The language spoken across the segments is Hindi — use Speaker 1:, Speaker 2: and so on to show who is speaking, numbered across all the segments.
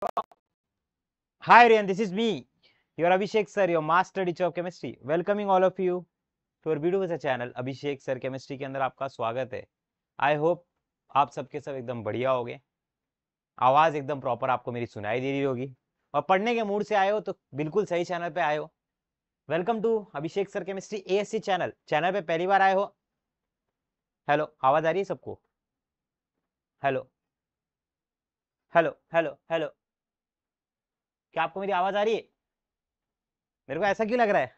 Speaker 1: So, hi everyone, this is me, your Abhishek sir, your master teacher of chemistry. Welcoming all of you to our beautiful channel Abhishek sir chemistry के अंदर आपका स्वागत है आई होप आप सबके सब एकदम बढ़िया हो गए आवाज़ एकदम प्रॉपर आपको मेरी सुनाई दे रही होगी और पढ़ने के मूड से आए हो तो बिल्कुल सही चैनल पे आए हो welcome to Abhishek sir chemistry ASC channel channel पे पहली बार आए हो हेलो आवाज़ आ रही है सबको हेलो हेलो हेलो हेलो क्या आपको मेरी आवाज आ रही है मेरे को ऐसा क्यों लग रहा है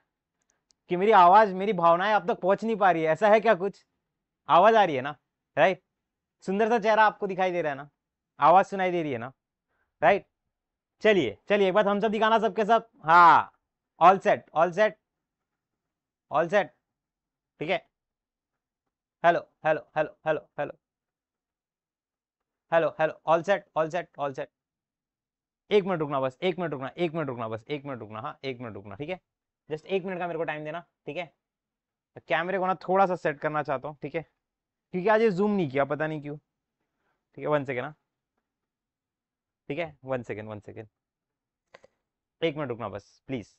Speaker 1: कि मेरी आवाज मेरी भावनाएं अब तक पहुंच नहीं पा रही है ऐसा है क्या कुछ आवाज आ रही है ना राइट सुंदर सा चेहरा आपको दिखाई दे रहा है ना आवाज सुनाई दे रही है ना राइट चलिए चलिए एक बार हम सब दिखाना सबके सब हाँ all set all set all set ठीक है hello hello hello hello hello hello hello all set all set all set एक मिनट रुकना बस एक मिनट रुकना एक मिनट रुकना बस एक मिनट रुकना हाँ एक मिनट रुकना ठीक है जस्ट एक मिनट का मेरे को टाइम देना ठीक है कैमरे तो को ना थोड़ा सा सेट करना चाहता हूँ ठीक है क्योंकि आज ये जूम नहीं किया पता नहीं क्यों ठीक है वन सेकेंड हाँ ठीक है वन सेकेंड वन सेकेंड एक मिनट रुकना बस please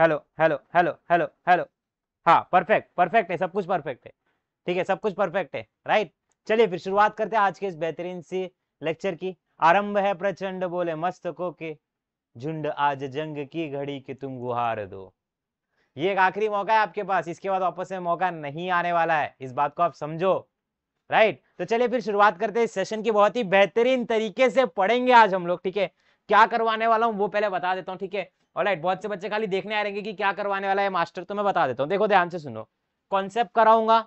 Speaker 1: hello hello hello hello hello हाँ परफेक्ट परफेक्ट है सब कुछ परफेक्ट है ठीक है सब कुछ परफेक्ट है राइट चलिए फिर शुरुआत करते हैं आज के इस बेहतरीन सी लेक्चर की आरंभ है प्रचंड बोले मस्तकों के झुंड आज जंग की घड़ी के तुम गुहार दो ये एक आखिरी मौका है आपके पास इसके बाद वापस में मौका नहीं आने वाला है इस बात को आप समझो राइट तो चलिए फिर शुरुआत करते हैं सेशन की बहुत ही बेहतरीन तरीके से पढ़ेंगे आज हम लोग ठीक है क्या करवाने वाला हूँ वो पहले बता देता हूँ ठीक है और राइट बहुत से बच्चे खाली देखने आ रहेंगे कि क्या करवाने वाला है मास्टर तो मैं बता देता हूँ देखो ध्यान से सुनो कॉन्सेप्ट कराऊंगा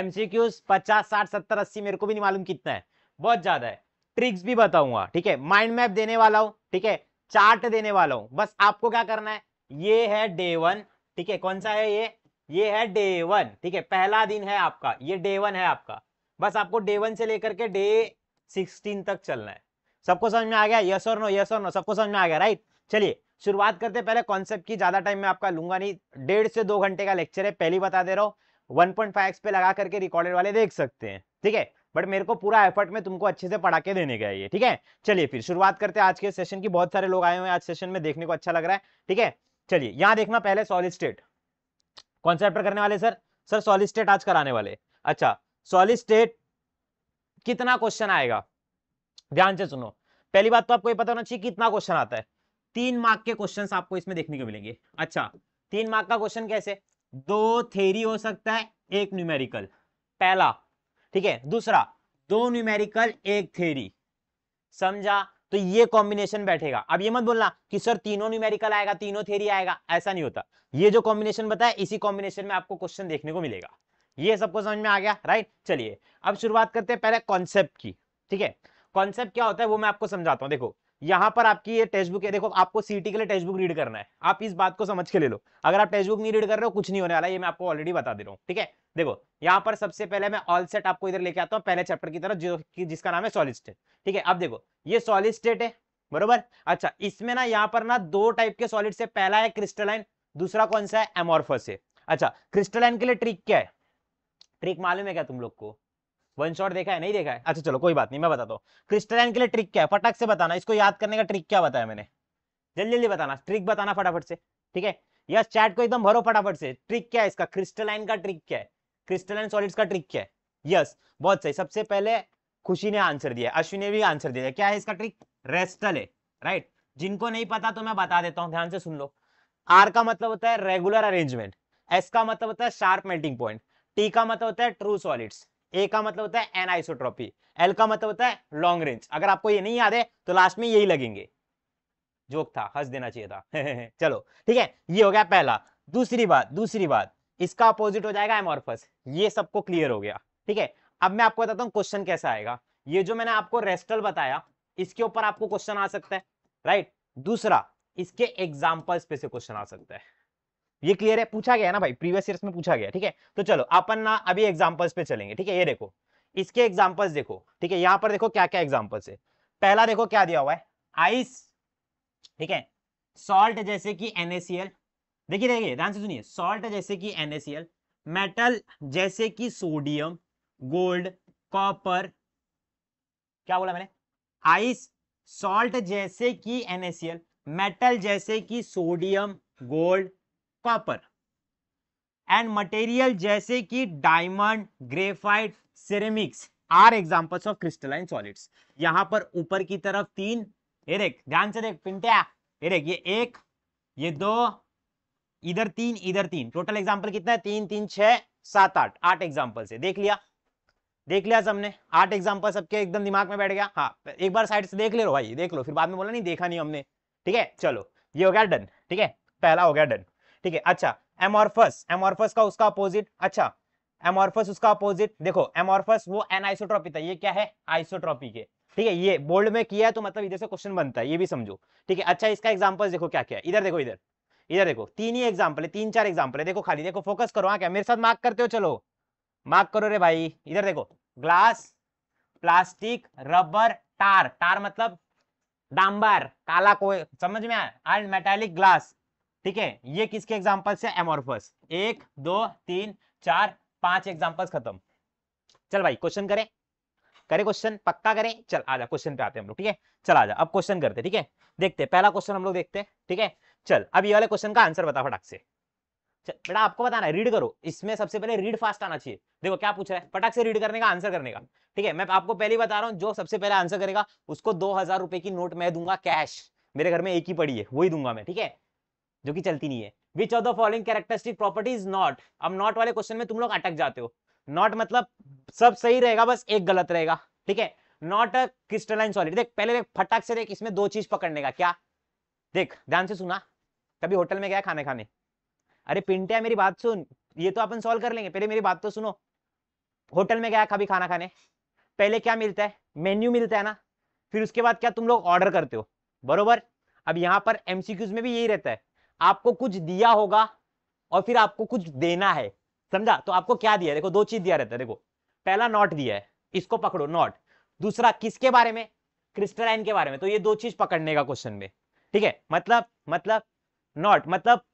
Speaker 1: एमसीक्यू पचास साठ सत्तर अस्सी मेरे को भी नहीं मालूम कितना है बहुत ज्यादा है ट्रिक्स भी बताऊंगा ठीक है माइंड मैप देने वाला हूँ ठीक है चार्ट देने वाला हूँ बस आपको क्या करना है ये है डे वन ठीक है कौन सा है ये ये है डे वन ठीक है पहला दिन है आपका ये डे वन है आपका बस आपको डे वन से लेकर के डे सिक्सटीन तक चलना है सबको समझ में आ गया यस और नो यस और नो सबको समझ में आ गया राइट चलिए शुरुआत करते पहले कॉन्सेप्ट की ज्यादा टाइम में आपका लूंगा नहीं डेढ़ से दो घंटे का लेक्चर है पहली बता दे रहा हूँ वन पॉइंट फाइव एक्स पे लगा करके रिकॉर्डेड वाले देख सकते हैं ठीक है बट मेरे को पूरा एफर्ट में तुमको अच्छे से पढ़ा के देने का ये ठीक है चलिए फिर शुरुआत करते हैं आज के सेशन की बहुत सारे लोग आए हुए हैं आज सेशन में देखने को अच्छा लग रहा है ठीक है चलिए यहाँ देखना पहले सॉलिड स्टेट कौन सा चैप्टर करने वाले सर सर सॉलिड स्टेट आज कराने वाले अच्छा सॉलिड स्टेट कितना क्वेश्चन आएगा ध्यान से सुनो पहली बात तो आपको ये पता होना चाहिए कितना क्वेश्चन आता है तीन मार्क के क्वेश्चन आपको इसमें देखने को मिलेंगे अच्छा तीन मार्क का क्वेश्चन कैसे दो थेरी हो सकता है एक न्यूमेरिकल पहला ठीक है दूसरा दो न्यूमेरिकल एक थेरी समझा तो ये कॉम्बिनेशन बैठेगा अब ये मत बोलना कि सर तीनों न्यूमेरिकल आएगा तीनों थेरी आएगा ऐसा नहीं होता ये जो कॉम्बिनेशन बताया इसी कॉम्बिनेशन में आपको क्वेश्चन देखने को मिलेगा ये सबको समझ में आ गया राइट चलिए अब शुरुआत करते हैं पहले कॉन्सेप्ट की ठीक है कॉन्सेप्ट क्या होता है वो मैं आपको समझाता हूँ देखो यहां पर आपकी ये टेक्स्ट बुक है देखो आपको सीटी के लिए टेक्स्ट बुक रीड करना है आप इस बात को समझ के ले लो अगर आप टेक्स्ट बुक नहीं रीड कर रहे हो कुछ नहीं होने वाला ये मैं आपको ऑलरेडी बता दे रहा हूँ ठीक है देखो यहाँ पर सबसे पहले मैं ऑल सेट आपको इधर लेके आता हूँ पहले चैप्टर की तरफ जो कि जिसका नाम है सॉलिड स्टेट ठीक है अब देखो ये सॉलिड स्टेट है बरोबर अच्छा इसमें ना यहाँ पर ना दो टाइप के सॉलिड से पहला है क्रिस्टलाइन दूसरा कौन सा है एमोरफस है अच्छा क्रिस्टलाइन के लिए ट्रिक क्या है ट्रिक मालूम है क्या तुम लोग को वन शॉट देखा है नहीं देखा है अच्छा चलो कोई बात नहीं मैं बताता हूँ क्रिस्टलाइन के लिए ट्रिक क्या है फटाक से बताना इसको याद करने का ट्रिक क्या बताया मैंने जल्दी जल्दी बताना ट्रिक बताना फटाफट से ठीक है यस चैट को एकदम भरो फटाफट से ट्रिक क्या है इसका क्रिस्टलाइन का ट्रिक क्या है क्रिस्टलाइन सॉलिड्स का ट्रिक क्या है यस बहुत सही सबसे पहले खुशी ने आंसर दिया अश्विन ने भी आंसर दिया क्या है इसका ट्रिक रेस्टल है राइट जिनको नहीं पता तो मैं बता देता हूँ ध्यान से सुन लो आर का मतलब होता है रेगुलर अरेंजमेंट एस का मतलब होता है शार्प मेल्टिंग पॉइंट टी का मतलब होता है ट्रू सॉलिड्स ए का मतलब होता है एनआईसोट्रॉपी एल का मतलब होता है लॉन्ग रेंज अगर आपको ये नहीं याद है तो लास्ट में यही लगेंगे जोक था हंस देना चाहिए था चलो ठीक है ये हो गया पहला दूसरी बात दूसरी बात इसका अपोजिट हो जाएगा एमोरफस ये सबको क्लियर हो गया ठीक है अब मैं आपको बताता हूँ क्वेश्चन कैसा आएगा ये जो मैंने आपको रेस्टल बताया इसके ऊपर आपको क्वेश्चन आ सकता है राइट दूसरा इसके एग्जाम्पल्स पे से क्वेश्चन आ सकता है ये क्लियर है पूछा गया ना भाई प्रीवियस ईयर में पूछा गया ठीक है तो चलो अपन ना अभी एग्जाम्पल्स पे चलेंगे ठीक है ये देखो इसके एग्जाम्पल्स देखो ठीक है यहाँ पर देखो क्या क्या एग्जाम्पल्स है पहला देखो क्या दिया हुआ है आइस ठीक है सॉल्ट जैसे कि एनएसीएल देखिए देखिए ध्यान से सुनिए सॉल्ट जैसे कि एनएसीएल मेटल जैसे कि सोडियम गोल्ड कॉपर क्या बोला मैंने आइस सॉल्ट जैसे कि एनएसीएल मेटल जैसे कि sodium gold copper and material जैसे कि diamond graphite ceramics are examples of crystalline solids यहां पर ऊपर की तरफ तीन ये देख ध्यान से देख पिंटिया ये देख ये एक ये दो इधर तीन इधर तीन टोटल एग्जांपल कितना है तीन तीन छ सात आठ आठ एग्जांपल से देख लिया देख लिया सबने आठ एग्जांपल सबके एकदम दिमाग में बैठ गया हाँ एक बार साइड से देख ले लो भाई देख लो फिर बाद में बोला नहीं देखा नहीं हमने ठीक है चलो ये हो गया डन ठीक है पहला हो गया डन ठीक है अच्छा एमोर्फस एमोर्फस का उसका अपोजिट अच्छा एमोर्फस उसका अपोजिट देखो एमोर्फस वो आइसोट्रॉपी था ये क्या है आइसोट्रॉपी के ठीक है ये बोल्ड में किया है तो मतलब इधर से क्वेश्चन बनता है ये भी समझो ठीक है अच्छा इसका एग्जाम्पल देखो क्या क्या इधर देखो इधर इधर देखो तीन ही एग्जाम्पल है तीन चार एग्जाम्पल है देखो खाली देखो फोकस करो हाँ क्या मेरे साथ मार्क करते हो चलो मार्क करो रे भाई इधर देखो glass plastic rubber tar tar मतलब डांबर काला कोई समझ में आया मेटालिक ग्लास ठीक है ये किसके एग्जाम्पल्स है एमोरफस एक दो तीन चार पांच एग्जाम्पल्स खत्म चल भाई क्वेश्चन करें करे क्वेश्चन पक्का करें चल आ जा क्वेश्चन पे आते हैं हम लोग ठीक है चल जा अब क्वेश्चन करते ठीक है देखते पहला क्वेश्चन हम लोग देखते ठीक है चल अब ये वाले क्वेश्चन का आंसर बता फटाक से बेटा आपको बताना है रीड करो इसमें सबसे पहले रीड फास्ट आना चाहिए देखो क्या पूछ रहा है फटाक से रीड करने का आंसर करने का ठीक है मैं आपको पहले बता रहा हूँ जो सबसे पहले आंसर करेगा उसको दो हजार रुपए की नोट मैं दूंगा कैश मेरे घर में एक ही पड़ी है वही दूंगा मैं ठीक है जो कि चलती नहीं है which of the following characteristic property is not अब नॉट वाले क्वेश्चन में तुम लोग अटक जाते हो नॉट मतलब सब सही रहेगा बस एक गलत रहेगा ठीक है नॉट अ क्रिस्टलाइन सॉलिड देख पहले देख फटाक से देख इसमें दो चीज पकड़ने का क्या देख ध्यान से सुना कभी होटल में गया खाने खाने अरे पिंटिया मेरी बात सुन ये तो अपन सॉल्व कर लेंगे पहले मेरी बात तो सुनो होटल में गया कभी खाना खाने पहले क्या मिलता है मेन्यू मिलता है ना फिर उसके बाद क्या तुम लोग ऑर्डर करते हो बरोबर अब यहाँ पर एमसीक्यूज में भी यही रहता है आपको कुछ दिया होगा और फिर आपको कुछ देना है समझा तो आपको क्या दिया देखो दो चीज दिया रहता है देखो पहला नॉट दिया है इसको पकड़ो नॉट दूसरा किसके बारे में क्रिस्टलाइन के बारे में तो ये दो चीज पकड़ने का क्वेश्चन में ठीक है मतलब मतलब नॉट मतलब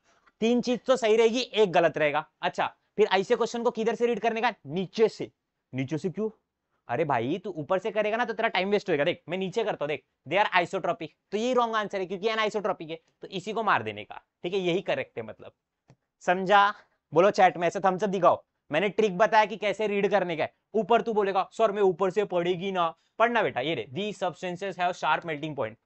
Speaker 1: तीन चीज तो सही रहेगी एक गलत रहेगा अच्छा फिर ऐसे क्वेश्चन को किधर से रीड करने का नीचे से नीचे से क्यों अरे भाई तू ऊपर से करेगा ना तो तेरा टाइम वेस्ट होगा देख मैं नीचे करता हूँ देख दे आर आइसोट्रॉपिक तो यही रॉन्ग आंसर है क्योंकि एन आइसोट्रॉपिक है तो इसी को मार देने का ठीक है यही करेक्ट है मतलब समझा बोलो चैट में ऐसे थम्सअप दिखाओ मैंने ट्रिक बताया कि कैसे रीड करने का ऊपर तू बोलेगा सर मैं ऊपर से पढ़ेगी ना पढ़ना बेटा ये the substances have sharp melting point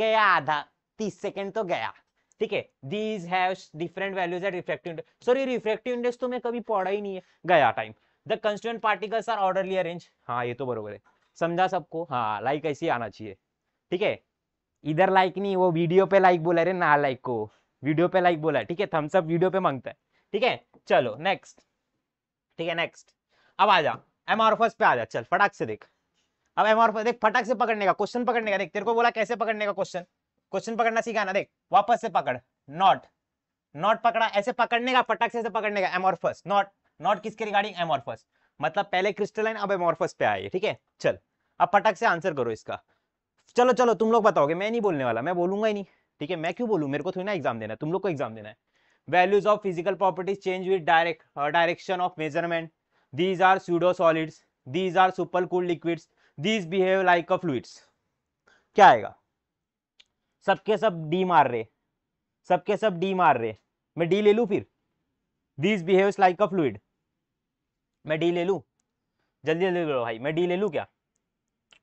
Speaker 1: गया आधा तीस सेकंड तो गया ठीक है these have different values at refractive index sir ये रिफ्लेक्टिव इंडेक्स तो मैं कभी पढ़ा ही नहीं है गया time the constituent particles are orderly arrange हाँ ये तो बरोबर है समझा सबको हाँ लाइक ऐसे आना चाहिए ठीक है इधर लाइक नहीं वो वीडियो पे लाइक बोला रे ना लाइक को वीडियो पे लाइक बोला ठीक है थम्स अप वीडियो पे मांगता है ठीक है चलो नेक्स्ट ठीक है नेक्स्ट अब आ जा एमआरफस पे आ जा चल फटाक से देख अब एमआरफस देख फटाक से पकड़ने का क्वेश्चन पकड़ने का देख तेरे को बोला कैसे पकड़ने का क्वेश्चन क्वेश्चन पकड़ना सीखाना देख वापस से पकड़ नॉट नॉट पकड़ा ऐसे पकड़ने का फटाक से ऐसे पकड़ने का एमआरफस नॉट नॉट किसके रिगार्डिंग एमोरफस मतलब पहले क्रिस्टलाइन अब एमोरफस पे आए ठीक है चल अब पटक से आंसर करो इसका चलो चलो तुम लोग बताओगे मैं नहीं बोलने वाला मैं बोलूंगा ही नहीं ठीक है मैं क्यों बोलूँ मेरे को थोड़ी ना एग्जाम देना है तुम लोग को एग्जाम देना है values of physical properties change with direct direction of measurement these are pseudo solids these are super cool liquids these behave like a fluids क्या आएगा सबके सब डी मार रहे सबके सब डी मार रहे मैं डी ले लू फिर these behaves like a fluid मैं डी ले लूँ जल्दी जल्दी करो भाई मैं डी ले लूँ क्या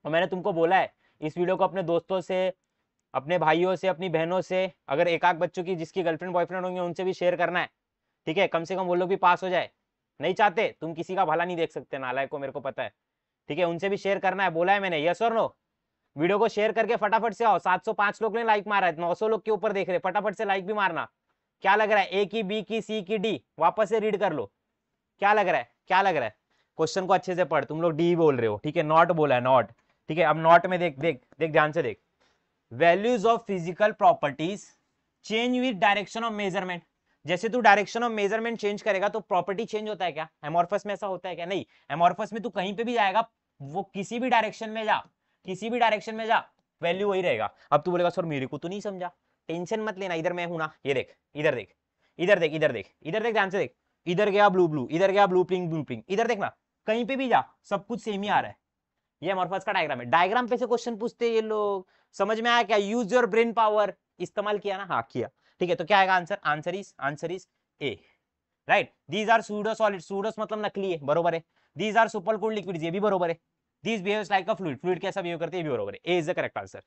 Speaker 1: और मैंने तुमको बोला है इस वीडियो को अपने दोस्तों से अपने भाइयों से अपनी बहनों से अगर एक आध बच्चों की जिसकी गर्लफ्रेंड बॉयफ्रेंड होंगे उनसे भी शेयर करना है ठीक है कम से कम वो लोग भी पास हो जाए नहीं चाहते तुम किसी का भला नहीं देख सकते नालायक को मेरे को पता है ठीक है उनसे भी शेयर करना है बोला है मैंने यस और नो वीडियो को शेयर करके फटाफट से आओ 705 लोग ने लाइक मारा है नौ सौ लोग के ऊपर देख रहे फटाफट से लाइक भी मारना क्या लग रहा है ए की बी की सी की डी वापस से रीड कर लो क्या लग रहा है क्या लग रहा है क्वेश्चन को अच्छे से पढ़ तुम लोग डी बोल रहे हो ठीक है नॉट बोला है नॉट ठीक है अब नॉट में देख देख देख ध्यान से देख values of physical properties change with direction of measurement जैसे तू डायरेक्शन ऑफ मेजरमेंट चेंज करेगा तो प्रॉपर्टी चेंज होता है क्या एमोर्फस में ऐसा होता है क्या नहीं एमोर्फस में तू कहीं पे भी जाएगा वो किसी भी डायरेक्शन में जा किसी भी डायरेक्शन में जा वैल्यू वही रहेगा अब तू बोलेगा सर मेरे को तो नहीं समझा टेंशन मत लेना इधर मैं हूं ना ये देख इधर देख इधर देख इधर देख इधर देख ध्यान से देख इधर गया ब्लू ब्लू इधर गया ब्लू पिंक ब्लू पिंक इधर देखना कहीं पे भी जा सब कुछ सेम ही आ रहा है ये मॉर्फस का डायग्राम है डायग्राम पे से क्वेश्चन पूछते हैं ये लोग समझ में आया क्या यूज योर ब्रेन पावर इस्तेमाल किया ना हाँ किया ठीक है तो क्या आएगा answer answer is answer is A right these are pseudo solid pseudos मतलब नकली है बरोबर है these are super cold liquid ये भी बरोबर है these behave like a fluid fluid कैसा बिहेव करते हैं ये भी बरोबर है ए इज द करेक्ट आंसर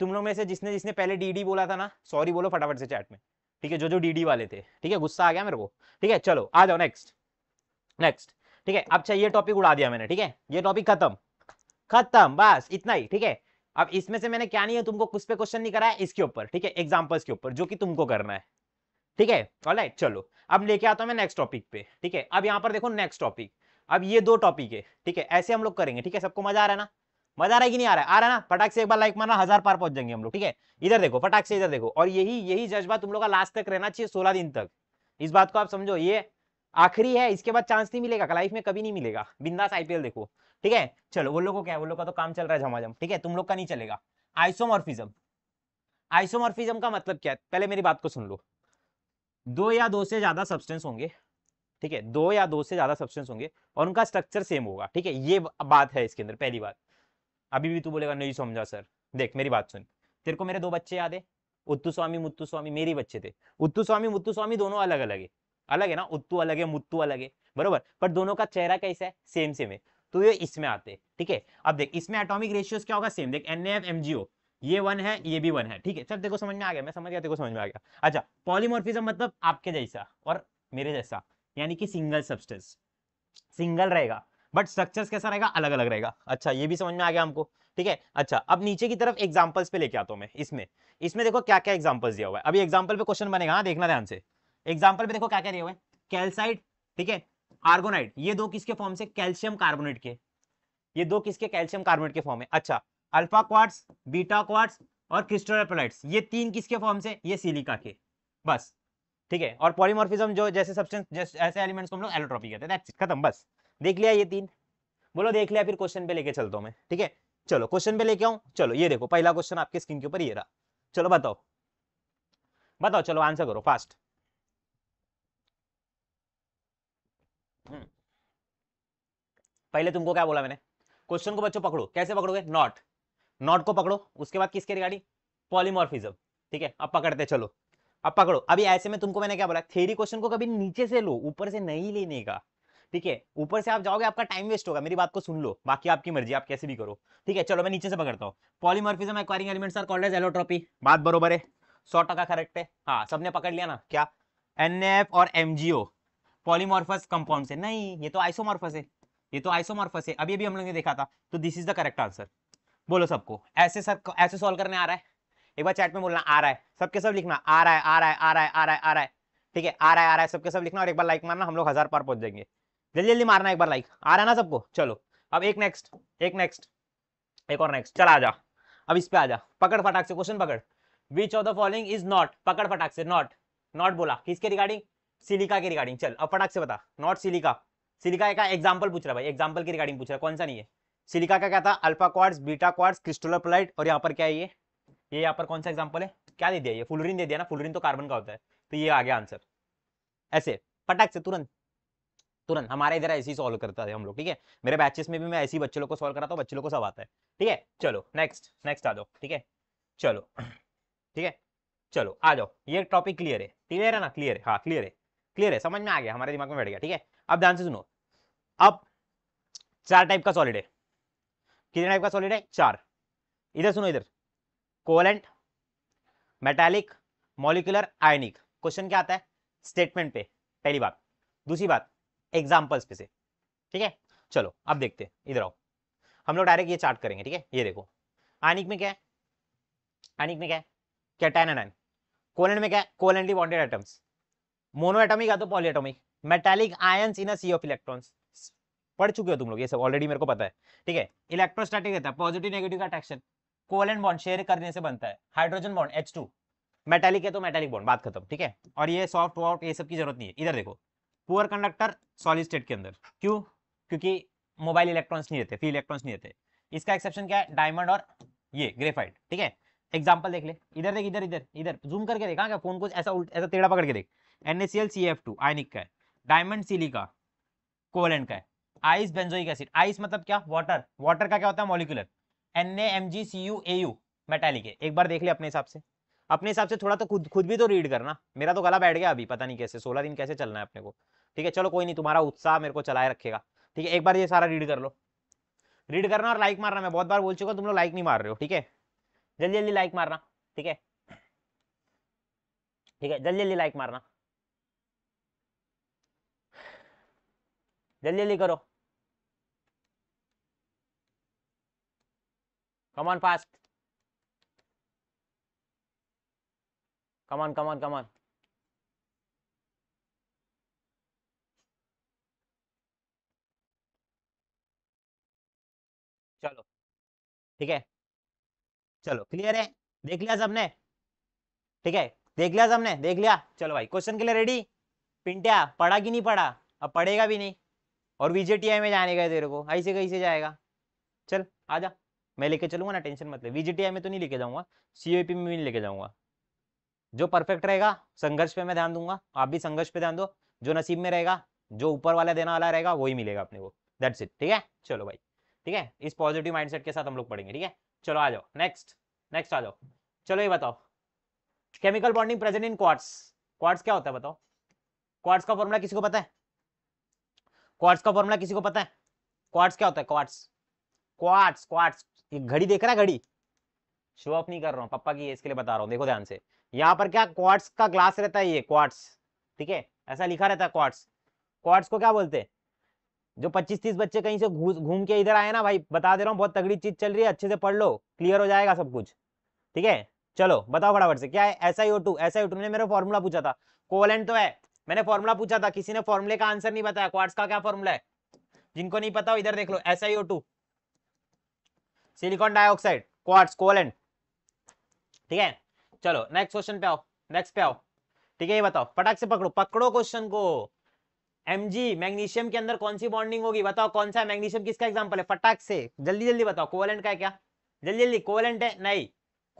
Speaker 1: तुम लोग में से जिसने जिसने पहले डी बोला था ना सॉरी बोलो फटाफट से चैट में ठीक है जो जो डीडी वाले थे ठीक है गुस्सा आ गया मेरे को ठीक है चलो आ जाओ नेक्स्ट नेक्स्ट ठीक है अब ये टॉपिक उड़ा दिया मैंने ठीक है ये टॉपिक खत्म खत्म बस इतना ही ठीक है अब इसमें से मैंने क्या नहीं है तुमको कुछ पे क्वेश्चन नहीं कराया इसके ऊपर ठीक है एग्जाम्पल्स के ऊपर जो कि तुमको करना है ठीक है ऑलराइट चलो अब लेके आता हूं मैं नेक्स्ट टॉपिक पे ठीक है अब यहाँ पर देखो नेक्स्ट टॉपिक अब ये दो टॉपिक है ठीक है ऐसे हम लोग करेंगे ठीक है सबको मजा आ रहा है ना मजा आ रहा है कि नहीं आ रहा है आ रहा है ना फटाक से एक बार लाइक मारना हजार पार पहुंच जाएंगे हम लोग ठीक है इधर देखो फटाक से इधर देखो और यही यही जज्बा तुम लोग का लास्ट तक रहना चाहिए सोलह दिन तक इस बात को आप समझो ये आखिरी है इसके बाद चांस नहीं मिलेगा लाइफ में कभी नहीं मिलेगा बिंदास आईपीएल देखो ठीक है चलो वो लोग को क्या है वो लोग का तो काम चल रहा है झमाझम ठीक है तुम लोग का नहीं चलेगा आइसोमॉर्फिज्म आइसोमॉर्फिज्म का मतलब क्या है पहले मेरी बात को सुन लो दो या दो से ज्यादा सब्सटेंस होंगे ठीक है दो या दो से ज्यादा सब्सटेंस होंगे और उनका स्ट्रक्चर सेम होगा ठीक है ये बात है इसके अंदर पहली बात अभी भी तू बोलेगा नहीं समझा सर देख मेरी बात सुन तेरे को मेरे दो बच्चे याद है उत्तु स्वामी मुत्तु स्वामी मेरे बच्चे थे उत्तु स्वामी मुत्तु स्वामी दोनों अलग अलग है अलग है ना उत्तु अलग है मुत्तु अलग है बरोबर पर दोनों का चेहरा कैसा है सेम सेम है तो ये इसमें आते हैं ठीक है अब देख इसमें एटॉमिक रेशियोस क्या होगा सेम देख एन एफ एम ये वन है ये भी वन है ठीक है चल देखो समझ में आ गया मैं समझ गया देखो समझ में आ गया अच्छा पॉलीमॉर्फिज्म मतलब आपके जैसा और मेरे जैसा यानी कि सिंगल सब्सटेंस सिंगल रहेगा बट स्ट्रक्चर कैसा रहेगा अलग अलग रहेगा अच्छा ये भी समझ में आ गया हमको ठीक है अच्छा अब नीचे की तरफ एग्जाम्पल्स पे लेके आता हूँ मैं इसमें इसमें देखो क्या क्या एग्जाम्पल्स दिया हुआ है अभी एग्जाम्पल पे क्वेश्चन बनेगा हाँ देखना ध्यान से एग्जाम्पल पे देखो क्या क्या दिया हुआ है कैल्साइड ठीक है आर्गोनाइट ये दो किसके फॉर्म से कैल्शियम कार्बोनेट के ये दो किसके कैल्शियम कार्बोनेट के फॉर्म है अच्छा अल्फा क्वार्ट्स बीटा क्वार्ट्स और क्रिस्टोलाइट्स ये तीन किसके फॉर्म से ये सिलिका के बस ठीक है और पॉलीमॉर्फिज्म जो जैसे सब्सटेंस जैसे ऐसे एलिमेंट्स को हम लोग एलोट्रॉपी कहते हैं खत्म बस देख लिया ये तीन बोलो देख लिया फिर क्वेश्चन पे लेके चलता हूँ मैं ठीक है चलो क्वेश्चन पे लेके आऊ चलो ये देखो पहला क्वेश्चन आपके स्क्रीन के ऊपर ये रहा चलो बताओ बताओ चलो आंसर करो फास्ट हम्म। पहले तुमको क्या बोला मैंने क्वेश्चन को बच्चों पकड़ो कैसे पकड़ोगे नॉट नॉट को पकड़ो उसके बाद किसके रिगार्डिंग पॉलीमॉर्फिज्म ठीक है अब पकड़ते चलो अब पकड़ो अभी ऐसे में तुमको मैंने क्या बोला थेरी क्वेश्चन को कभी नीचे से लो ऊपर से नहीं लेने का ठीक है ऊपर से आप जाओगे आपका टाइम वेस्ट होगा मेरी बात को सुन लो बाकी आपकी मर्जी आप कैसे भी करो ठीक है चलो मैं नीचे से पकड़ता हूँ polymorphism acquiring element are called as allotropy बात बरोबर है सौ टका करेक्ट है हाँ सबने पकड़ लिया ना क्या एन और एम पॉलीमॉर्फस कंपाउंड से नहीं ये तो आइसोमॉर्फस है ये तो आइसोमॉर्फस है अभी अभी हम लोग ने देखा था तो this is the correct answer बोलो सबको ऐसे सर ऐसे सॉल्व करने आ रहा है एक बार चैट में बोलना आ रहा है सबके सब लिखना आ रहा है आ रहा है आ रहा है आ रहा है आ रहा है ठीक है आ रहा है आ रहा है सबके सब लिखना और एक बार लाइक मारना हम लोग हजार पार पहुंच जाएंगे जल्दी जल्दी मारना एक बार लाइक आ रहा है ना सबको चलो अब एक नेक्स्ट एक नेक्स्ट एक और नेक्स्ट चल आ जा अब इस पे आ जा पकड़ फटाक से क्वेश्चन पकड़ which of the following is not पकड़ फटाक से नॉट नॉट बोला किसके रिगार्डिंग सिलिका के रिगार्डिंग चल अब फटाक से बता नॉट सिलिका सिलिका का एग्जाम्पल पूछ रहा भाई एग्जाम्पल की रिगार्डिंग पूछ रहा कौन सा नहीं है सिलिका का क्या था अल्फा क्वार्स बीटा क्वार्ट्स प्लाइट और यहाँ पर क्या है ये ये यहाँ पर कौन सा एग्जाम्पल है क्या दे दिया ये फुलरिन दे दिया ना फुलरिन तो कार्बन का होता है तो ये आ गया आंसर ऐसे फटाक से तुरंत तुरंत हमारे इधर ऐसे ही सॉल्व करता है हम लोग ठीक है मेरे बैचेस में भी मैं ऐसे ही बच्चे लोग को सॉल्व कराता हूँ बच्चे लोग को सब आता है ठीक है चलो नेक्स्ट नेक्स्ट आ जाओ ठीक है चलो ठीक है चलो आ जाओ ये टॉपिक क्लियर है क्लियर है ना क्लियर है हाँ क्लियर है क्लियर है समझ में आ गया हमारे दिमाग में बैठ गया ठीक है अब ध्यान से सुनो अब चार टाइप का सॉलिड है कितने टाइप का सॉलिड है चार इधर सुनो इधर covalent metallic molecular ionic question क्या आता है स्टेटमेंट पे पहली बात दूसरी बात एग्जाम्पल्स पे से ठीक है चलो अब देखते हैं इधर आओ हम लोग डायरेक्ट ये चार्ट करेंगे ठीक है ये देखो आनिक में क्या है आनिक में क्या है कैटाइन एन कोलन में क्या है covalently bonded atoms monoatomic या तो atomic metallic ions in sea of electrons पढ़ चुके हो तुम लोग ये सब ऑलरेडी मेरे को पता है ठीक है इलेक्ट्रोस्टैटिक रहता है पॉजिटिव नेगेटिव का अट्रैक्शन कोलन बॉन्ड शेयर करने से बनता है hydrogen bond H two metallic है तो मेटालिक बॉन्ड बात खत्म ठीक है और ये सॉफ्ट वॉफ्ट ये सब की जरूरत नहीं है इधर देखो पुअर कंडक्टर सॉलिड स्टेट के अंदर क्यों क्योंकि मोबाइल इलेक्ट्रॉन्स नहीं रहते फ्री इलेक्ट्रॉन्स नहीं रहते इसका एक्सेप्शन क्या है डायमंड और ये ग्रेफाइट ठीक है एग्जाम्पल देख ले इधर देख इधर इधर इधर जूम करके देख हाँ फोन को ऐसा उल्ट ऐसा टेढ़ा पकड़ के देख N S C F two ionic का है डायमंड सिलिका कोवलेंट का है आइस बेंजोइक एसिड आइस मतलब क्या वाटर वाटर का क्या होता है molecular N A M G C U A U metallic है एक बार देख ले अपने हिसाब से अपने हिसाब से थोड़ा तो खुद खुद भी तो रीड करना मेरा तो गला बैठ गया अभी पता नहीं कैसे सोलह दिन कैसे चलना है अपने को ठीक है चलो कोई नहीं तुम्हारा उत्साह मेरे को चलाए रखेगा ठीक है एक बार ये सारा रीड कर लो रीड करना और लाइक मारना मैं बहुत बार बोल चुका तुम लोग लाइक नहीं मार रहे हो ठीक है जल्दी जल्दी लाइक मारना ठीक है ठीक है जल्दी जल्दी लाइक मारना जल्दी जल्दी करो कमान फास्ट कमान कमान कमान ठीक है चलो क्लियर है देख लिया सबने ठीक है देख लिया सबने देख लिया चलो भाई क्वेश्चन के लिए रेडी पिंटिया पढ़ा कि नहीं पढ़ा अब पढ़ेगा भी नहीं और वीजेटीआई में जाने का तेरे को ऐसे से जाएगा चल आ जा मैं लेके चलूंगा ना टेंशन मत ले वीजेटीआई में तो नहीं लेके जाऊंगा सीओपी में भी नहीं लेके जाऊंगा जो परफेक्ट रहेगा संघर्ष पे मैं ध्यान दूंगा आप भी संघर्ष पे ध्यान दो जो नसीब में रहेगा जो ऊपर वाला देना वाला रहेगा वही मिलेगा अपने को दैट्स इट ठीक है चलो भाई ठीक है इस पॉजिटिव माइंडसेट के साथ हम लोग पढ़ेंगे ठीक है चलो आ जाओ नेक्स्ट नेक्स्ट आ जाओ चलो ये बताओ chemical bonding present in quartz quartz क्या होता है बताओ क्वार्ट्स का फॉर्मूला किसी को पता है क्वार्ट्स का फॉर्मूला किसी को पता है क्वार्ट्स क्या होता है क्वार्ट्स क्वार्ट्स क्वार्ट्स ये घड़ी देख रहा है घड़ी शो ऑफ नहीं कर रहा हूँ पप्पा की इसके लिए बता रहा हूँ देखो ध्यान से यहाँ पर क्या क्वार्ट्स का ग्लास रहता है ये क्वार्ट्स ठीक है ऐसा लिखा रहता है क्वार्ट्स क्वार्ट्स को क्या बोलते हैं जो 25-30 बच्चे कहीं से घूम के इधर आए ना भाई बता दे रहा हूँ बहुत तगड़ी चीज चल रही है अच्छे से पढ़ लो क्लियर हो जाएगा सब कुछ ठीक है चलो बताओ फटाफट से क्या है S I O two S I O two ने मेरा फॉर्मूला पूछा था कोवलेंट तो है मैंने फॉर्मूला पूछा था किसी ने फॉर्मुले का आंसर नहीं बताया क्वार्ट्स का क्या फॉर्मूला है जिनको नहीं पता हो इधर देख लो S I O two silicon dioxide quartz covalent ठीक है चलो नेक्स्ट क्वेश्चन पे आओ नेक्स्ट पे आओ ठीक है ये बताओ फटाक से पकड़ो पकड़ो क्वेश्चन को एमजी मैग्नीशियम के अंदर कौन सी बॉन्डिंग होगी बताओ कौन सा मैग्नीशियम किसका एग्जाम्पल है फटाक से जल्दी जल्दी बताओ कोवलेंट का है क्या जल्दी जल्दी कोवलेंट है नहीं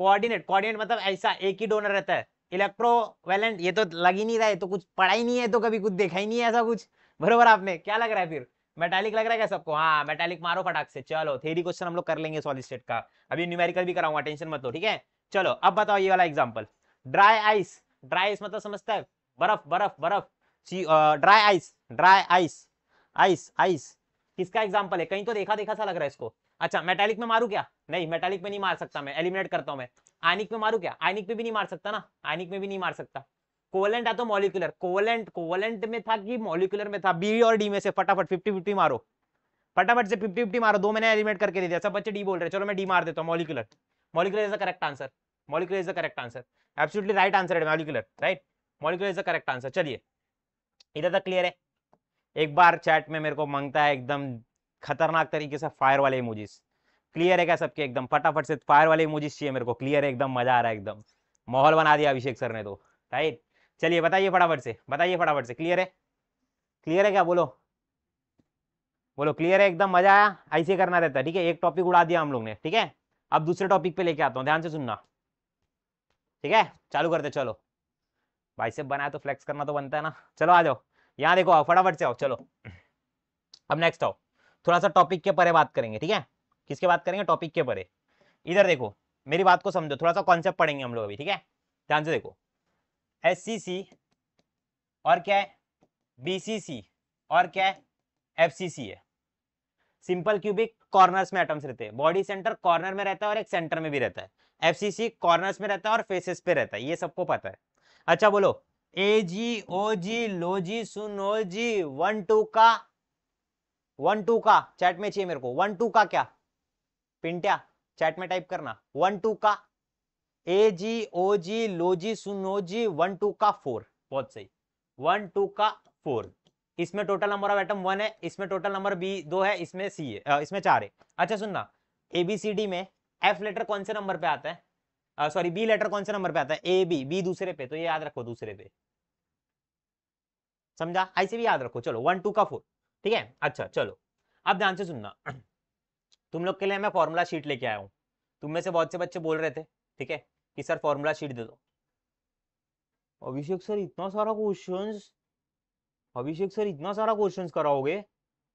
Speaker 1: कोऑर्डिनेट कोऑर्डिनेट मतलब ऐसा एक ही डोनर रहता है इलेक्ट्रोवेलेंट ये तो लग ही नहीं रहा है तो कुछ पढ़ा ही नहीं है तो कभी कुछ देखा ही नहीं है ऐसा कुछ बरोबर आपने क्या लग रहा है फिर मेटालिक लग रहा है क्या सबको हाँ मेटालिक मारो फटाक से चलो थेरी क्वेश्चन हम लोग कर लेंगे सॉलिड स्टेट का अभी न्यूमेरिकल भी कराऊंगा टेंशन मत लो ठीक है चलो अब बताओ ये वाला example dry ice dry ice मतलब समझता है बर्फ बर्फ बर्फ dry ice dry ice ice ice किसका एग्जाम्पल है कहीं तो देखा देखा सा लग रहा है इसको अच्छा मेटालिक में मारू क्या नहीं मेटालिक में नहीं मार सकता मैं एलिमिनेट करता हूं मैं आइनिक में मारू क्या आइनिक में भी नहीं मार सकता ना आइनिक में भी नहीं मार सकता कोवलेंट आता मॉलिकुलर कोवलेंट कोवलेंट में था कि मॉलिकुलर में था बी और डी में से फटाफट फिफ्टी फिफ्टी मारो फटाफट से फिफ्टी फिफ्टी मारो दो मैंने एलिमिनेट करके दे दिया सब बच्चे डी बोल रहे चलो मैं डी मार देता हूँ molecular molecular is the correct answer molecular is the correct answer absolutely right answer है molecular right molecular is the correct answer चलिए इधर तक क्लियर है एक बार चैट में मेरे को मांगता है एकदम खतरनाक तरीके से फायर वाले इमोजीज क्लियर है क्या सबके एकदम फटाफट से फायर वाले इमोजीज चाहिए मेरे को क्लियर है एकदम मजा आ रहा है एकदम माहौल बना दिया अभिषेक सर ने तो राइट चलिए बताइए फटाफट से बताइए फटाफट से क्लियर है क्लियर है क्या बोलो बोलो क्लियर है एकदम मजा आया ऐसे करना रहता है ठीक है एक टॉपिक उड़ा दिया हम लोग ने ठीक है अब दूसरे टॉपिक पे लेके आता हूँ ध्यान से सुनना ठीक है चालू करते चलो बाइसेप बनाया तो फ्लेक्स करना तो बनता है ना चलो आ जाओ यहाँ देखो आओ फटाफट से आओ चलो अब नेक्स्ट आओ थोड़ा सा टॉपिक के परे बात करेंगे ठीक है किसके बात करेंगे टॉपिक के परे इधर देखो मेरी बात को समझो थोड़ा सा कॉन्सेप्ट पढ़ेंगे हम लोग अभी ठीक है ध्यान से देखो एस और क्या है बी और क्या है एफ है सिंपल क्यूबिक कॉर्नर्स में एटम्स रहते हैं बॉडी सेंटर कॉर्नर में रहता है और एक सेंटर में भी रहता है एफ सी कॉर्नर्स में रहता है और फेसेस पे रहता है ये सबको पता है अच्छा बोलो ए जी ओ जी लो जी सुनो जी वन टू का वन टू का चैट में चाहिए मेरे को वन टू का क्या पिंटिया चैट में टाइप करना वन टू का ए जी ओ जी लो जी सुनो जी वन टू का फोर बहुत सही वन टू का फोर इसमें total number of atom one है इसमें टोटल नंबर बी दो है इसमें सी है इसमें चार है अच्छा सुनना एबीसीडी में एफ लेटर कौन से नंबर पे आता है सॉरी बी लेटर कौन से नंबर पे आता है ए बी बी दूसरे पे तो ये याद रखो दूसरे पे समझा ऐसे भी याद रखो चलो वन टू का फोर ठीक है अच्छा चलो अब ध्यान से सुनना तुम लोग के लिए मैं फॉर्मूला शीट लेके आया हूँ तुम में से बहुत से बच्चे बोल रहे थे ठीक है कि सर फॉर्मूला शीट दे दो अभिषेक सर इतना सारा क्वेश्चन अभिषेक सर इतना सारा क्वेश्चन कराओगे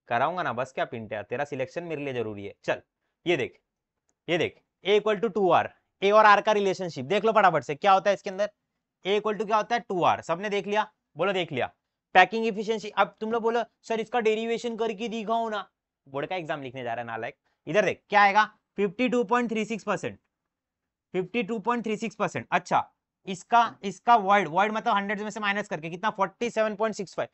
Speaker 1: कराऊंगा ना बस क्या पिंट है तेरा सिलेक्शन मेरे लिए जरूरी है चल ये देख ये देख A equal to two R A और आर का रिलेशनशिप देख लो फटाफट से क्या होता है इसके अंदर ए इक्वल टू क्या होता है टू आर सबने देख लिया बोलो देख लिया पैकिंग इफिशियंसी अब तुम लोग बोलो सर इसका डेरिवेशन करके दिखाओ ना बोर्ड का एग्जाम लिखने जा रहा है नालायक इधर देख क्या आएगा 52.36 परसेंट 52.36 परसेंट अच्छा इसका इसका वर्ड वर्ड मतलब हंड्रेड में से माइनस करके कितना 47.65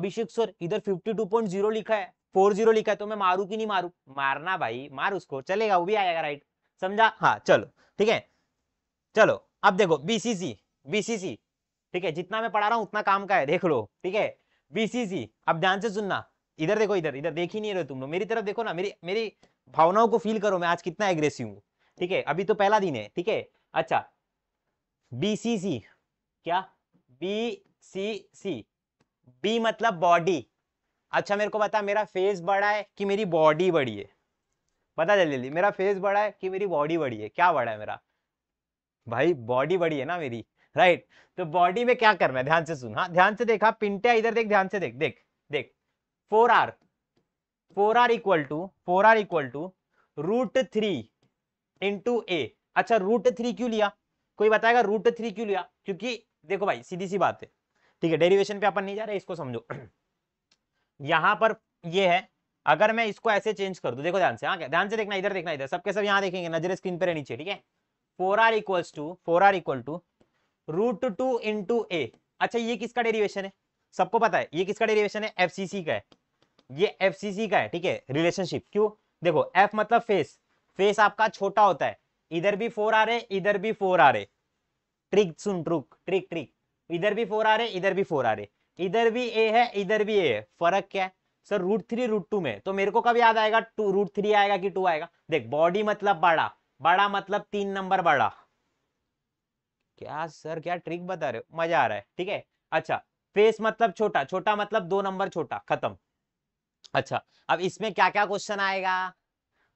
Speaker 1: अभिषेक सर इधर 52.0 लिखा है 40 लिखा है तो मैं मारू की नहीं मारू मारना भाई मार उसको चलेगा वो भी आएगा राइट समझा हाँ चलो ठीक है चलो अब देखो बीसीसी बीसीसी ठीक है जितना मैं पढ़ा रहा हूँ उतना काम का है देख लो ठीक है बीसीसी अब ध्यान से सुनना इधर देखो इधर इधर देख ही नहीं रहे तुम लोग मेरी तरफ देखो ना मेरी मेरी भावनाओं को फील करो मैं आज कितना एग्रेसिव हूँ ठीक है अभी तो पहला दिन है ठीक है अच्छा बीसीसी क्या बी सी सी बी मतलब बॉडी अच्छा मेरे को बता मेरा फेस बड़ा है कि मेरी बॉडी बड़ी है बता जल्दी जल्दी मेरा फेस बड़ा है कि मेरी बॉडी बड़ी है क्या बड़ा है मेरा भाई बॉडी बड़ी है ना मेरी राइट तो बॉडी में क्या करना है ध्यान से सुन हाँ ध्यान से देखा हाँ, पिंटिया इधर देख ध्यान से देख देख देख four R four are equal to four are equal to root three into A अच्छा रूट थ्री क्यों लिया कोई बताएगा रूट थ्री क्यों लिया क्योंकि देखो भाई सीधी सी बात है ठीक है डेरिवेशन पे अपन नहीं जा रहे इसको समझो यहां पर ये है अगर मैं इसको ऐसे चेंज कर दूं देखो ध्यान से हाँ ध्यान से देखना इधर देखना इधर सबके सब यहाँ देखेंगे नजर स्क्रीन पर रहनी चाहिए ठीक है four R equals to four are equal to root two in two ए अच्छा ये किसका डेरिवेशन है सबको पता है ये किसका डेरिवेशन है एफ का है ये एफ का है ठीक है रिलेशनशिप क्यों देखो एफ मतलब फेस फेस आपका छोटा होता है इधर भी फोर आ रहे इधर भी फोर आ रहे ट्रिक सुन ट्रुक ट्रिक ट्रिक इधर भी फोर आ रहे इधर भी फोर आ रहे इधर भी ए है इधर भी ए है फर्क क्या है sir root three root two में तो मेरे को कब याद आएगा टू रूट थ्री आएगा कि टू आएगा देख बॉडी मतलब बड़ा बड़ा मतलब तीन नंबर बड़ा क्या सर क्या ट्रिक बता रहे हो मजा आ रहा है ठीक है अच्छा फेस मतलब छोटा छोटा मतलब दो नंबर छोटा खत्म अच्छा अब इसमें क्या क्या क्वेश्चन आएगा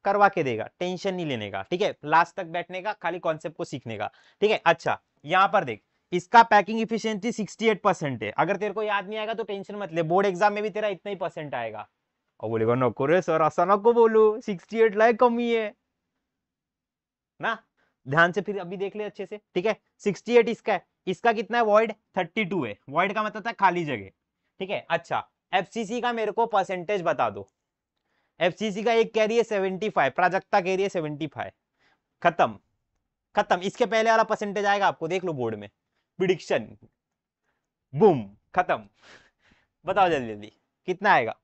Speaker 1: करवा के देगा टेंशन नहीं लेने का ठीक है लास्ट तक बैठने का खाली कॉन्सेप्ट को सीखने का ठीक है अच्छा यहाँ पर देख इसका पैकिंग इफिशियंसी 68 परसेंट है अगर तेरे को याद नहीं आएगा तो टेंशन मत ले बोर्ड एग्जाम में भी तेरा इतना ही परसेंट आएगा और बोलेगा नको रे सर ऐसा नको बोलो 68 लाख कमी है ना ध्यान से फिर अभी देख ले अच्छे से ठीक है 68 इसका है इसका कितना है वॉइड 32 है वॉइड का मतलब था खाली जगह ठीक है अच्छा एफसीसी का मेरे को परसेंटेज बता दो एफसीसी का एक कह रही है 75 प्राजक्ता कह रही है 75 खत्म खत्म इसके पहले वाला परसेंटेज आएगा आपको देख लो बोर्ड में प्रिडिक्शन बूम खत्म बताओ जल्दी जल्दी कितना आएगा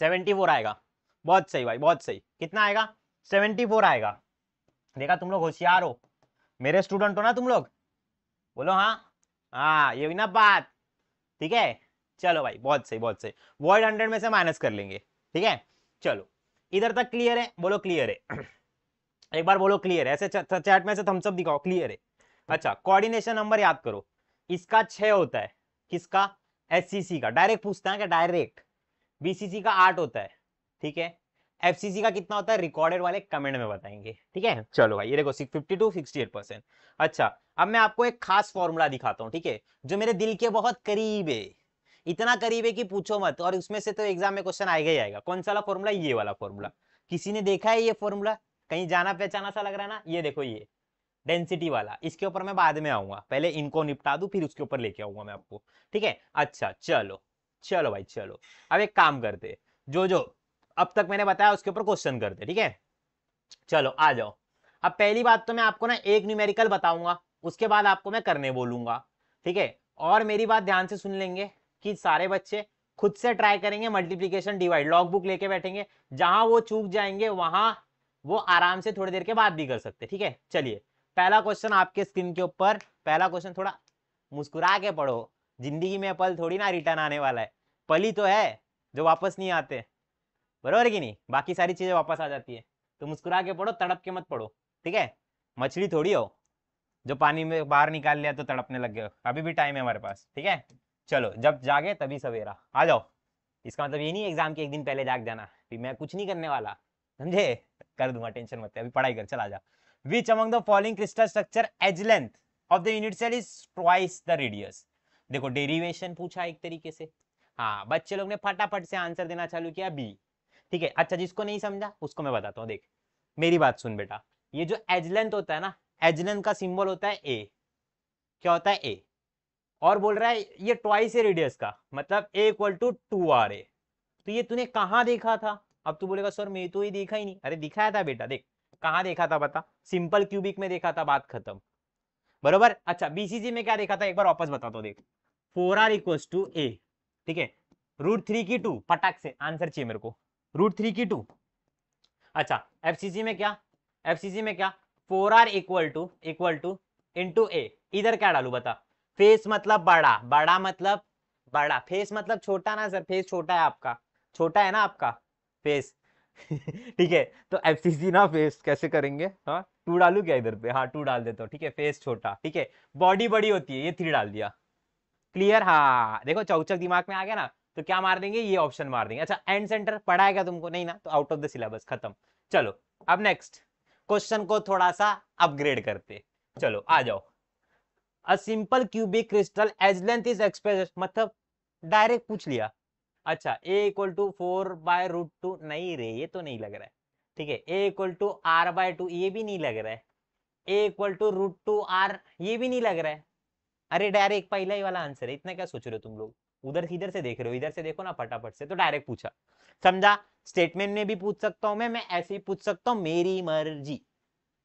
Speaker 1: सेवेंटी हम्म। फोर आएगा बहुत सही भाई बहुत सही कितना आएगा सेवेंटी फोर आएगा देखा तुम लोग होशियार हो मेरे स्टूडेंट हो ना तुम लोग बोलो हाँ हाँ ये भी ना बात ठीक है चलो भाई बहुत सही बहुत सही वर्ड हंड्रेड में से माइनस कर लेंगे ठीक है चलो इधर तक क्लियर है बोलो क्लियर है एक बार बोलो क्लियर है ऐसे चैट में से थम्स अप दिखाओ क्लियर है अच्छा कोऑर्डिनेशन नंबर याद करो इसका छः होता है किसका एससीसी का डायरेक्ट पूछते हैं क्या डायरेक्ट बीसीसी का आठ होता है ठीक है एफसीसी का कितना होता है रिकॉर्डेड वाले कमेंट में बताएंगे ठीक है चलो भाई ये देखो फिफ्टी टू सिक्सटी परसेंट अच्छा अब मैं आपको एक खास फॉर्मूला दिखाता हूँ ठीक है जो मेरे दिल के बहुत करीब है इतना करीब है कि पूछो मत और उसमें से तो एग्जाम में क्वेश्चन आएगा ही आएगा कौन सा वाला फॉर्मूला ये वाला फॉर्मूला किसी ने देखा है ये फॉर्मूला कहीं जाना पहचाना सा लग रहा है ना ये देखो ये डेंसिटी वाला इसके ऊपर मैं बाद में आऊंगा पहले इनको निपटा दू फिर उसके ऊपर लेके आऊंगा मैं आपको ठीक है अच्छा चलो चलो भाई चलो अब एक काम करते जो जो अब तक मैंने बताया उसके ऊपर क्वेश्चन करते ठीक है चलो आ जाओ अब पहली बात तो मैं आपको ना एक न्यूमेरिकल बताऊंगा उसके बाद आपको मैं करने बोलूंगा ठीक है और मेरी बात ध्यान से सुन लेंगे कि सारे बच्चे खुद से ट्राई करेंगे मल्टीप्लीकेशन डिवाइड लॉग बुक लेके बैठेंगे जहां वो चूक जाएंगे वहां वो आराम से थोड़ी देर के बाद भी कर सकते ठीक है चलिए पहला क्वेश्चन आपके स्क्रीन के ऊपर पहला क्वेश्चन थोड़ा मुस्कुरा के पढ़ो जिंदगी में पल थोड़ी ना रिटर्न आने वाला है पल ही तो है जो वापस नहीं आते बरोबर कि नहीं बाकी सारी चीजें वापस आ जाती है तो मुस्कुरा के पढ़ो तड़प के मत पढ़ो ठीक है मछली थोड़ी हो जो पानी में बाहर निकाल लिया तो तड़पने लग गए अभी भी टाइम है हमारे पास ठीक है चलो जब जागे तभी सवेरा आ जाओ इसका मतलब ये नहीं एग्जाम के एक दिन पहले जाग जाना मैं कुछ नहीं करने वाला समझे कर दूंगा टेंशन मत अभी पढ़ाई कर चला जा which among the following crystal structure edge length of the unit cell is twice the radius देखो डेरिवेशन पूछा एक तरीके से हाँ बच्चे लोग ने फटाफट से आंसर देना चालू किया बी ठीक है अच्छा जिसको नहीं समझा उसको मैं बताता हूँ देख मेरी बात सुन बेटा ये जो एज लेंथ होता है ना एज लेंथ का सिंबल होता है ए क्या होता है ए और बोल रहा है ये ट्वाइस है रेडियस का मतलब A equal to two R A तो ये तूने कहाँ देखा था अब तू बोलेगा सर मैं तो ये देखा ही नहीं अरे दिखाया था बेटा देख कहा देखा था बता सिंपल क्यूबिक में देखा था बात खत्म बरोबर अच्छा बीसीजी में क्या देखा था एक बार वापस बता दो तो देख four R equal to A ठीक है रूट थ्री की टू फटाक से आंसर चाहिए मेरे को रूट थ्री की टू अच्छा एफसीसी में क्या एफसीसी में क्या four are equal to equal to into A इधर क्या डालू बता फेस मतलब बड़ा बड़ा मतलब बड़ा फेस मतलब छोटा ना सर फेस छोटा है आपका छोटा है ना आपका फेस ठीक है तो एफसीसी ना फेस कैसे करेंगे हाँ टू डालू क्या इधर पे हाँ टू डाल देता हूँ ठीक है फेस छोटा ठीक है बॉडी बड़ी होती है ये थ्री डाल दिया क्लियर हाँ देखो चौचक दिमाग में आ गया ना तो क्या मार देंगे ये ऑप्शन मार देंगे अच्छा एंड सेंटर पढ़ाएगा तुमको नहीं ना तो आउट ऑफ द सिलेबस खत्म चलो अब नेक्स्ट क्वेश्चन को थोड़ा सा अपग्रेड करते चलो आ जाओ a simple cubic crystal edge length is express मतलब डायरेक्ट पूछ लिया अच्छा A equal to four by root two नहीं रे ये तो नहीं लग रहा है ठीक है A equal to R by two ये भी नहीं लग रहा है A equal to root two R ये भी नहीं लग रहा है अरे डायरेक्ट पहला ही वाला आंसर है इतना क्या सोच रहे हो तुम लोग उधर इधर से देख रहे हो इधर से देखो ना फटाफट से तो डायरेक्ट पूछा समझा स्टेटमेंट में भी पूछ सकता हूं मैं मैं ऐसे ही पूछ सकता हूँ मेरी मर्जी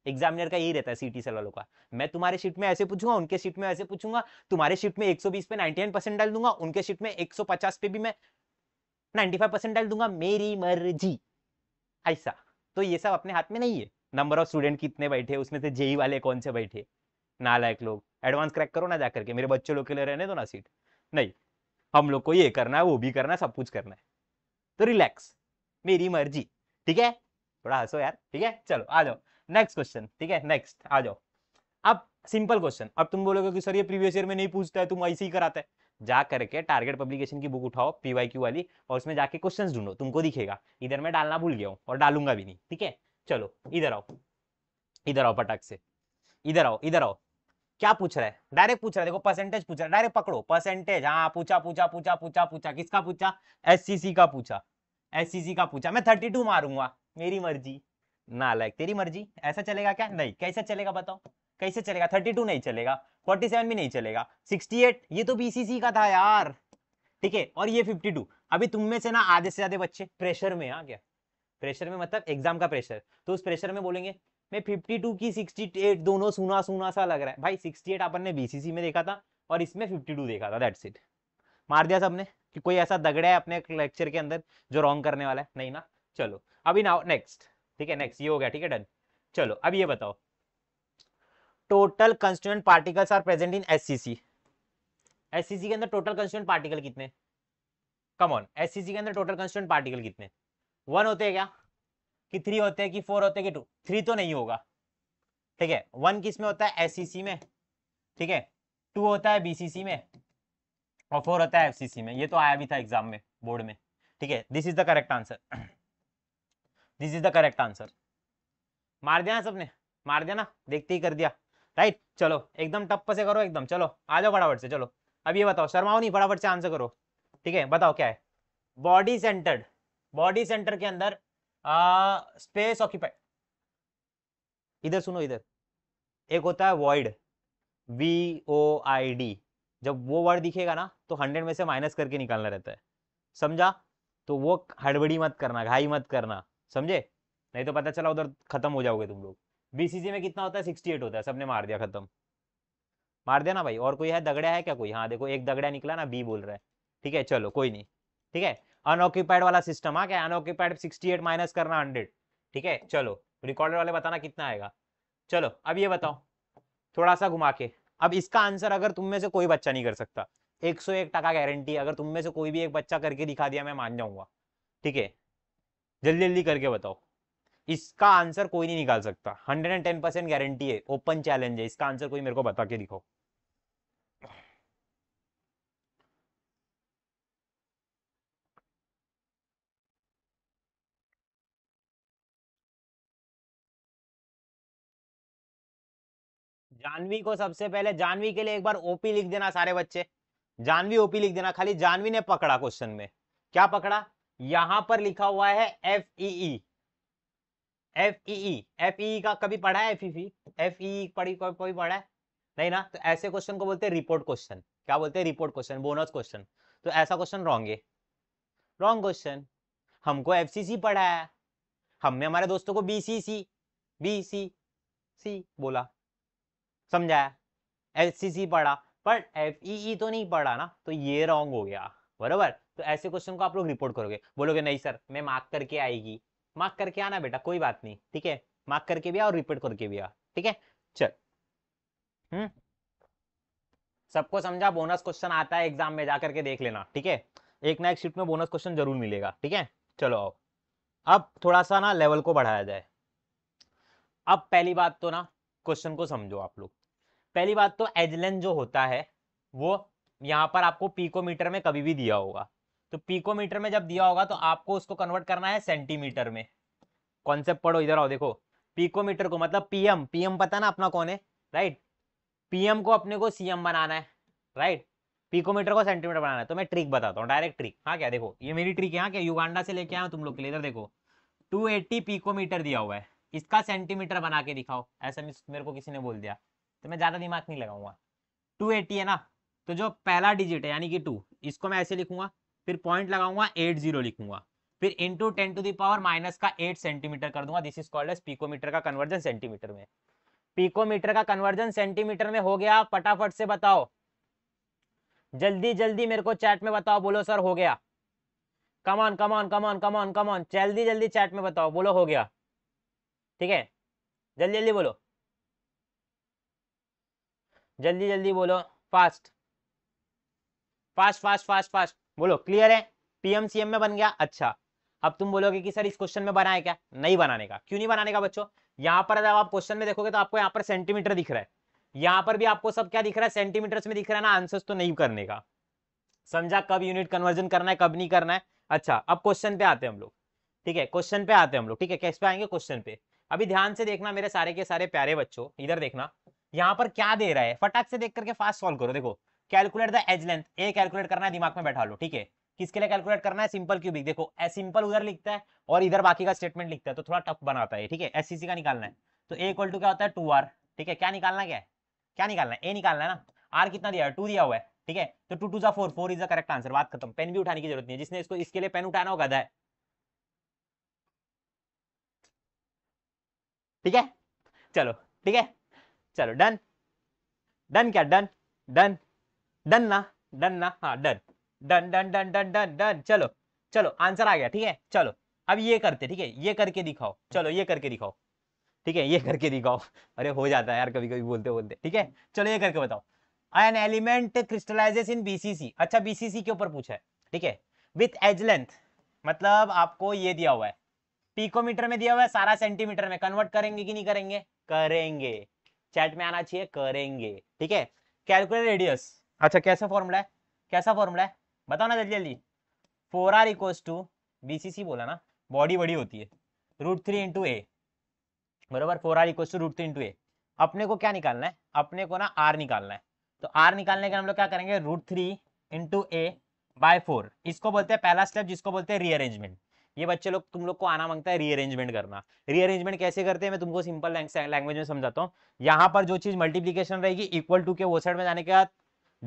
Speaker 1: एग्जामिनर का यही रहता है सीटी से का मैं तुम्हारे शीट में ऐसे पूछूंगा उनके शीट में ऐसे पूछूंगा तुम्हारे शीट में 120 पे 99 परसेंट डाल दूंगा उनके शीट में 150 पे भी मैं 95% डाल दूंगा मेरी मर्जी ऐसा तो ये सब अपने हाथ में नहीं है नंबर ऑफ स्टूडेंट कितने बैठे उसमें से जेई वाले कौन से बैठे ना लायक लोग एडवांस क्रैक करो ना जाकर के मेरे बच्चों लोग के लिए रहने दो ना सीट नहीं हम लोग को ये करना है वो भी करना है सब कुछ करना है तो रिलैक्स मेरी मर्जी ठीक है थोड़ा हंसो यार ठीक है चलो आ जाओ नेक्स्ट क्वेश्चन ठीक है नेक्स्ट आ जाओ अब सिंपल क्वेश्चन अब तुम बोलोगे कि सर ये प्रीवियस ईयर में नहीं पूछता है तुम ऐसे ही कराते जा करके टारगेट पब्लिकेशन की बुक उठाओ पीवाईक्यू वाली और उसमें जाके क्वेश्चन ढूंढो तुमको दिखेगा इधर मैं डालना भूल गया हूँ और डालूंगा भी नहीं ठीक है चलो इधर आओ इधर आओ पटाख से इधर आओ इधर आओ क्या पूछ रहा है डायरेक्ट पूछ रहा है देखो परसेंटेज पूछ रहा है डायरेक्ट पकड़ो परसेंटेज हाँ पूछा पूछा पूछा पूछा पूछा किसका पूछा एस का पूछा एस का पूछा मैं थर्टी टू मारूंगा मेरी मर्जी ना लाइक तेरी मर्जी ऐसा चलेगा क्या नहीं कैसे चलेगा बताओ कैसे चलेगा थर्टी टू नहीं चलेगा 47 भी नहीं चलेगा 68 ये तो बीसीसी का था यार ठीक है और ये 52 अभी तुम में से ना आधे से आधे बच्चे प्रेशर में आ गया प्रेशर में मतलब एग्जाम का प्रेशर तो उस प्रेशर में बोलेंगे मैं 52 की 68 दोनों सुना सुना सा लग रहा है भाई 68 अपन ने बीसीसी में देखा था और इसमें 52 देखा था दैट्स इट मार दिया सबने कि कोई ऐसा दगड़ा है अपने लेक्चर के अंदर जो रॉन्ग करने वाला है नहीं ना चलो अभी ना नेक्स्ट ठीक है नेक्स्ट ये हो गया ठीक है डन चलो अब ये बताओ total constituent particles are present in SCC SCC के अंदर टोटल कंस्टिट्यूएंट पार्टिकल कितने कम ऑन एससीसी के अंदर टोटल कंस्टिट्यूएंट पार्टिकल कितने वन होते हैं क्या कि थ्री होते हैं कि फोर होते हैं कि टू थ्री तो नहीं होगा ठीक है वन किस में होता है एससीसी में ठीक है टू होता है बीसीसी में और फोर होता है एफसीसी में ये तो आया भी था एग्जाम में बोर्ड में ठीक है this is the correct answer this is the correct answer मार दिया ना सबने मार दिया ना देखते ही कर दिया राइट चलो एकदम टप से करो एकदम चलो आ जाओ फटाफट से चलो अब ये बताओ शर्माओ नहीं फटाफट से आंसर करो ठीक है बताओ क्या है बॉडी सेंटर्ड बॉडी सेंटर के अंदर स्पेस ऑक्यूपाइड इधर सुनो इधर एक होता है void V O I D जब वो वर्ड दिखेगा ना तो हंड्रेड में से माइनस करके निकालना रहता है समझा तो वो हड़बड़ी मत करना घाई मत करना समझे नहीं तो पता चला उधर खत्म हो जाओगे तुम लोग बीसीसी में कितना होता है सिक्सटी एट होता है सबने मार दिया खत्म मार दिया ना भाई और कोई है दगड़ा है क्या कोई हाँ देखो एक दगड़ा निकला ना बी बोल रहा है ठीक है चलो कोई नहीं ठीक है अनऑक्यूपाइड वाला सिस्टम हाँ क्या अनऑक्यूपाइड सिक्सटी एट माइनस करना हंड्रेड ठीक है चलो रिकॉर्डर वाले बताना कितना आएगा चलो अब ये बताओ थोड़ा सा घुमा के अब इसका आंसर अगर तुम में से कोई बच्चा नहीं कर सकता एक सौ एक टका गारंटी अगर तुम में से कोई भी एक बच्चा करके दिखा दिया मैं मान जाऊंगा ठीक है जल्दी जल्दी करके बताओ इसका आंसर कोई नहीं निकाल सकता 110 परसेंट गारंटी है ओपन चैलेंज है इसका आंसर कोई मेरे को बता के दिखो जानवी को सबसे पहले जानवी के लिए एक बार ओपी लिख देना सारे बच्चे जानवी ओपी लिख देना खाली जानवी ने पकड़ा क्वेश्चन में क्या पकड़ा यहां पर लिखा हुआ है F E E F E F E का कभी पढ़ा है एफ ई एफ ई पढ़ी कभी पढ़ा है नहीं ना तो ऐसे क्वेश्चन को बोलते हैं रिपोर्ट क्वेश्चन क्या बोलते हैं रिपोर्ट क्वेश्चन बोनस क्वेश्चन तो ऐसा क्वेश्चन रॉन्ग है रॉन्ग क्वेश्चन हमको एफ सी सी पढ़ा है हमने हमारे दोस्तों को B C C B C C बोला समझाया एफ सी सी पढ़ा पर एफ ई e e तो नहीं पढ़ा ना तो ये रॉन्ग हो गया बराबर तो ऐसे क्वेश्चन को आप लोग रिपोर्ट करोगे बोलोगे नहीं सर मैं मार्क करके आएगी मार्क करके आना बेटा कोई बात नहीं ठीक है मार्क करके भी आ और रिपीट करके भी आ ठीक है चल हम्म सबको समझा बोनस क्वेश्चन आता है एग्जाम में जाकर के देख लेना ठीक है एक ना एक शिफ्ट में बोनस क्वेश्चन जरूर मिलेगा ठीक है चलो आओ अब थोड़ा सा ना लेवल को बढ़ाया जाए अब पहली बात तो ना क्वेश्चन को समझो आप लोग पहली बात तो एजलेन जो होता है वो यहाँ पर आपको पीकोमीटर में कभी भी दिया होगा तो पीकोमीटर में जब दिया होगा तो आपको उसको कन्वर्ट करना है सेंटीमीटर में कॉन्सेप्ट पढ़ो इधर आओ देखो पीकोमीटर को मतलब पीएम पीएम पता ना अपना कौन है राइट पीएम को अपने को सीएम बनाना है राइट पीकोमीटर को सेंटीमीटर बनाना है तो मैं ट्रिक बताता हूँ डायरेक्ट ट्रिक हाँ क्या देखो ये मेरी ट्रिक है हाँ क्या युगांडा से लेके आया तुम लोग के लिए इधर देखो टू पीकोमीटर दिया हुआ है इसका सेंटीमीटर बना के दिखाओ ऐसा मेरे को किसी ने बोल दिया तो मैं ज़्यादा दिमाग नहीं लगाऊंगा टू है ना तो जो पहला डिजिट है यानी कि टू इसको मैं ऐसे लिखूंगा फिर पॉइंट लगाऊंगा एट जीरो लिखूंगा फिर into ten to the power minus का एट सेंटीमीटर कर दूंगा this is called as picometer का कन्वर्जन सेंटीमीटर में पीकोमीटर का कन्वर्जन सेंटीमीटर में हो गया फटाफट से बताओ जल्दी जल्दी मेरे को चैट में बताओ बोलो सर हो गया कमान कमान कमान कमान कमान जल्दी जल्दी चैट में बताओ बोलो हो गया ठीक है जल्दी जल्दी बोलो जल्दी जल्दी बोलो fast fast fast fast fast बोलो क्लियर है पीएमसीएम में बन गया अच्छा अब तुम बोलोगे कि सर इस क्वेश्चन में बना क्या नहीं बनाने का क्यों नहीं बनाने का बच्चों यहाँ पर जब आप क्वेश्चन में देखोगे तो आपको यहाँ पर सेंटीमीटर दिख रहा है यहाँ पर भी आपको सब क्या दिख रहा है सेंटीमीटर में दिख रहा है ना आंसर तो नहीं करने का समझा कब यूनिट कन्वर्जन करना है कब नहीं करना है अच्छा अब क्वेश्चन पे आते हैं हम लोग ठीक है क्वेश्चन पे आते हैं हम लोग ठीक है कैसे पे आएंगे क्वेश्चन पे अभी ध्यान से देखना मेरे सारे के सारे प्यारे बच्चों इधर देखना यहाँ पर क्या दे रहा है फटाक से देख करके फास्ट सॉल्व करो देखो calculate the edge length A calculate करना है दिमाग में बैठा लो ठीक है किसके लिए कैलकुलेट करना है सिंपल क्यूबिक देखो ए सिंपल उधर लिखता है और इधर बाकी का स्टेटमेंट लिखता है तो थोड़ा टफ बनाता है ठीक है एस का निकालना है तो ए इक्वल टू क्या होता है टू आर ठीक है क्या निकालना क्या है क्या निकालना है ए निकालना है ना आर कितना दिया है टू दिया हुआ है ठीक है तो टू टू जो four four is the correct answer बात खत्म पेन भी उठाने की जरूरत नहीं है जिसने इसको इसके लिए पेन उठाना होगा है ठीक है चलो ठीक है चलो डन डन क्या डन डन डन ना डन ना हाँ done done done done done done done चलो चलो आंसर आ गया ठीक है चलो अब ये करते ठीक है ये करके दिखाओ चलो ये करके दिखाओ ठीक है ये करके दिखाओ अरे हो जाता है यार कभी कभी बोलते बोलते ठीक है चलो ये करके बताओ an element crystallizes in BCC अच्छा बीसीसी के ऊपर पूछा है ठीक है विथ एज लेंथ मतलब आपको ये दिया हुआ है पीकोमीटर में दिया हुआ है सारा सेंटीमीटर में कन्वर्ट करेंगे कि नहीं करेंगे करेंगे चैट में आना चाहिए करेंगे ठीक है कैलकुलेट रेडियस अच्छा कैसा फॉर्मूला है कैसा फॉर्मूला है बताओ ना जल्दी जल्दी four R equal to B C C बोला ना बॉडी बड़ी होती है रूट थ्री इंटू ए बराबर four R equals to root three into A अपने को क्या निकालना है अपने को ना आर निकालना है तो आर निकालने के हम लोग क्या करेंगे root three into A by four इसको बोलते हैं पहला स्टेप जिसको बोलते हैं रीअरेंजमेंट ये बच्चे लोग तुम लोग को आना मांगता है रीअरेंजमेंट करना रीअरेंजमेंट कैसे करते हैं मैं तुमको सिंपल लैंग्वेज में समझाता हूँ यहाँ पर जो चीज मल्टीप्लीकेशन रहेगी इक्वल टू के वो साइड में जाने के बाद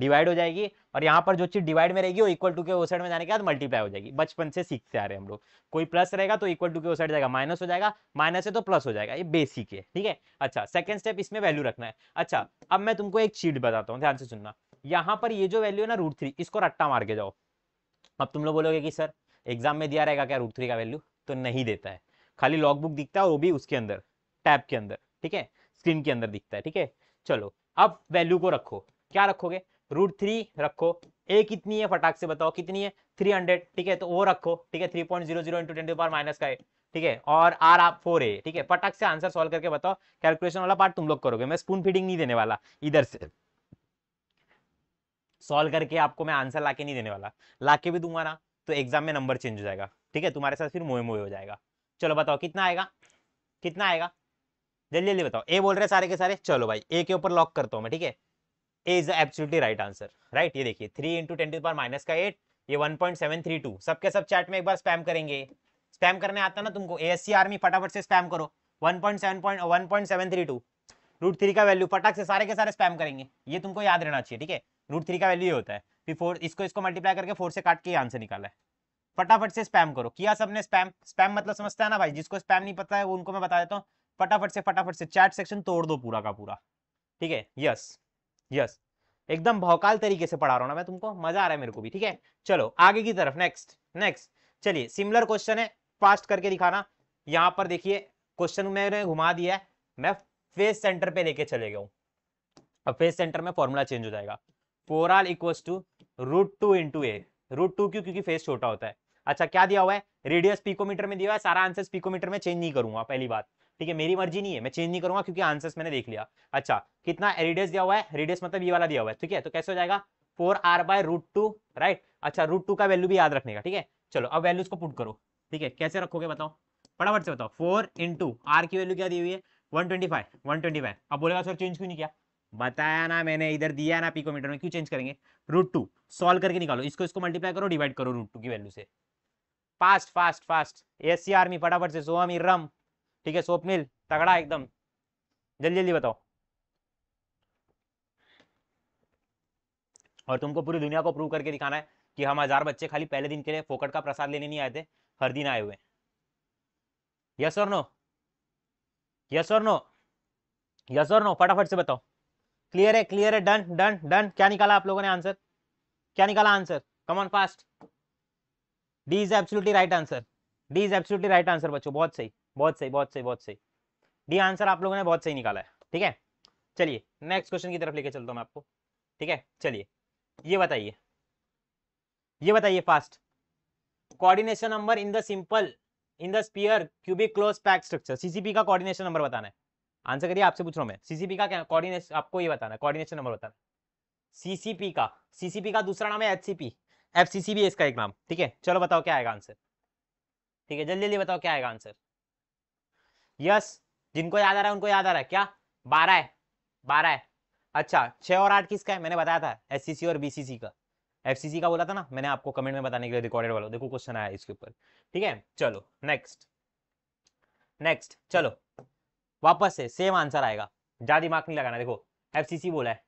Speaker 1: डिवाइड हो जाएगी और यहाँ पर जो चीज़ डिवाइड में रहेगी वो इक्वल टू के वो साइड में जाने के बाद मल्टीप्लाई हो जाएगी बचपन से सीखते आ रहे हैं हम लोग कोई प्लस रहेगा तो इक्वल टू के ओ साइड जाएगा माइनस हो जाएगा माइनस है तो प्लस हो जाएगा ये बेसिक है ठीक है अच्छा सेकंड स्टेप इसमें वैल्यू रखना है अच्छा अब मैं तुमको एक चीट बताता हूँ ध्यान से सुनना यहाँ पर ये जो वैल्यू है ना रूट थ्री इसको रट्टा मार के जाओ अब तुम लोग बोलोगे कि सर एग्जाम में दिया रहेगा क्या रूट थ्री का वैल्यू तो नहीं देता है खाली लॉग बुक दिखता है वो भी उसके अंदर टैब के अंदर ठीक है स्क्रीन के अंदर दिखता है ठीक है चलो अब वैल्यू को रखो क्या रखोगे रूट थ्री रखो ए कितनी है फटाक से बताओ कितनी है थ्री हंड्रेड ठीक है तो वो रखो ठीक है three point zero zero into ten power minus का है ठीक है और आर आप फोर ए ठीक है फटाक से आंसर सॉल्व करके बताओ कैलकुलेशन वाला पार्ट तुम लोग करोगे मैं स्पून फीडिंग नहीं देने वाला इधर से सॉल्व करके आपको मैं आंसर लाके नहीं देने वाला लाके भी दूंगा ना तो एग्जाम में नंबर चेंज हो जाएगा ठीक है तुम्हारे साथ फिर मोए मोए हो जाएगा चलो बताओ कितना आएगा कितना आएगा जल्दी जल्दी बताओ ए बोल रहे सारे के सारे चलो भाई ए के ऊपर लॉक करता हूँ मैं ठीक है is absolutely right answer right ये देखिए three into ten to power minus का एट ये one point seven three two सबके सब चैट में एक बार स्पैम करेंगे स्पैम करने आता है ना तुमको ए एस सी आर्मी फटाफट से स्पैम करो one point seven point one point seven three two root three का वैल्यू फटाक से सारे के सारे स्पैम करेंगे ये तुमको याद रहना चाहिए ठीक है रूट थ्री का वैल्यू ये होता है फिर फोर इसको इसको मल्टीप्लाई करके फोर से काट के आंसर निकाला है फटाफट से स्पैम करो किया सबने स्पैम स्पैम मतलब समझता है ना भाई जिसको स्पैम नहीं पता है वो उनको मैं बता देता हूँ फटाफट से फटाफट से चैट सेक्शन तोड़ दो पूरा का पूरा ठीक है यस यस एकदम भौकाल तरीके से पढ़ा रहा हूं ना मैं तुमको मजा आ रहा है मेरे को भी ठीक है चलो आगे की तरफ नेक्स्ट नेक्स्ट चलिए सिमिलर क्वेश्चन है फास्ट करके दिखाना यहां पर देखिए क्वेश्चन मैंने घुमा दिया है मैं फेस सेंटर पे लेके चले गया अब फेस सेंटर में फॉर्मूला चेंज हो जाएगा four r equal to root two into a root two क्यों क्योंकि फेस छोटा होता है अच्छा क्या दिया हुआ है रेडियस पीकोमीटर में दिया हुआ है सारा आंसर पीकोमीटर में चेंज नहीं करूंगा पहली बात ठीक है मेरी मर्जी नहीं है मैं चेंज नहीं करूंगा क्योंकि आंसर्स मैंने देख लिया अच्छा कितना रेडियस दिया हुआ है रेडियस मतलब ये वाला दिया हुआ है ठीक है तो कैसे हो जाएगा four r by root two right अच्छा रूट टू का वैल्यू भी याद रखने का ठीक है चलो अब वैल्यूज को पुट करो ठीक है कैसे रखोगे बताओ फटाफट से बताओ फोर इंटू आर की वैल्यू क्या दी हुई है one twenty five one twenty five अब बोलेगा सर चेंज क्यों नहीं किया बताया ना मैंने इधर दिया ना पीकोमीटर में क्यों चेंज करेंगे रूट टू सॉल्व करके निकालो इसको इसको मल्टीप्लाई करो डिवाइड करो रूट टू की वैल्यू से fast fast fast S C army फटाफट से सोहम इर्रम ठीक है स्वप्निल तगड़ा एकदम जल्दी जल्दी बताओ और तुमको पूरी दुनिया को प्रूव करके दिखाना है कि हम हजार बच्चे खाली पहले दिन के लिए फोकट का प्रसाद लेने नहीं आए थे हर दिन आए हुए यस और नो यस और नो यस और नो फटाफट से बताओ क्लियर है क्लियर है डन डन डन क्या निकाला आप लोगों ने आंसर क्या निकाला answer on fast D is absolutely right answer D is absolutely right answer बच्चों बहुत सही बहुत सही बहुत सही बहुत सही डी आंसर आप लोगों ने बहुत सही निकाला है ठीक है चलिए नेक्स्ट क्वेश्चन की तरफ लेके चलता हूँ मैं आपको ठीक है चलिए ये बताइए ये बताइए fast coordination number in the simple in the sphere cubic close pack structure CCP का कोऑर्डिनेशन नंबर बताना है आंसर करिए आपसे पूछ रहा हूँ मैं सीसीपी का क्या कोऑर्डिनेशन आपको ये बताना है कोऑर्डिनेशन नंबर बताना सीसीपी का सीसीपी का दूसरा नाम है एचसीपी एफसीसीबी इसका एक नाम ठीक है चलो बताओ क्या आएगा आंसर ठीक है जल्दी जल्दी बताओ क्या आएगा आंसर यस जिनको याद आ रहा है उनको याद आ रहा है क्या बारह है बारह है अच्छा छह और आठ किसका है मैंने बताया था सी और बीसीसी का एफसीसी का बोला था ना मैंने आपको कमेंट में बताने के लिए रिकॉर्डेड वालों देखो क्वेश्चन आया इसके ऊपर ठीक है चलो नेक्स्ट नेक्स्ट चलो वापस से सेम आंसर आएगा ज्यादा दिमाग नहीं लगाना देखो एफसीसी बोला है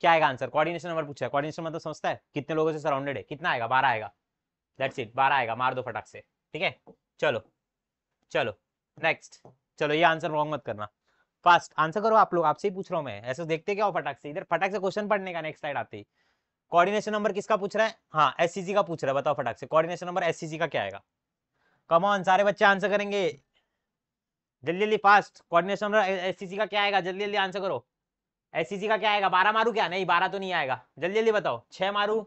Speaker 1: क्या आएगा आंसर कोऑर्डिनेशन नंबर पूछा है कोऑर्डिनेशन तो मतलब समझता है कितने लोगों से सराउंडेड है कितना आएगा बारह आएगा दैट्स इट बारह आएगा मार दो फटाक से ठीक है चलो चलो नेक्स्ट चलो ये आंसर रॉन्ग मत करना फास्ट आंसर करो आप लोग आपसे ही पूछ रहा हूँ मैं ऐसे देखते क्या हो फटाक से इधर फटाक से क्वेश्चन पढ़ने का नेक्स्ट साइड आते ही कोऑर्डिनेशन नंबर किसका पूछ रहा है हाँ एस का पूछ रहा है बताओ फटाक से कोऑर्डिनेशन नंबर एस का क्या आएगा कमॉन सारे बच्चे आंसर करेंगे जल्दी जल्दी फास्ट कोऑर्डिनेशन नंबर एस का क्या आएगा जल्दी जल्दी आंसर करो एस का क्या आएगा बारह मारू क्या नहीं बारह तो नहीं आएगा जल्दी जल्दी बताओ छह मारू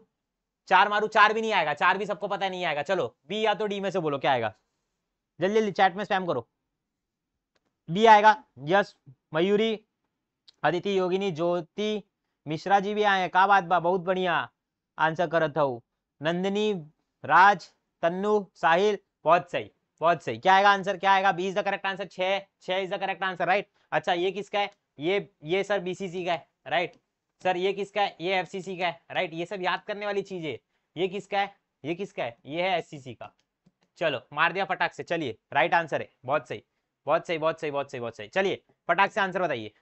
Speaker 1: चार मारू चार भी नहीं आएगा चार भी सबको पता नहीं आएगा चलो बी या तो डी में से बोलो क्या आएगा जल्दी जल्दी चैट में स्पैम करो बी आएगा यस मयूरी अदिति योगिनी ज्योति मिश्रा जी भी आए का बात बा बहुत बढ़िया आंसर करत हूँ नंदिनी राज तन्नू साहिल बहुत सही बहुत सही क्या आएगा आंसर क्या आएगा B is the correct answer छह छह is the correct answer right अच्छा ये किसका है ये ये सर बीसीसी का है राइट सर ये किसका है ये एफसीसी का है राइट ये सब याद करने वाली चीज है ये किसका है ये किसका है ये है सी का चलो मार दिया फटाक से चलिए राइट आंसर है बहुत सही बहुत सही बहुत सही बहुत सही बहुत सही चलिए फटाक से आंसर बताइए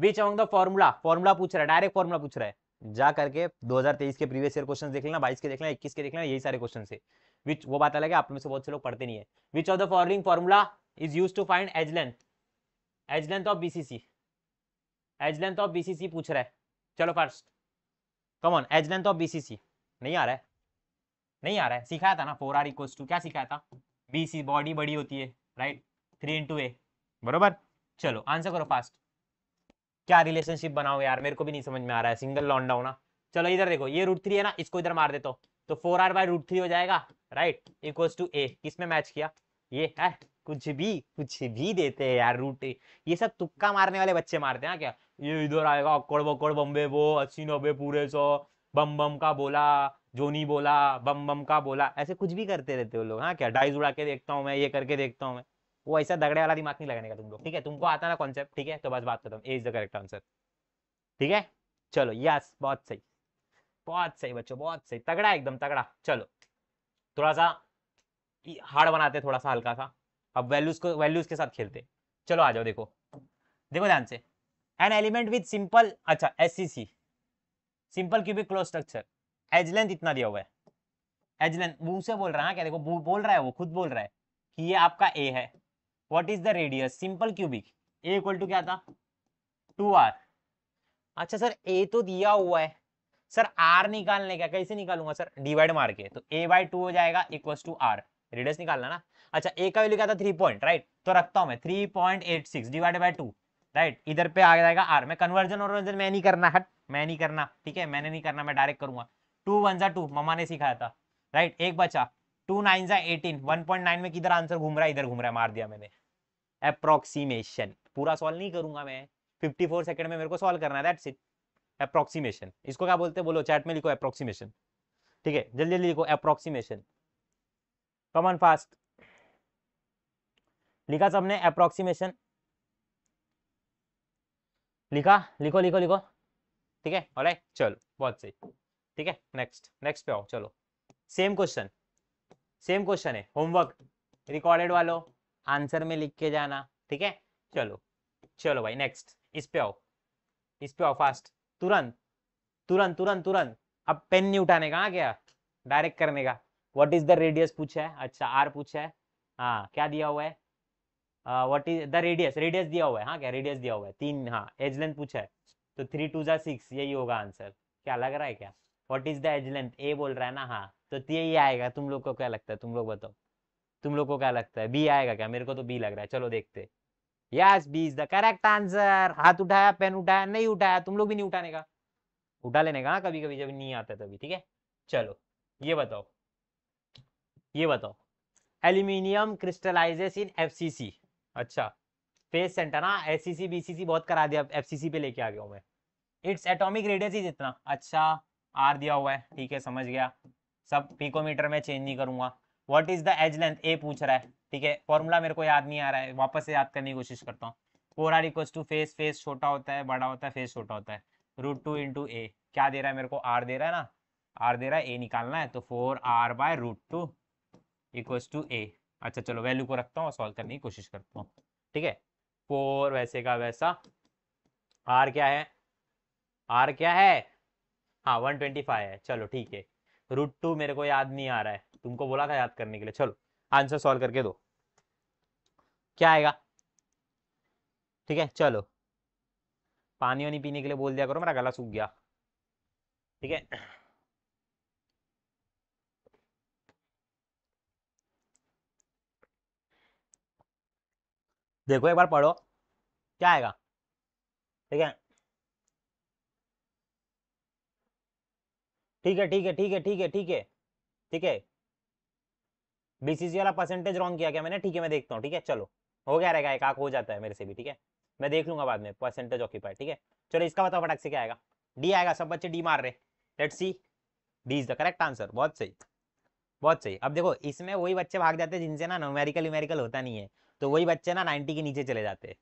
Speaker 1: बीच अमंग द फॉर्मूला फॉर्मूला पूछ रहा है डायरेक्ट फॉर्मूला पूछ रहा है जा करके 2023 के प्रीवियस ईयर क्वेश्चन देख लेना 22 के देख लेना 21 के देख लेना यही सारे क्वेश्चन है विच वो बात अलग है आप में से बहुत से लोग पढ़ते नहीं है which of the following formula is use to find edge length edge length of BCC edge length of BCC पूछ रहा है चलो first come on edge length of BCC नहीं आ रहा है नहीं आ रहा है सिखाया था ना फोर आर इक्वल्स टू क्या सिखाया था बीसी बॉडी बड़ी होती है right right? Three into a बरोबर चलो आंसर करो फास्ट क्या रिलेशनशिप बनाओ यार मेरे को भी नहीं समझ में आ रहा है सिंगल लॉन्ड डाउन ना चलो इधर देखो ये रूट थ्री है ना इसको इधर मार देता तो four r by root three हो जाएगा राइट इक्वल टू ए किस में मैच किया ये है कुछ भी कुछ भी देते हैं यार रूट ये सब तुक्का मारने वाले बच्चे मारते हैं क्या ये इधर आएगा अक्कड़ बक्कड़ बम्बे वो अस्सी नब्बे पूरे सौ बम बम का बोला जोनी बोला बम बम का बोला ऐसे कुछ भी करते रहते हो लोग हाँ क्या डाइस उड़ा के देखता हूँ मैं ये करके देखता हूँ मैं वो ऐसा दगड़े वाला दिमाग नहीं लगाने का तुम लोग ठीक है तुमको आता ना कॉन्सेप्ट ठीक है तो बस बात खत्म हूँ इज द करेक्ट आंसर ठीक है चलो यस बहुत सही बहुत सही बच्चों बहुत सही तगड़ा एकदम तगड़ा चलो थोड़ा सा हार्ड बनाते थोड़ा सा हल्का सा अब वैल्यूज को वैल्यूज के साथ खेलते चलो आ जाओ देखो देखो ध्यान से एन एलिमेंट विथ सिंपल अच्छा S C C simple cubic close structure edge length इतना दिया हुआ है एज लेंथ मुंह से बोल रहा है क्या देखो बोल रहा है वो खुद बोल रहा है कि ये आपका ए है what is the radius simple cubic a equal to क्या था टू आर अच्छा सर ए तो दिया हुआ है सर आर निकालने का कैसे निकालूंगा सर डिवाइड मार के तो ए बाई टू हो जाएगा इक्वल टू आर रेडियस निकालना ना अच्छा ए का वैल्यू क्या था थ्री पॉइंट राइट तो रखता हूं मैं three point eight six divide by two right इधर पे आ जाएगा आर मैं कन्वर्जन और मैं नहीं करना हट मैं नहीं करना ठीक है मैंने नहीं करना मैं डायरेक्ट करूंगा टू वन जा टू ममा ने सिखाया था राइट एक बचा टू नाइन जा एटीन वन पॉइंट नाइन में किधर आंसर घूम रहा है इधर घूम रहा है मार दिया मैंने अप्रोक्सीमेशन पूरा सॉल्व नहीं करूंगा मैं 54 सेकंड में मेरे को सॉल्व करना है दैट्स इट अप्रोक्सीमेशन इसको क्या बोलते हैं बोलो चैट में लिखो अप्रोक्सीमेशन ठीक है जल्दी जल्दी लिखो अप्रोक्सीमेशन कमन फास्ट लिखा सबने अप्रोक्सीमेशन लिखा लिखो लिखो लिखो ठीक है और चलो बहुत सही ठीक है नेक्स्ट नेक्स्ट पे आओ चलो सेम क्वेश्चन सेम क्वेश्चन है होमवर्क रिकॉर्डेड वालों आंसर में लिख के जाना ठीक है चलो चलो भाई नेक्स्ट इस पे आओ इस पे आओ फास्ट तुरंत तुरंत तुरंत तुरंत अब पेन नहीं उठाने का आ गया डायरेक्ट करने का व्हाट इज द रेडियस पूछा है अच्छा आर पूछा है हाँ क्या दिया हुआ है what is the radius radius दिया हुआ है हाँ क्या रेडियस दिया हुआ है तीन हाँ एज लेंथ पूछा है तो थ्री टू जा सिक्स यही होगा आंसर क्या लग रहा है क्या what is the edge length a बोल रहा है ना हाँ तो यही आएगा तुम लोग को क्या लगता है तुम लोग बताओ तुम लोग को क्या लगता है बी आएगा क्या मेरे को तो बी लग रहा है चलो देखते yes B is the correct answer हाथ उठाया पेन उठाया नहीं उठाया तुम लोग भी नहीं उठाने का उठा लेने का हाँ, कभी कभी जब नहीं आता तभी ठीक है चलो ये बताओ ये बताओ एल्यूमिनियम क्रिस्टलाइजेस इन सी अच्छा फेस सेंटर ना सी बीसीसी बहुत करा दिया सी पे लेके आ गया हूँ मैं इट्स एटॉमिक रेडियस इज इतना अच्छा आर दिया हुआ है ठीक है समझ गया सब पिकोमीटर में चेंज नहीं करूंगा what is the edge length a पूछ रहा है ठीक है फॉर्मूला मेरे को याद नहीं आ रहा है वापस से याद करने की कोशिश करता हूँ four are equal to face face छोटा होता है बड़ा होता है फेस छोटा होता है रूट टू इंटू ए क्या दे रहा है मेरे को आर दे रहा है ना आर दे रहा है ए निकालना है तो four r by root two equals to ए अच्छा चलो वैल्यू को रखता हूँ सॉल्व करने की कोशिश करता हूँ ठीक है फोर वैसे का वैसा आर क्या है आर क्या है हाँ वन ट्वेंटी फाइव है चलो ठीक है रूट टू मेरे को याद नहीं आ रहा है तुमको बोला था याद करने के लिए चलो आंसर सॉल्व करके दो क्या आएगा ठीक है चलो पानी वानी पीने के लिए बोल दिया करो मेरा गला सूख गया ठीक है देखो एक बार पढ़ो क्या आएगा ठीक है ठीक है ठीक है ठीक है ठीक है ठीक है ठीक है बीसीसी वाला परसेंटेज रॉन्ग किया क्या मैंने ठीक है मैं देखता हूँ ठीक है चलो हो गया रहेगा एक आंख हो जाता है मेरे से भी ठीक है मैं देख लूंगा बाद में परसेंटेज ऑक्यूपाइड ठीक है चलो इसका बताओ फटाक से क्या आएगा डी आएगा सब बच्चे डी मार रहे let's see D is the correct answer बहुत सही बहुत सही अब देखो इसमें वही बच्चे भाग जाते हैं जिनसे ना न्यूमेरिकल न्यूमेरिकल होता नहीं है तो वही बच्चे ना नाइनटी के नीचे चले जाते हैं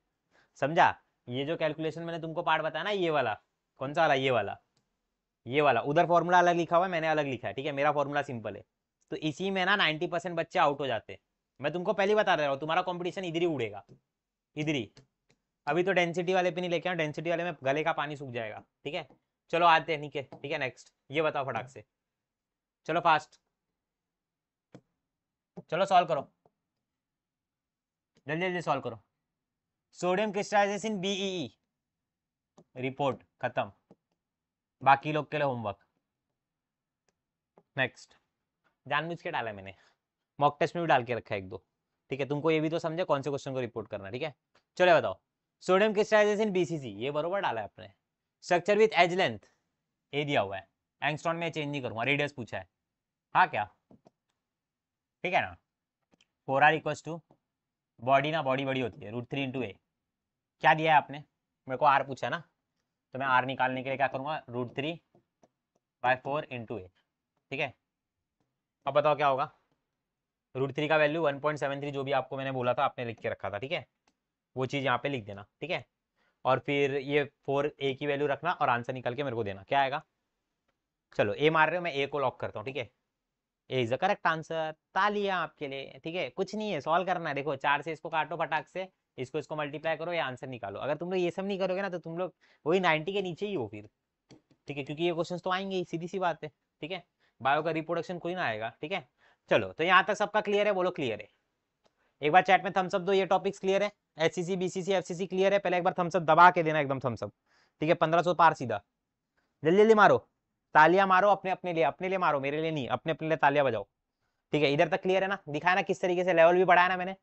Speaker 1: समझा ये जो कैलकुलेशन मैंने तुमको पार्ट बताया ना ये वाला कौन सा वाला ये वाला ये वाला उधर फॉर्मूला अलग लिखा हुआ है मैंने अलग लिखा है ठीक है मेरा फॉर्मूला सिंपल है तो इसी में ना नाइन्टी परसेंट बच्चे आउट हो जाते मैं तुमको पहले बता रहा हूँ तुम्हारा कॉम्पिटिशन इधर ही उड़ेगा इधर ही अभी तो डेंसिटी वाले पे नहीं लेके आओ डेंसिटी वाले में गले का पानी सूख जाएगा ठीक है चलो आते हैं ठीक है ठीक है नेक्स्ट ये बताओ फटाक से चलो फास्ट चलो सॉल्व करो जल्दी जल्दी सॉल्व करो सोडियम क्रिस्टलाइजेशन बीई रिपोर्ट खत्म बाकी लोग के लिए होमवर्क नेक्स्ट जानबूझ के डाला है मैंने मॉक टेस्ट में भी डाल के रखा है एक दो ठीक है तुमको ये भी तो समझे कौन से क्वेश्चन को रिपोर्ट करना ठीक है चलो बताओ सोडियम क्रिस्टलाइजेशन बीसीसी ये बरोबर डाला है आपने स्ट्रक्चर विथ एज लेंथ ये दिया हुआ है एंगस्ट्रॉन में चेंज नहीं करूंगा रेडियस पूछा है हाँ क्या ठीक है ना four r equals to body ना बॉडी बड़ी होती है रूट थ्री इंटू ए क्या दिया है आपने मेरे को आर पूछा है ना तो मैं आर निकालने के लिए क्या करूंगा root three by four into a ठीक है अब बताओ क्या होगा रूट थ्री का value one point seven three जो भी आपको मैंने बोला था आपने लिख के रखा था ठीक है वो चीज़ यहाँ पे लिख देना ठीक है और फिर ये फोर ए की वैल्यू रखना और आंसर निकल के मेरे को देना क्या आएगा चलो ए मार रहे हो मैं ए को लॉक करता हूँ ठीक है ए इज द करेक्ट आंसर तालिया आपके लिए ठीक है कुछ नहीं है सॉल्व करना है देखो चार से इसको काटो फटाक से इसको इसको मल्टीप्लाई करो या आंसर निकालो अगर तुम लोग ये सब नहीं करोगे ना तो तुम लोग वही नाइन्टी के नीचे ही हो फिर ठीक है क्योंकि ये क्वेश्चन तो आएंगे सीधी सी बात है ठीक है बायो का रिप्रोडक्शन कोई ना आएगा ठीक है चलो तो यहाँ तक सबका क्लियर है बोलो क्लियर है एक बार चैट में थम्सअप दो ये टॉपिक्स क्लियर है S C C B C C F C C clear है पहले एक बार थम्सअप दबा के देना एकदम थम्सअप ठीक है पंद्रह सौ पार सीधा जल्दी जल्दी मारो तालियां मारो अपने अपने लिए अपने लिए मारो मेरे लिए नहीं अपने अपने लिए तालियां बजाओ ठीक है इधर तक क्लियर है ना दिखाया ना किस तरीके से लेवल भी बढ़ाया ना मैंने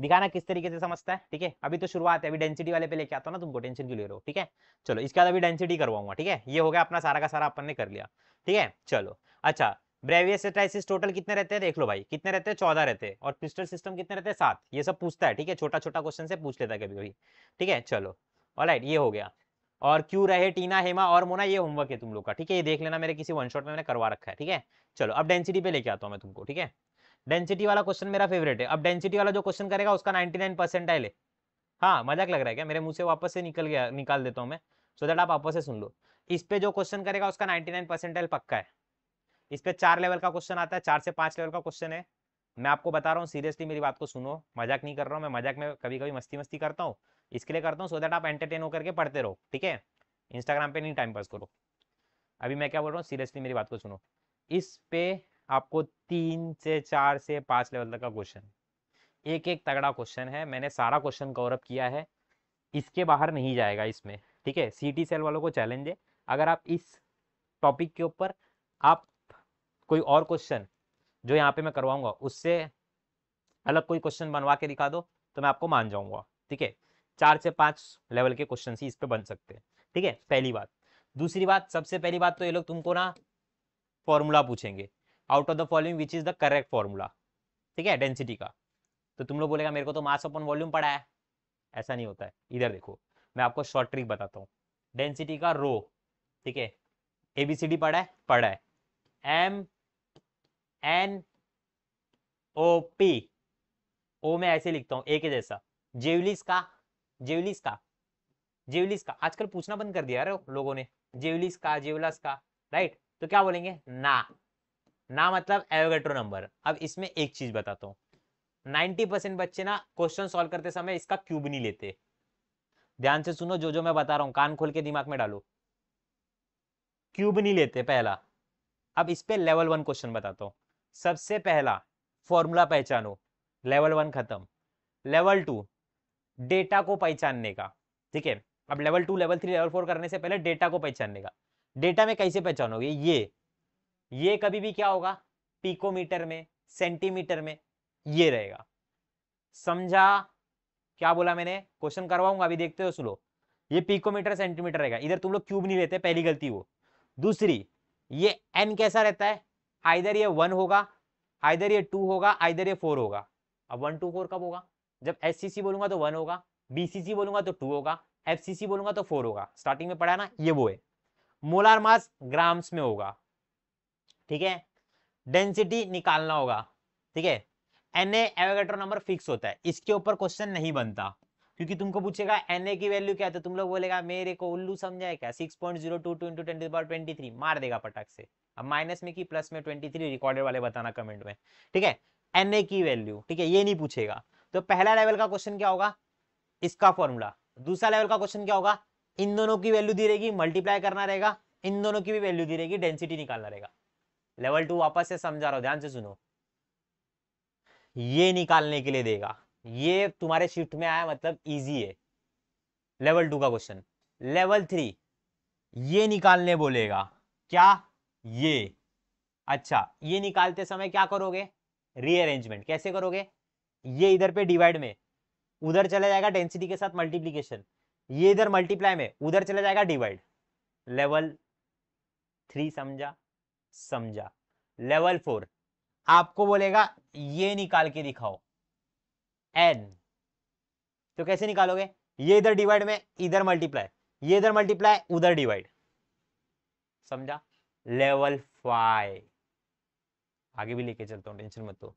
Speaker 1: दिखाना किस तरीके से समझता है ठीक है अभी तो शुरुआत है अभी डेंसिटी वाले पे लेके आता हूँ ना तुमको टेंशन क्यों ले रहे हो ठीक है चलो इसके बाद अभी डेंसिटी करवाऊंगा ठीक है ये हो गया अपना सारा का सारा अपन ने कर लिया ठीक है चलो अच्छा ब्रेवियस टोटल कितने रहते हैं देख लो भाई कितने रहते हैं चौदह रहते हैं और पिस्टल सिस्टम कितने रहते हैं सात ये सब पूछता है ठीक है छोटा छोटा क्वेश्चन से पूछ लेता है कभी कभी ठीक है चलो राइट ये हो गया और क्यू रहे टीना हेमा और मोना ये होमवर्क है तुम लोग का ठीक है ये देख लेना मेरे किसी वन शॉट में मैंने करवा रखा है ठीक है चलो अब डेंसिटी पे लेके आता हूँ मैं तुमको ठीक है डेंसिटी वाला क्वेश्चन मेरा फेवरेट है अब डेंसिटी वाला जो क्वेश्चन करेगा उसका नाइन परसेंटाइल है हाँ मजाक लग रहा है क्या मेरे मुंह से वापस से निकल गया निकाल देता हूँ मैं सो so दैट आप वापस से सुन लो इस पे जो क्वेश्चन करेगा उसका 99 परसेंटाइल पक्का है इस पे चार लेवल का क्वेश्चन आता है चार से पांच लेवल का क्वेश्चन है मैं आपको बता रहा हूँ सीरियसली मेरी बात को सुनो मजाक नहीं कर रहा हूँ मैं मजाक में कभी कभी मस्ती मस्ती करता हूँ इसके लिए करता हूँ सो दैट आप एंटरटेन होकर के पढ़ते रहो ठीक है इंस्टाग्राम पे नहीं टाइम पास करो अभी मैं क्या बोल रहा हूँ सीरियसली मेरी बात को सुनो इस पे आपको तीन से चार से पांच लेवल तक का क्वेश्चन एक एक तगड़ा क्वेश्चन है मैंने सारा क्वेश्चन कवरअप किया है इसके बाहर नहीं जाएगा इसमें ठीक है सी सेल वालों को चैलेंज है अगर आप इस टॉपिक के ऊपर आप कोई और क्वेश्चन जो यहाँ पे मैं करवाऊंगा उससे अलग कोई क्वेश्चन बनवा के दिखा दो तो मैं आपको मान जाऊंगा ठीक है चार से पांच लेवल के क्वेश्चन ही इस पर बन सकते हैं ठीक है पहली बात दूसरी बात सबसे पहली बात तो ये लोग तुमको ना फॉर्मूला पूछेंगे out of the following which is the correct formula ठीक है डेंसिटी का तो तुम लोग बोलेगा मेरे को तो मास अपॉन वॉल्यूम पड़ा है ऐसा नहीं होता है इधर देखो मैं आपको शॉर्ट ट्रिक बताता हूँ डेंसिटी का रो ठीक है ए बी सी डी पड़ा है पढ़ा है M N O P O मैं ऐसे लिखता हूँ ए के जैसा जेवलिस का जेवलिस का जेवलिस का आजकल पूछना बंद कर दिया यार लोगों ने जेवलिस का जेवलस का राइट तो क्या बोलेंगे ना ना मतलब एवोगेट्रो नंबर अब इसमें एक चीज बताता हूँ नाइन्टी परसेंट बच्चे ना क्वेश्चन सॉल्व करते समय इसका क्यूब नहीं लेते ध्यान से सुनो जो जो मैं बता रहा हूँ कान खोल के दिमाग में डालो क्यूब नहीं लेते पहला अब इस पर लेवल वन क्वेश्चन बताता हूँ सबसे पहला फॉर्मूला पहचानो लेवल वन खत्म लेवल टू डेटा को पहचानने का ठीक है अब level two level three level four करने से पहले डेटा को पहचानने का डेटा में कैसे पहचानोगे ये ये कभी भी क्या होगा पिकोमीटर में सेंटीमीटर में ये रहेगा समझा क्या बोला मैंने क्वेश्चन करवाऊंगा अभी देखते हो सुनो ये पिकोमीटर सेंटीमीटर रहेगा इधर तुम लोग क्यूब नहीं लेते पहली गलती वो दूसरी ये एन कैसा रहता है आइधर ये वन होगा आइधर ये टू होगा आइधर ये फोर होगा अब वन टू फोर कब होगा जब एस सी सी बोलूंगा तो वन होगा बीसीसी बोलूंगा तो टू होगा एफ सी सी बोलूंगा तो फोर होगा स्टार्टिंग में पढ़ा ना ये वो है मोलार मास ग्राम्स में होगा ठीक है डेंसिटी निकालना होगा ठीक है एन एवेगेट्रो नंबर फिक्स होता है इसके ऊपर क्वेश्चन नहीं बनता क्योंकि तुमको पूछेगा एन की वैल्यू क्या है तो तुम लोग बोलेगा मेरे को उल्लू समझा है क्या six point zero two two into twenty power twenty three मार देगा पटक से अब माइनस में की प्लस में ट्वेंटी थ्री रिकॉर्डेड वाले बताना कमेंट में ठीक है एन की वैल्यू ठीक है ये नहीं पूछेगा तो पहला लेवल का क्वेश्चन क्या होगा इसका फॉर्मूला दूसरा लेवल का क्वेश्चन क्या होगा इन दोनों की वैल्यू दी रहेगी मल्टीप्लाई करना रहेगा इन दोनों की भी वैल्यू दी रहेगी डेंसिटी निकालना रहेगा लेवल टू वापस से समझा रहा हूं ध्यान से सुनो ये निकालने के लिए देगा ये तुम्हारे शिफ्ट में आया मतलब इजी है लेवल टू का क्वेश्चन लेवल थ्री ये निकालने बोलेगा क्या ये अच्छा ये निकालते समय क्या करोगे रीअरेंजमेंट कैसे करोगे ये इधर पे डिवाइड में उधर चला जाएगा डेंसिटी के साथ मल्टीप्लीकेशन ये इधर मल्टीप्लाई में उधर चला जाएगा डिवाइड लेवल थ्री समझा समझा लेवल फोर आपको बोलेगा ये निकाल के दिखाओ एन तो कैसे निकालोगे ये इधर डिवाइड में इधर मल्टीप्लाई ये इधर मल्टीप्लाई उधर डिवाइड समझा लेवल फाइव आगे भी लेके चलता हूं टेंशन मत तो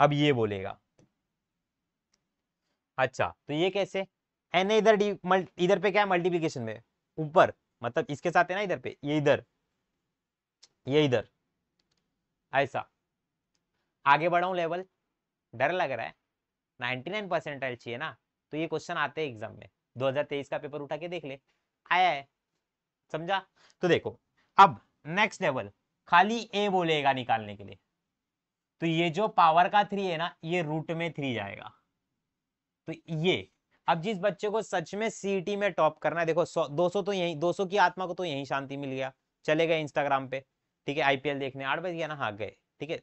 Speaker 1: अब ये बोलेगा अच्छा तो ये कैसे एन इधर इधर पे क्या है मल्टीप्लीकेशन में ऊपर मतलब इसके साथ है ना इधर पे ये इधर ये इधर ऐसा आगे बढ़ाऊं लेवल डर लग रहा है 99 परसेंटाइल चाहिए ना तो ये क्वेश्चन आते हैं एग्जाम में 2023 का पेपर उठा के देख ले आया है समझा तो देखो अब नेक्स्ट लेवल खाली ए बोलेगा निकालने के लिए तो ये जो पावर का थ्री है ना ये रूट में थ्री जाएगा तो ये अब जिस बच्चे को सच में सीटी e में टॉप करना है देखो सौ दो सौ तो यही दो सौ की आत्मा को तो यही शांति मिल गया चले गए इंस्टाग्राम पे ठीक है आईपीएल देखने आठ बज गया ना हाँ गए ठीक है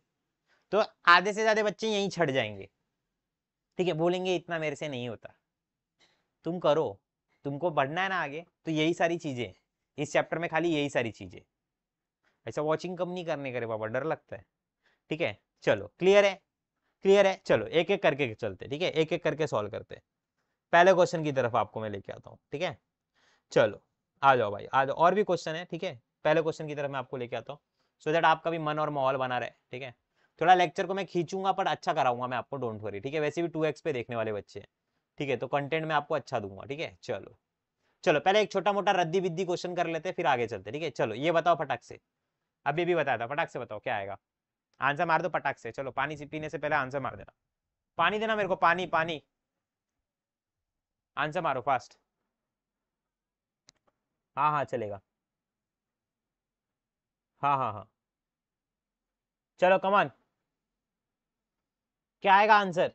Speaker 1: तो आधे से ज्यादा बच्चे यहीं छट जाएंगे ठीक है बोलेंगे इतना मेरे से नहीं होता तुम करो तुमको बढ़ना है ना आगे तो यही सारी चीजें इस चैप्टर में खाली यही सारी चीजें ऐसा वॉचिंग कम नहीं करने करे बाबा डर लगता है ठीक है चलो क्लियर है क्लियर है चलो एक एक करके चलते ठीक है एक एक करके सॉल्व करते पहले क्वेश्चन की तरफ आपको मैं लेके आता हूँ ठीक है चलो आ जाओ भाई आ जाओ और भी क्वेश्चन है ठीक है पहले क्वेश्चन की तरफ मैं आपको लेके आता हूँ सो दैट आपका भी मन और माहौल बना रहे ठीक है थोड़ा लेक्चर को मैं खींचूंगा पर अच्छा कराऊंगा मैं आपको डोंट वरी ठीक है वैसे भी टू एक्स पे देखने वाले बच्चे हैं ठीक है तो कंटेंट मैं आपको अच्छा दूंगा ठीक है चलो चलो पहले एक छोटा मोटा रद्दी विद्दी क्वेश्चन कर लेते फिर आगे चलते ठीक है चलो ये बताओ फटाक से अभी भी बताया था फटाक से बताओ क्या आएगा आंसर मार दो फटाक से चलो पानी से पीने से पहले आंसर मार देना पानी देना मेरे को पानी पानी आंसर मारो फास्ट हाँ हाँ चलेगा हाँ हाँ हाँ चलो कमान क्या आएगा आंसर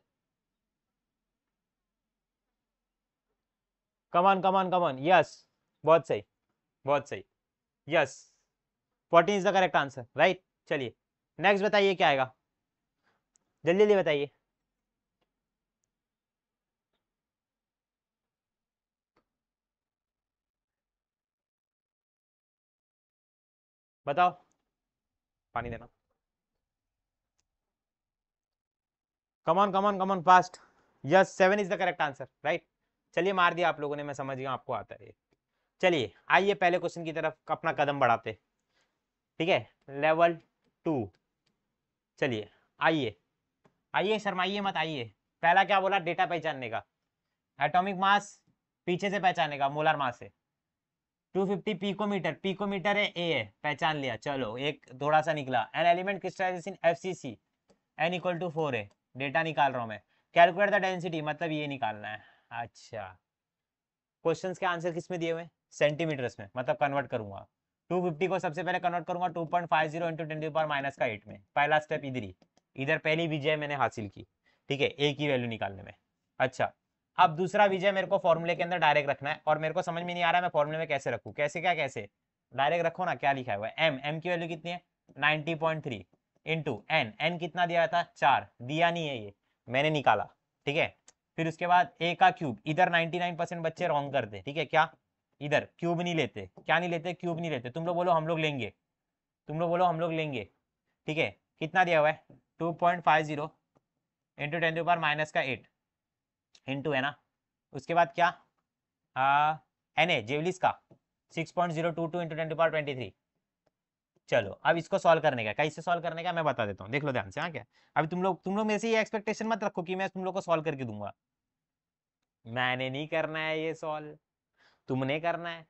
Speaker 1: कमान कमान कमान यस बहुत सही बहुत सही yes fourteen is the correct answer right चलिए नेक्स्ट बताइए क्या आएगा जल्दी जल्दी बताइए बताओ पानी देना come on come on come on fast yes seven is the correct answer right चलिए मार दिया आप लोगों ने मैं समझ गया आपको आता है चलिए आइए पहले क्वेश्चन की तरफ अपना कदम बढ़ाते ठीक है लेवल टू चलिए आइए आइए शर्माइए मत आइए पहला क्या बोला डेटा पहचानने का एटॉमिक मास पीछे से पहचानने का मोलर मास से 250 पिकोमीटर पिकोमीटर है ए है पहचान लिया चलो एक थोड़ा सा निकला an element crystallisation F C C N equal to four है डेटा निकाल रहा हूँ मैं कैलकुलेट द डेंसिटी मतलब ये निकालना है अच्छा क्वेश्चन के आंसर किस में दिए हुए सेंटीमीटर्स में मतलब कन्वर्ट करूंगा 250 को सबसे पहले कन्वर्ट करूंगा 2.50 point five zero into ten power minus का एट में पहला स्टेप इधर ही इधर पहली विजय मैंने हासिल की ठीक है ए की वैल्यू निकालने में अच्छा अब दूसरा विजय मेरे को फॉर्मूले के अंदर डायरेक्ट रखना है और मेरे को समझ में नहीं आ रहा है मैं फॉर्मूले में कैसे रखूँ कैसे क्या कैसे डायरेक्ट रखो ना क्या लिखा हुआ है एम एम की वैल्यू कितनी है ninety point three into N N कितना दिया था चार दिया नहीं है ये मैंने निकाला ठीक है फिर उसके बाद ए का क्यूब इधर नाइन परसेंट बच्चे रॉन्ग करते ठीक है क्या इधर क्यूब नहीं लेते क्या नहीं लेते क्यूब नहीं लेते तुम लोग बोलो हम लोग लेंगे तुम लोग बोलो हम लोग लेंगे ठीक है कितना दिया हुआ है two point five zero into ten power minus का एट हिंटू है ना उसके बाद क्या एन ए जेवलिस का six point zero two two into twenty twenty three चलो अब इसको सॉल्व करने का कैसे सॉल्व करने का मैं बता देता हूँ देख लो ध्यान से हाँ क्या अभी तुम लोग तुम लोग मेरे से ये एक्सपेक्टेशन मत रखो कि मैं तुम लोग को सॉल्व करके दूंगा मैंने नहीं करना है ये सॉल्व तुमने करना है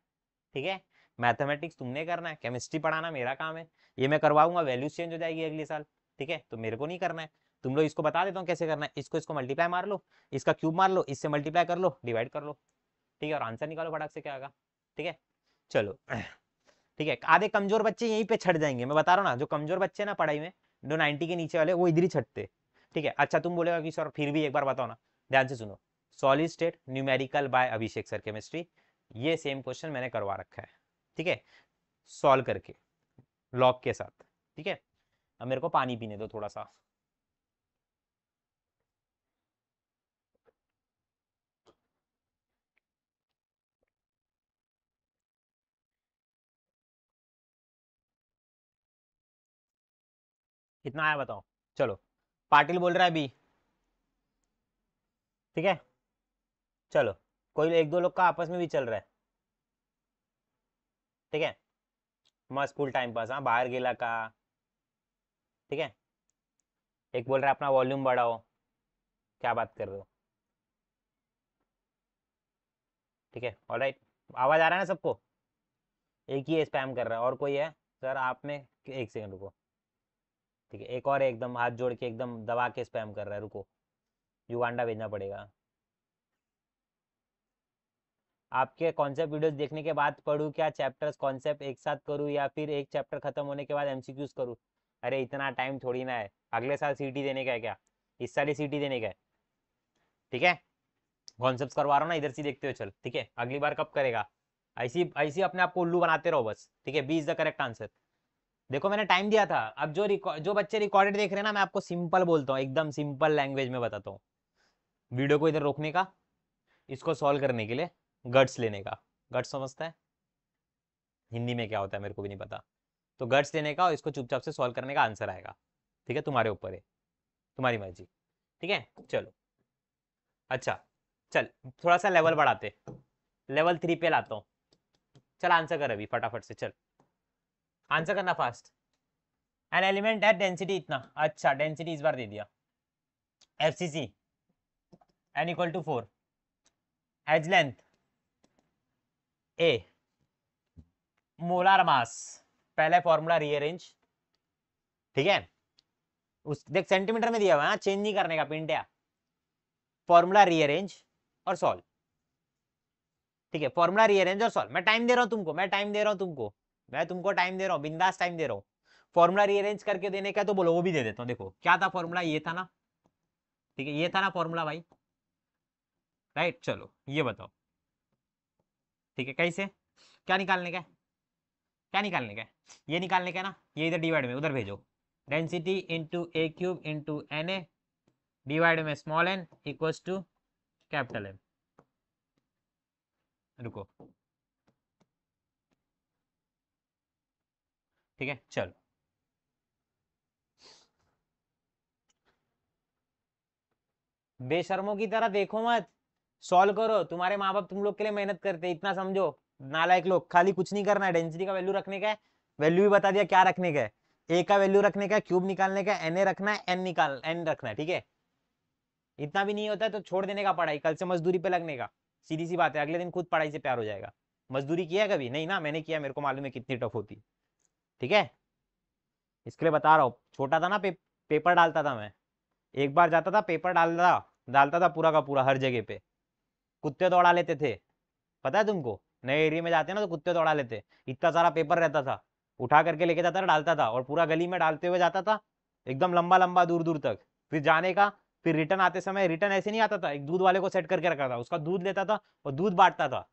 Speaker 1: ठीक है मैथमेटिक्स तुमने करना है केमिस्ट्री पढ़ाना मेरा काम है ये मैं करवाऊंगा वैल्यूज चेंज हो जाएगी अगले साल ठीक है तो मेरे को नहीं करना है तुम लोग इसको बता देता हूँ कैसे करना है इसको इसको मल्टीप्लाई मार लो इसका क्यूब मार लो इससे मल्टीप्लाई कर लो डिवाइड कर लो ठीक है और आंसर निकालो फटाक से क्या आएगा ठीक है चलो ठीक है आधे कमजोर बच्चे यहीं पे छट जाएंगे मैं बता रहा हूँ ना जो कमजोर बच्चे ना पढ़ाई में जो नाइनटी के नीचे वाले वो इधर ही छटते ठीक है अच्छा तुम बोलेगा कि सर फिर भी एक बार बताओ ना ध्यान से सुनो solid state numerical by Abhishek sir chemistry ये सेम क्वेश्चन मैंने करवा रखा है ठीक है सॉल्व करके लॉक के साथ ठीक है अब मेरे को पानी पीने दो थोड़ा सा कितना आया बताओ चलो पाटिल बोल रहा है बी ठीक है चलो कोई एक दो लोग का आपस में भी चल रहा है ठीक है मस्त फुल टाइम पास हाँ बाहर गेला का ठीक है एक बोल रहा है अपना वॉल्यूम बढ़ाओ क्या बात कर रहे हो ठीक है ऑल राइट आवाज़ आ रहा है ना सबको एक ही स्पैम कर रहा है और कोई है सर आप में एक सेकंड रुको ठीक है एक और एकदम हाथ जोड़ के एकदम दबा के स्पैम कर रहा है रुको युगांडा भेजना पड़ेगा आपके कॉन्सेप्ट वीडियोस देखने के बाद पढ़ू क्या चैप्टर्स कॉन्सेप्ट एक साथ करूँ या फिर एक चैप्टर खत्म होने के बाद एमसीक्यूज करूँ अरे इतना टाइम थोड़ी ना है अगले साल सीटी देने का है क्या इस साल ही सीटी देने का है ठीक है कॉन्सेप्ट करवा रहा हूँ ना इधर से देखते हो चल ठीक है अगली बार कब करेगा ऐसी ऐसी अपने आप को उल्लू बनाते रहो बस ठीक है B is the correct answer देखो मैंने टाइम दिया था अब जो जो बच्चे रिकॉर्डेड देख रहे हैं ना मैं आपको सिंपल बोलता हूँ एकदम सिंपल लैंग्वेज में बताता हूँ वीडियो को इधर रोकने का इसको सॉल्व करने के लिए गट्स लेने का गट्स समझता है हिंदी में क्या होता है मेरे को भी नहीं पता तो गट्स लेने का और इसको चुपचाप से सॉल्व करने का आंसर आएगा ठीक है तुम्हारे ऊपर है तुम्हारी मर्जी ठीक है चलो अच्छा चल थोड़ा सा लेवल बढ़ाते लेवल थ्री पे लाता हूँ चल आंसर कर अभी फटाफट से चल आंसर करना फास्ट एन एलिमेंट है डेंसिटी इतना अच्छा डेंसिटी इस बार दे दिया F C C N equal to four edge length a molar mass पहले फॉर्मूला रीअरेंज ठीक है उस देख सेंटीमीटर में दिया हुआ है चेंज नहीं करने का पिंटिया फॉर्मूला रीअरेंज और सॉल्व ठीक है फॉर्मूला रीअरेंज और सॉल्व मैं टाइम दे रहा हूं तुमको मैं टाइम दे रहा हूं तुमको मैं तुमको टाइम दे रहा हूँ बिंदास टाइम दे रहा हूँ फॉर्मूला रीअरेंज करके देने का तो बोलो वो भी दे देता हूँ देखो क्या था फॉर्मूला ये था ना ठीक है ये था ना फॉर्मूला भाई राइट चलो ये बताओ ठीक है कैसे क्या निकालने का क्या निकालने का ये निकालने का ना ये इधर डिवाइड में उधर भेजो density into A cube into N A divide में small N equals to capital N रुको ठीक है चलो बेशर्मों की तरह देखो मत सॉल्व करो तुम्हारे माँ बाप तुम लोग के लिए मेहनत करते इतना समझो नालायक लोग खाली कुछ नहीं करना है डेंसिटी का वैल्यू रखने का है वैल्यू भी बता दिया क्या रखने का है ए का वैल्यू रखने का क्यूब निकालने का एन ए रखना है एन निकाल एन रखना है ठीक है इतना भी नहीं होता है तो छोड़ देने का पढ़ाई कल से मजदूरी पे लगने का सीधी सी बात है अगले दिन खुद पढ़ाई से प्यार हो जाएगा मजदूरी किया कभी नहीं ना मैंने किया मेरे को मालूम है कितनी टफ होती है ठीक है इसके लिए बता रहा हूँ छोटा था ना पे, पेपर डालता था मैं एक बार जाता था पेपर डालता डालता था पूरा का पूरा हर जगह पे कुत्ते दौड़ा लेते थे पता है तुमको नए एरिया में जाते ना तो कुत्ते दौड़ा लेते इतना सारा पेपर रहता था उठा करके लेके जाता था डालता था और पूरा गली में डालते हुए जाता था एकदम लंबा लंबा दूर दूर तक फिर जाने का फिर रिटर्न आते समय रिटर्न ऐसे नहीं आता था एक दूध वाले को सेट करके रखा था उसका दूध लेता था और दूध बांटता था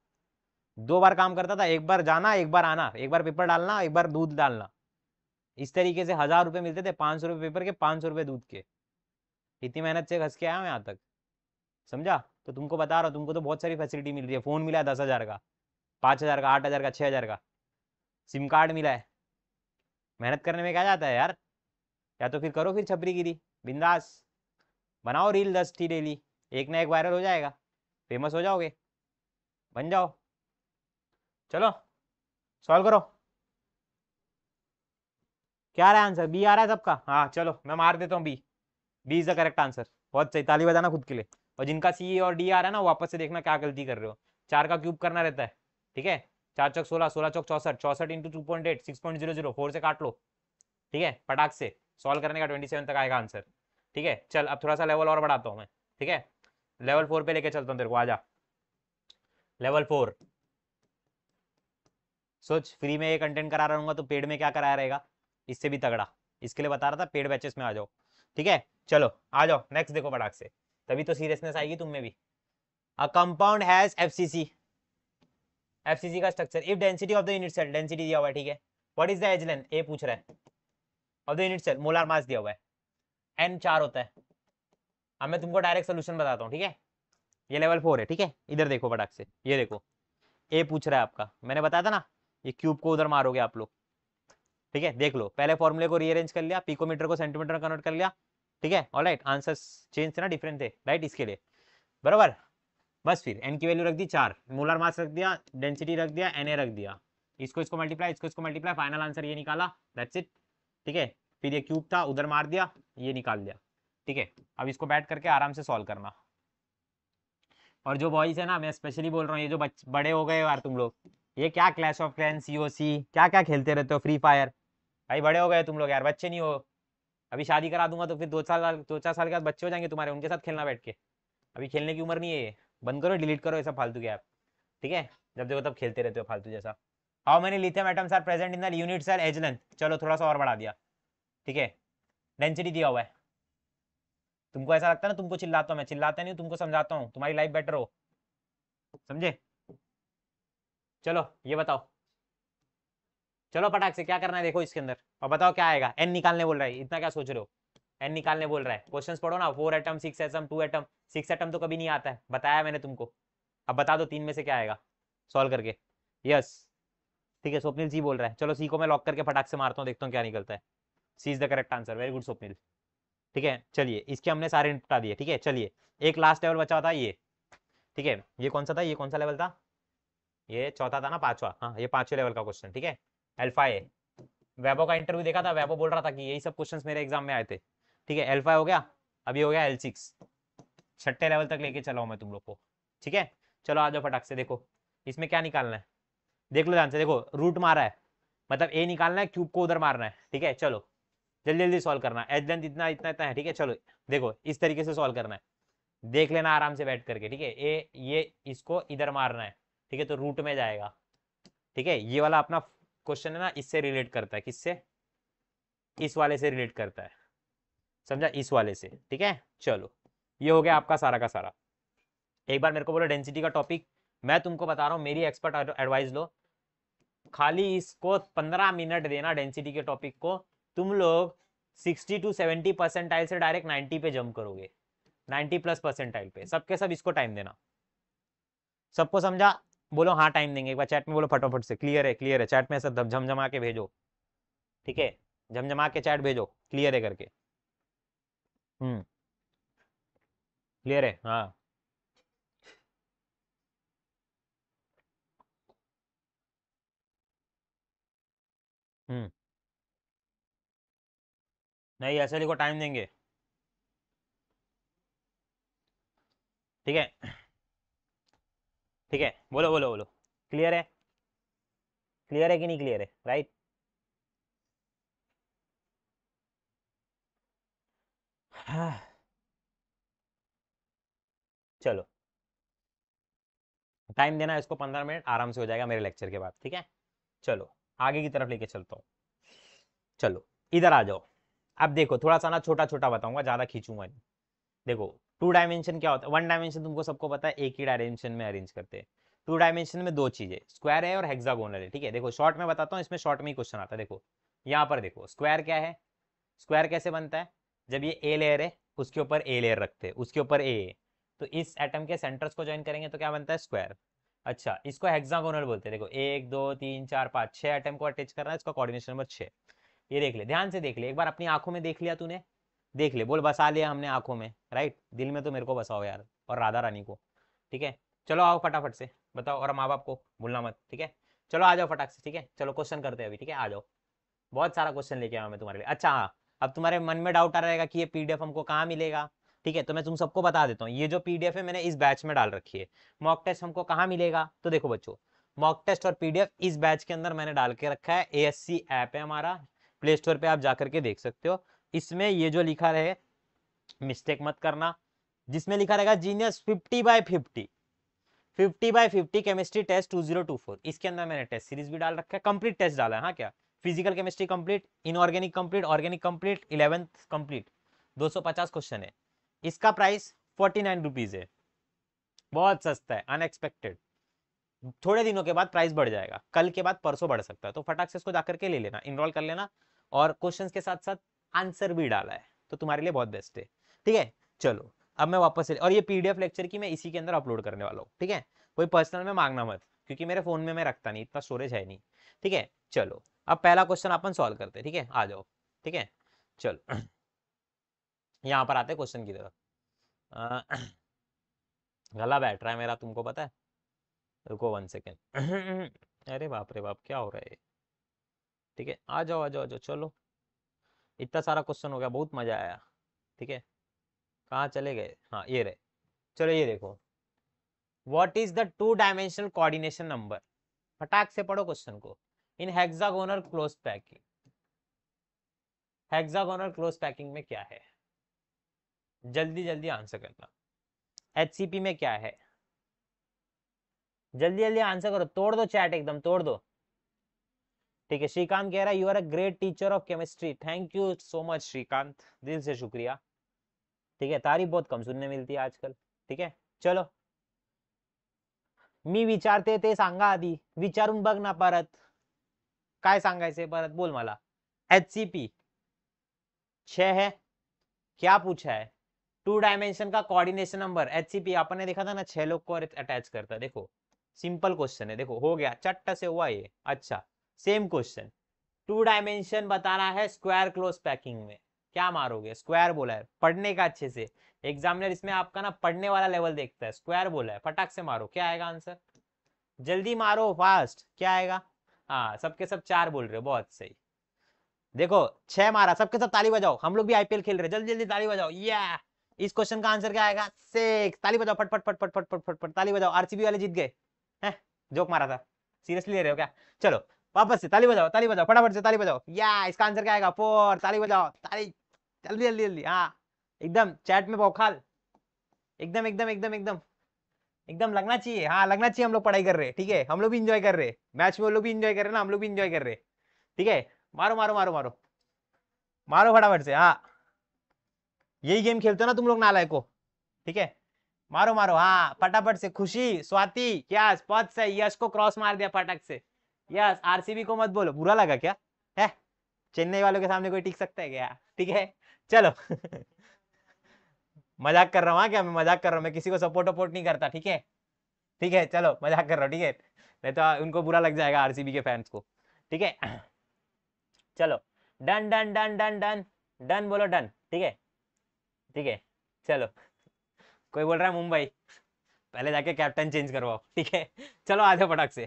Speaker 1: दो बार काम करता था एक बार जाना एक बार आना एक बार पेपर डालना एक बार दूध डालना इस तरीके से हजार रुपये मिलते थे पाँच सौ रुपये पेपर के पाँच सौ रुपये दूध के इतनी मेहनत से घस के आया हूँ यहाँ तक समझा तो तुमको बता रहा हूँ तुमको तो बहुत सारी फैसिलिटी मिल रही है फ़ोन मिला है दस हज़ार का पाँच हज़ार का आठ हज़ार का छः हज़ार का सिम कार्ड मिला है मेहनत करने में क्या जाता है यार या तो फिर करो फिर छपरी गिरी बिंदास बनाओ रील दस टी डेली एक ना एक वायरल हो जाएगा फेमस हो जाओगे बन जाओ चलो सॉल्व करो क्या आ रहा है आंसर बी आ रहा है सबका हाँ चलो मैं मार देता हूँ B B is the correct answer बहुत सही ताली बजाना खुद के लिए और जिनका सी और डी आ रहा है ना वापस से देखना क्या गलती कर रहे हो चार का क्यूब करना रहता है ठीक है चार चौक सोलह सोलह चौक चौसठ चौसठ into two point eight six point zero zero four से काट लो ठीक है पटाख से सॉल्व करने का ट्वेंटी सेवन तक आएगा आंसर ठीक है चल अब थोड़ा सा लेवल और बढ़ाता हूँ मैं ठीक है लेवल फोर पे लेके चलता हूँ तेरे को आ जा लेवल फोर सोच फ्री में ये कंटेंट करा रहा हूँ तो पेड में क्या कराया रहेगा इससे भी तगड़ा इसके लिए बता रहा था पेड बैचेस में आ जाओ ठीक है चलो आ जाओ नेक्स्ट देखो पटाख से तभी तो सीरियसनेस आएगी तुम में भी a compound has FCC FCC का structure if density of the unit cell density दिया हुआ है ठीक है what is the edge length a पूछ रहा है of the unit cell molar mass दिया हुआ है एन चार होता है अब मैं तुमको डायरेक्ट सोल्यूशन बताता हूँ ठीक है ये लेवल फोर है ठीक है इधर देखो पटाख से ये देखो ए पूछ रहा है आपका मैंने बताया था ना ये क्यूब को उधर मारोगे आप लोग ठीक है देख लो पहले फॉर्मुले को रीअरेंज कर लिया पिकोमीटर को सेंटीमीटर में कन्वर्ट कर लिया ठीक है ऑल राइट आंसर चेंज थे ना डिफरेंट थे राइट इसके लिए बराबर बस फिर एन की वैल्यू रख दी चार मोलर मास रख दिया डेंसिटी रख दिया एन रख दिया इसको इसको मल्टीप्लाई इसको इसको मल्टीप्लाई फाइनल आंसर ये निकाला दैट्स इट ठीक है फिर ये क्यूब था उधर मार दिया ये निकाल दिया ठीक है अब इसको बैठ करके आराम से सॉल्व करना और जो बॉयज है ना मैं स्पेशली बोल रहा हूँ ये जो बड़े हो गए यार तुम लोग ये क्या क्लैश ऑफ क्लैन सी क्या क्या खेलते रहते हो फ्री फायर भाई बड़े हो गए तुम लोग यार बच्चे नहीं हो अभी शादी करा दूंगा तो फिर दो साल दो चार साल के बाद बच्चे हो जाएंगे तुम्हारे उनके साथ खेलना बैठ के अभी खेलने की उम्र नहीं है बंद करो डिलीट करो ये सब फालतू के ऐप ठीक है जब देखो तब खेलते रहते हो फालतू जैसा how many lithium atom are present in the unit cell edge length चलो थोड़ा सा और बढ़ा दिया ठीक है डेंसिटी दिया हुआ है तुमको ऐसा लगता है ना तुमको चिल्लाता हूँ मैं चिल्लाता नहीं तुमको समझाता हूँ तुम्हारी लाइफ बेटर हो समझे चलो ये बताओ चलो पटाख से क्या करना है देखो इसके अंदर और बताओ क्या आएगा एन निकालने बोल रहा है इतना क्या सोच रहे हो एन निकालने बोल रहा है क्वेश्चन पढ़ो ना four atom six atom two atom six atom तो कभी नहीं आता है बताया मैंने तुमको अब बता दो तीन में से क्या आएगा सॉल्व करके यस ठीक है स्वप्निल जी बोल रहा है चलो सी को मैं लॉक करके फटाक से मारता हूँ देखता हूँ क्या निकलता है C is the correct answer very good Swapnil ठीक है चलिए इसके हमने सारे निपटा दिए ठीक है चलिए एक लास्ट लेवल बचा था ये ठीक है ये कौन सा था ये कौन सा लेवल था ये चौथा था ना पांचवा हाँ ये पांचवे लेवल का क्वेश्चन ठीक है एल्फा ए वैबो का इंटरव्यू देखा था वैबो बोल रहा था कि यही सब क्वेश्चन मेरे एग्जाम में आए थे ठीक है एल्फा हो गया अभी हो गया एल सिक्स छठे लेवल तक लेके हूँ मैं तुम लोग को ठीक है चलो आ जाओ फटाक से देखो इसमें क्या निकालना है देख लो ध्यान से देखो रूट मारा है मतलब ए निकालना है क्यूब को उधर मारना है ठीक है चलो जल्दी जल्दी सॉल्व करना एच लेंथ इतना इतना इतना है ठीक है चलो देखो इस तरीके से सॉल्व करना है देख लेना आराम से बैठ करके ठीक है ए ये इसको इधर मारना है ठीक है तो रूट में जाएगा ठीक है ये वाला अपना क्वेश्चन है ना इससे रिलेट करता है किससे इस वाले से रिलेट करता है समझा इस वाले से ठीक है चलो ये हो गया आपका सारा का सारा एक बार मेरे को बोलो डेंसिटी का टॉपिक मैं तुमको बता रहा हूँ मेरी एक्सपर्ट एडवाइस लो खाली इसको पंद्रह मिनट देना डेंसिटी के टॉपिक को तुम लोग सिक्सटी टू सेवेंटी परसेंटाइल से डायरेक्ट नाइन्टी पे जंप करोगे नाइन्टी प्लस परसेंटाइल पे सबके सब इसको टाइम देना सबको समझा बोलो हाँ टाइम देंगे एक बार चैट में बोलो फटाफट से क्लियर है क्लियर है चैट में ऐसा झमझमा के भेजो ठीक है झमझमा के चैट भेजो क्लियर है करके हम्म क्लियर है हाँ हम्म नहीं ऐसे को टाइम देंगे ठीक है ठीक है बोलो बोलो बोलो क्लियर है क्लियर है कि नहीं क्लियर है राइट हाँ चलो टाइम देना इसको पंद्रह मिनट आराम से हो जाएगा मेरे लेक्चर के बाद ठीक है चलो आगे की तरफ लेके चलता हूँ चलो इधर आ जाओ अब देखो थोड़ा सा ना छोटा छोटा बताऊंगा ज़्यादा खींचूंगा नहीं देखो टू डायमेंशन क्या होता है वन डायमेंशन तुमको सबको पता है एक ही डायमेंशन में अरेंज करते हैं टू डायमेंशन में दो चीजें स्क्वायर है और हेक्सागोनल है ठीक है देखो शॉर्ट में बताता हूँ इसमें शॉर्ट में ही क्वेश्चन आता है देखो यहाँ पर देखो स्क्वायर क्या है स्क्वायर कैसे बनता है जब ये ए लेयर है उसके ऊपर ए लेयर रखते हैं उसके ऊपर ए तो इस एटम के सेंटर्स को ज्वाइन करेंगे तो क्या बनता है स्क्वायर अच्छा इसको हेक्सागोनल बोलते हैं देखो एक दो तीन चार पाँच छह एटम को अटैच करना है इसका कोऑर्डिनेशन नंबर छः ये देख ले ध्यान से देख ले एक बार अपनी आंखों में देख लिया तूने देख ले बोल बसा लिया हमने आंखों में राइट दिल में तो मेरे को बसाओ यार और राधा रानी को ठीक है चलो आओ फटाफट से बताओ और माँ बाप को भूलना मत ठीक है चलो आ जाओ फटाक से ठीक है चलो क्वेश्चन करते हैं अभी ठीक है आ जाओ बहुत सारा क्वेश्चन लेके आया मैं तुम्हारे लिए अच्छा हाँ अब तुम्हारे मन में डाउट आ रहेगा कि ये पीडीएफ हमको कहाँ मिलेगा ठीक है तो मैं तुम सबको बता देता हूँ ये जो पीडीएफ है मैंने इस बैच में डाल रखी है मॉक टेस्ट हमको कहाँ मिलेगा तो देखो बच्चों मॉक टेस्ट और पीडीएफ इस बैच के अंदर मैंने डाल के रखा है एएससी ऐप है हमारा प्ले स्टोर पे आप जाकर के देख सकते हो इसमें ये जो लिखा रहे मिस्टेक मत करना जिसमें लिखा रहेगा जीनियस 50 बाय 50 50 बाय 50 केमिस्ट्री टेस्ट 2024 इसके अंदर मैंने टेस्ट सीरीज भी डाल रखा है कंप्लीट टेस्ट डाला है हाँ क्या physical chemistry complete inorganic complete organic complete eleventh complete 250 question है इसका प्राइस फोर्टी नाइन रुपीज है बहुत सस्ता है अनएक्सपेक्टेड थोड़े दिनों के बाद प्राइस बढ़ जाएगा कल के बाद परसों बढ़ सकता है तो फटाक से इसको जाकर के ले लेना इनरोल कर लेना और क्वेश्चंस के साथ साथ आंसर भी डाला है तो तुम्हारे लिए बहुत बेस्ट है ठीक है चलो अब मैं वापस और ये पीडीएफ लेक्चर की मैं इसी के अंदर अपलोड करने वाला हूँ ठीक है कोई पर्सनल में मांगना मत क्योंकि मेरे फोन में मैं रखता नहीं इतना स्टोरेज है नहीं ठीक है चलो अब पहला क्वेश्चन अपन सॉल्व करते हैं ठीक है आ जाओ ठीक है चलो यहाँ पर आते क्वेश्चन की तरफ गला बैठ रहा है मेरा तुमको पता है रुको वन सेकेंड अरे बाप रे बाप क्या हो रहा है ठीक है आ जाओ आ जाओ आ जाओ चलो इतना सारा क्वेश्चन हो गया बहुत मजा आया ठीक है कहाँ चले गए हाँ ये रहे चलो ये देखो what is the two dimensional coordination number फटाक से पढ़ो क्वेश्चन को in hexagonal close packing hexagonal close packing में क्या है जल्दी जल्दी आंसर करना एच में क्या है जल्दी जल्दी आंसर करो तोड़ दो चैट एकदम तोड़ दो ठीक है श्रीकांत कह रहा है you are a great teacher of chemistry thank you so much Shrikant दिल से शुक्रिया ठीक है तारीफ बहुत कम सुनने मिलती है आजकल ठीक है चलो मी विचारते ते सांगा आधी विचारून बघ ना परत काय सांगायचे परत बोल मला एच सी पी छ है क्या पूछा है टू डायमेंशन का coordination number H C P आपने देखा था ना छह लोग को अटैच करता देखो सिंपल क्वेश्चन है देखो हो गया चट्ट से हुआ ये अच्छा सेम क्वेश्चन टू डायमेंशन बताना है स्क्वायर क्लोज पैकिंग में क्या मारोगे स्क्वायर बोला है पढ़ने का अच्छे से एग्जामिनर इसमें आपका ना पढ़ने वाला लेवल देखता है स्क्वायर बोला है फटाक से मारो क्या आएगा आंसर जल्दी मारो फास्ट क्या आएगा हाँ सबके सब चार बोल रहे हो बहुत सही देखो छह मारा सबके सब ताली बजाओ हम लोग भी आईपीएल खेल रहे हैं जल्दी जल्दी ताली बजाओ ये इस क्वेश्चन का आंसर क्या आएगा सिक्स ताली बजाओ फट फट फट फट फट फट फट ताली बजाओ आरसीबी वाले जीत गए जोक मारा था सीरियसली ले रहे हो क्या चलो वापस से ताली बजाओ ताली बजाओ फटाफट से ताली बजाओ या इसका आंसर क्या आएगा फोर ताली बजाओ ताली जल्दी जल्दी जल्दी हाँ एकदम चैट में बौखाल एकदम एकदम एकदम एकदम एकदम लगना चाहिए हाँ लगना चाहिए हम लोग पढ़ाई कर रहे हैं ठीक है हम लोग भी इंजॉय कर रहे हैं मैच में वो लोग भी इंजॉय कर रहे हैं ना हम लोग भी इंजॉय कर रहे ठीक है मारो मारो मारो मारो मारो फटाफट से हाँ यही गेम खेलते हो ना तुम लोग नालाय को ठीक है मारो मारो हाँ फटाफट से खुशी स्वाति क्या पद से यश को क्रॉस मार दिया फटक से यस आरसीबी को मत बोलो बुरा लगा क्या है चेन्नई वालों के सामने कोई टिक सकता है क्या ठीक है चलो मजाक कर रहा हूँ हाँ क्या मैं मजाक कर रहा हूँ मैं किसी को सपोर्ट वपोर्ट नहीं करता ठीक है ठीक है चलो मजाक कर रहा हूँ ठीक है नहीं तो हाँ, उनको बुरा लग जाएगा आरसीबी के फैंस को ठीक है चलो done done done done done done बोलो डन ठीक है ठीक है चलो कोई बोल रहा है मुंबई पहले जाके कैप्टन चेंज करवाओ ठीक है चलो आ जाओ फटाक से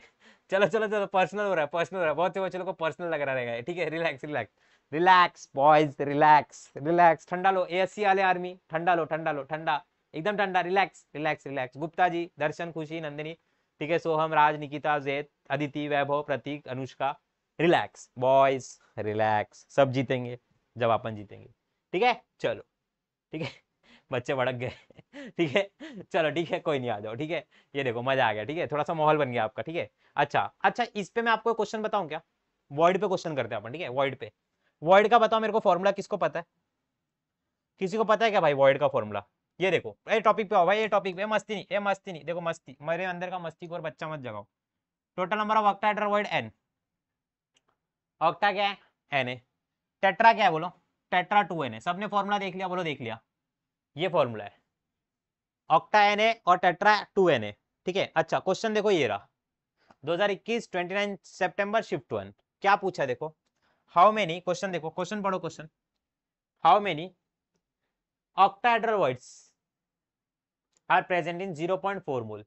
Speaker 1: चलो चलो चलो पर्सनल हो रहा है पर्सनल हो रहा है बहुत ही बच्चे लोग को पर्सनल लग रहा है ठीक है relax relax relax boys relax relax ठंडा लो एएससी वाले आर्मी ठंडा लो ठंडा लो ठंडा एकदम ठंडा relax relax relax Gupta ji Darshan Khushi Nandini ठीक है Soham Raj Nikita Zaid Aditi Vaibhav Prateek Anushka relax boys relax सब जीतेंगे जब अपन जीतेंगे ठीक है चलो ठीक है बच्चे भड़क गए ठीक है चलो ठीक है कोई नहीं आ जाओ ठीक है ये देखो मजा आ गया ठीक है थोड़ा सा माहौल बन गया आपका ठीक है अच्छा अच्छा इस पे मैं आपको क्वेश्चन बताऊँ क्या वर्ड पे क्वेश्चन करते हैं अपन ठीक है वर्ड पे वर्ड का बताओ मेरे को फॉर्मूला किसको पता है किसी को पता है क्या भाई वर्ड का फॉर्मूला ये देखो ये टॉपिक पे आओ भाई ये टॉपिक पे मस्ती नहीं ये मस्ती नहीं देखो मस्ती मेरे अंदर का मस्ती को और बच्चा मत जगाओ total number of octahedral void N octa क्या है एन ए टेट्रा क्या है बोलो टेट्रा टू एन ए सबने फॉर्मूला देख लिया बोलो देख लिया ये फॉर्मूला है ऑक्टा एन और टेट्रा टू एन ठीक है अच्छा क्वेश्चन देखो ये रहा 2021 29 सितंबर शिफ्ट वन क्या पूछा देखो हाउ मेनी क्वेश्चन देखो क्वेश्चन पढ़ो question how many octahedral voids are present in 0.4 mole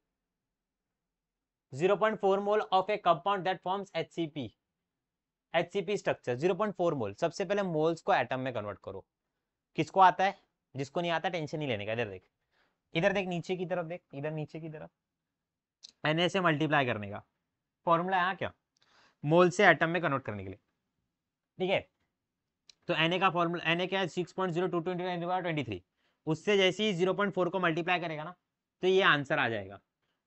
Speaker 1: four mole of a compound that forms HCP HCP structure 0.4 mole सबसे पहले मोल्स को एटम में कन्वर्ट करो किसको आता है जिसको नहीं आता टेंशन नहीं लेने का इधर देख इधर देख नीचे की तरफ देख इधर नीचे की तरफ एन से मल्टीप्लाई करने का फॉर्मूला है क्या मोल से एटम में कन्वर्ट करने के लिए ठीक है तो एन का फॉर्मूला एन क्या है six point zero two twenty twenty three उससे जैसे ही जीरो पॉइंट फोर को मल्टीप्लाई करेगा ना तो ये आंसर आ जाएगा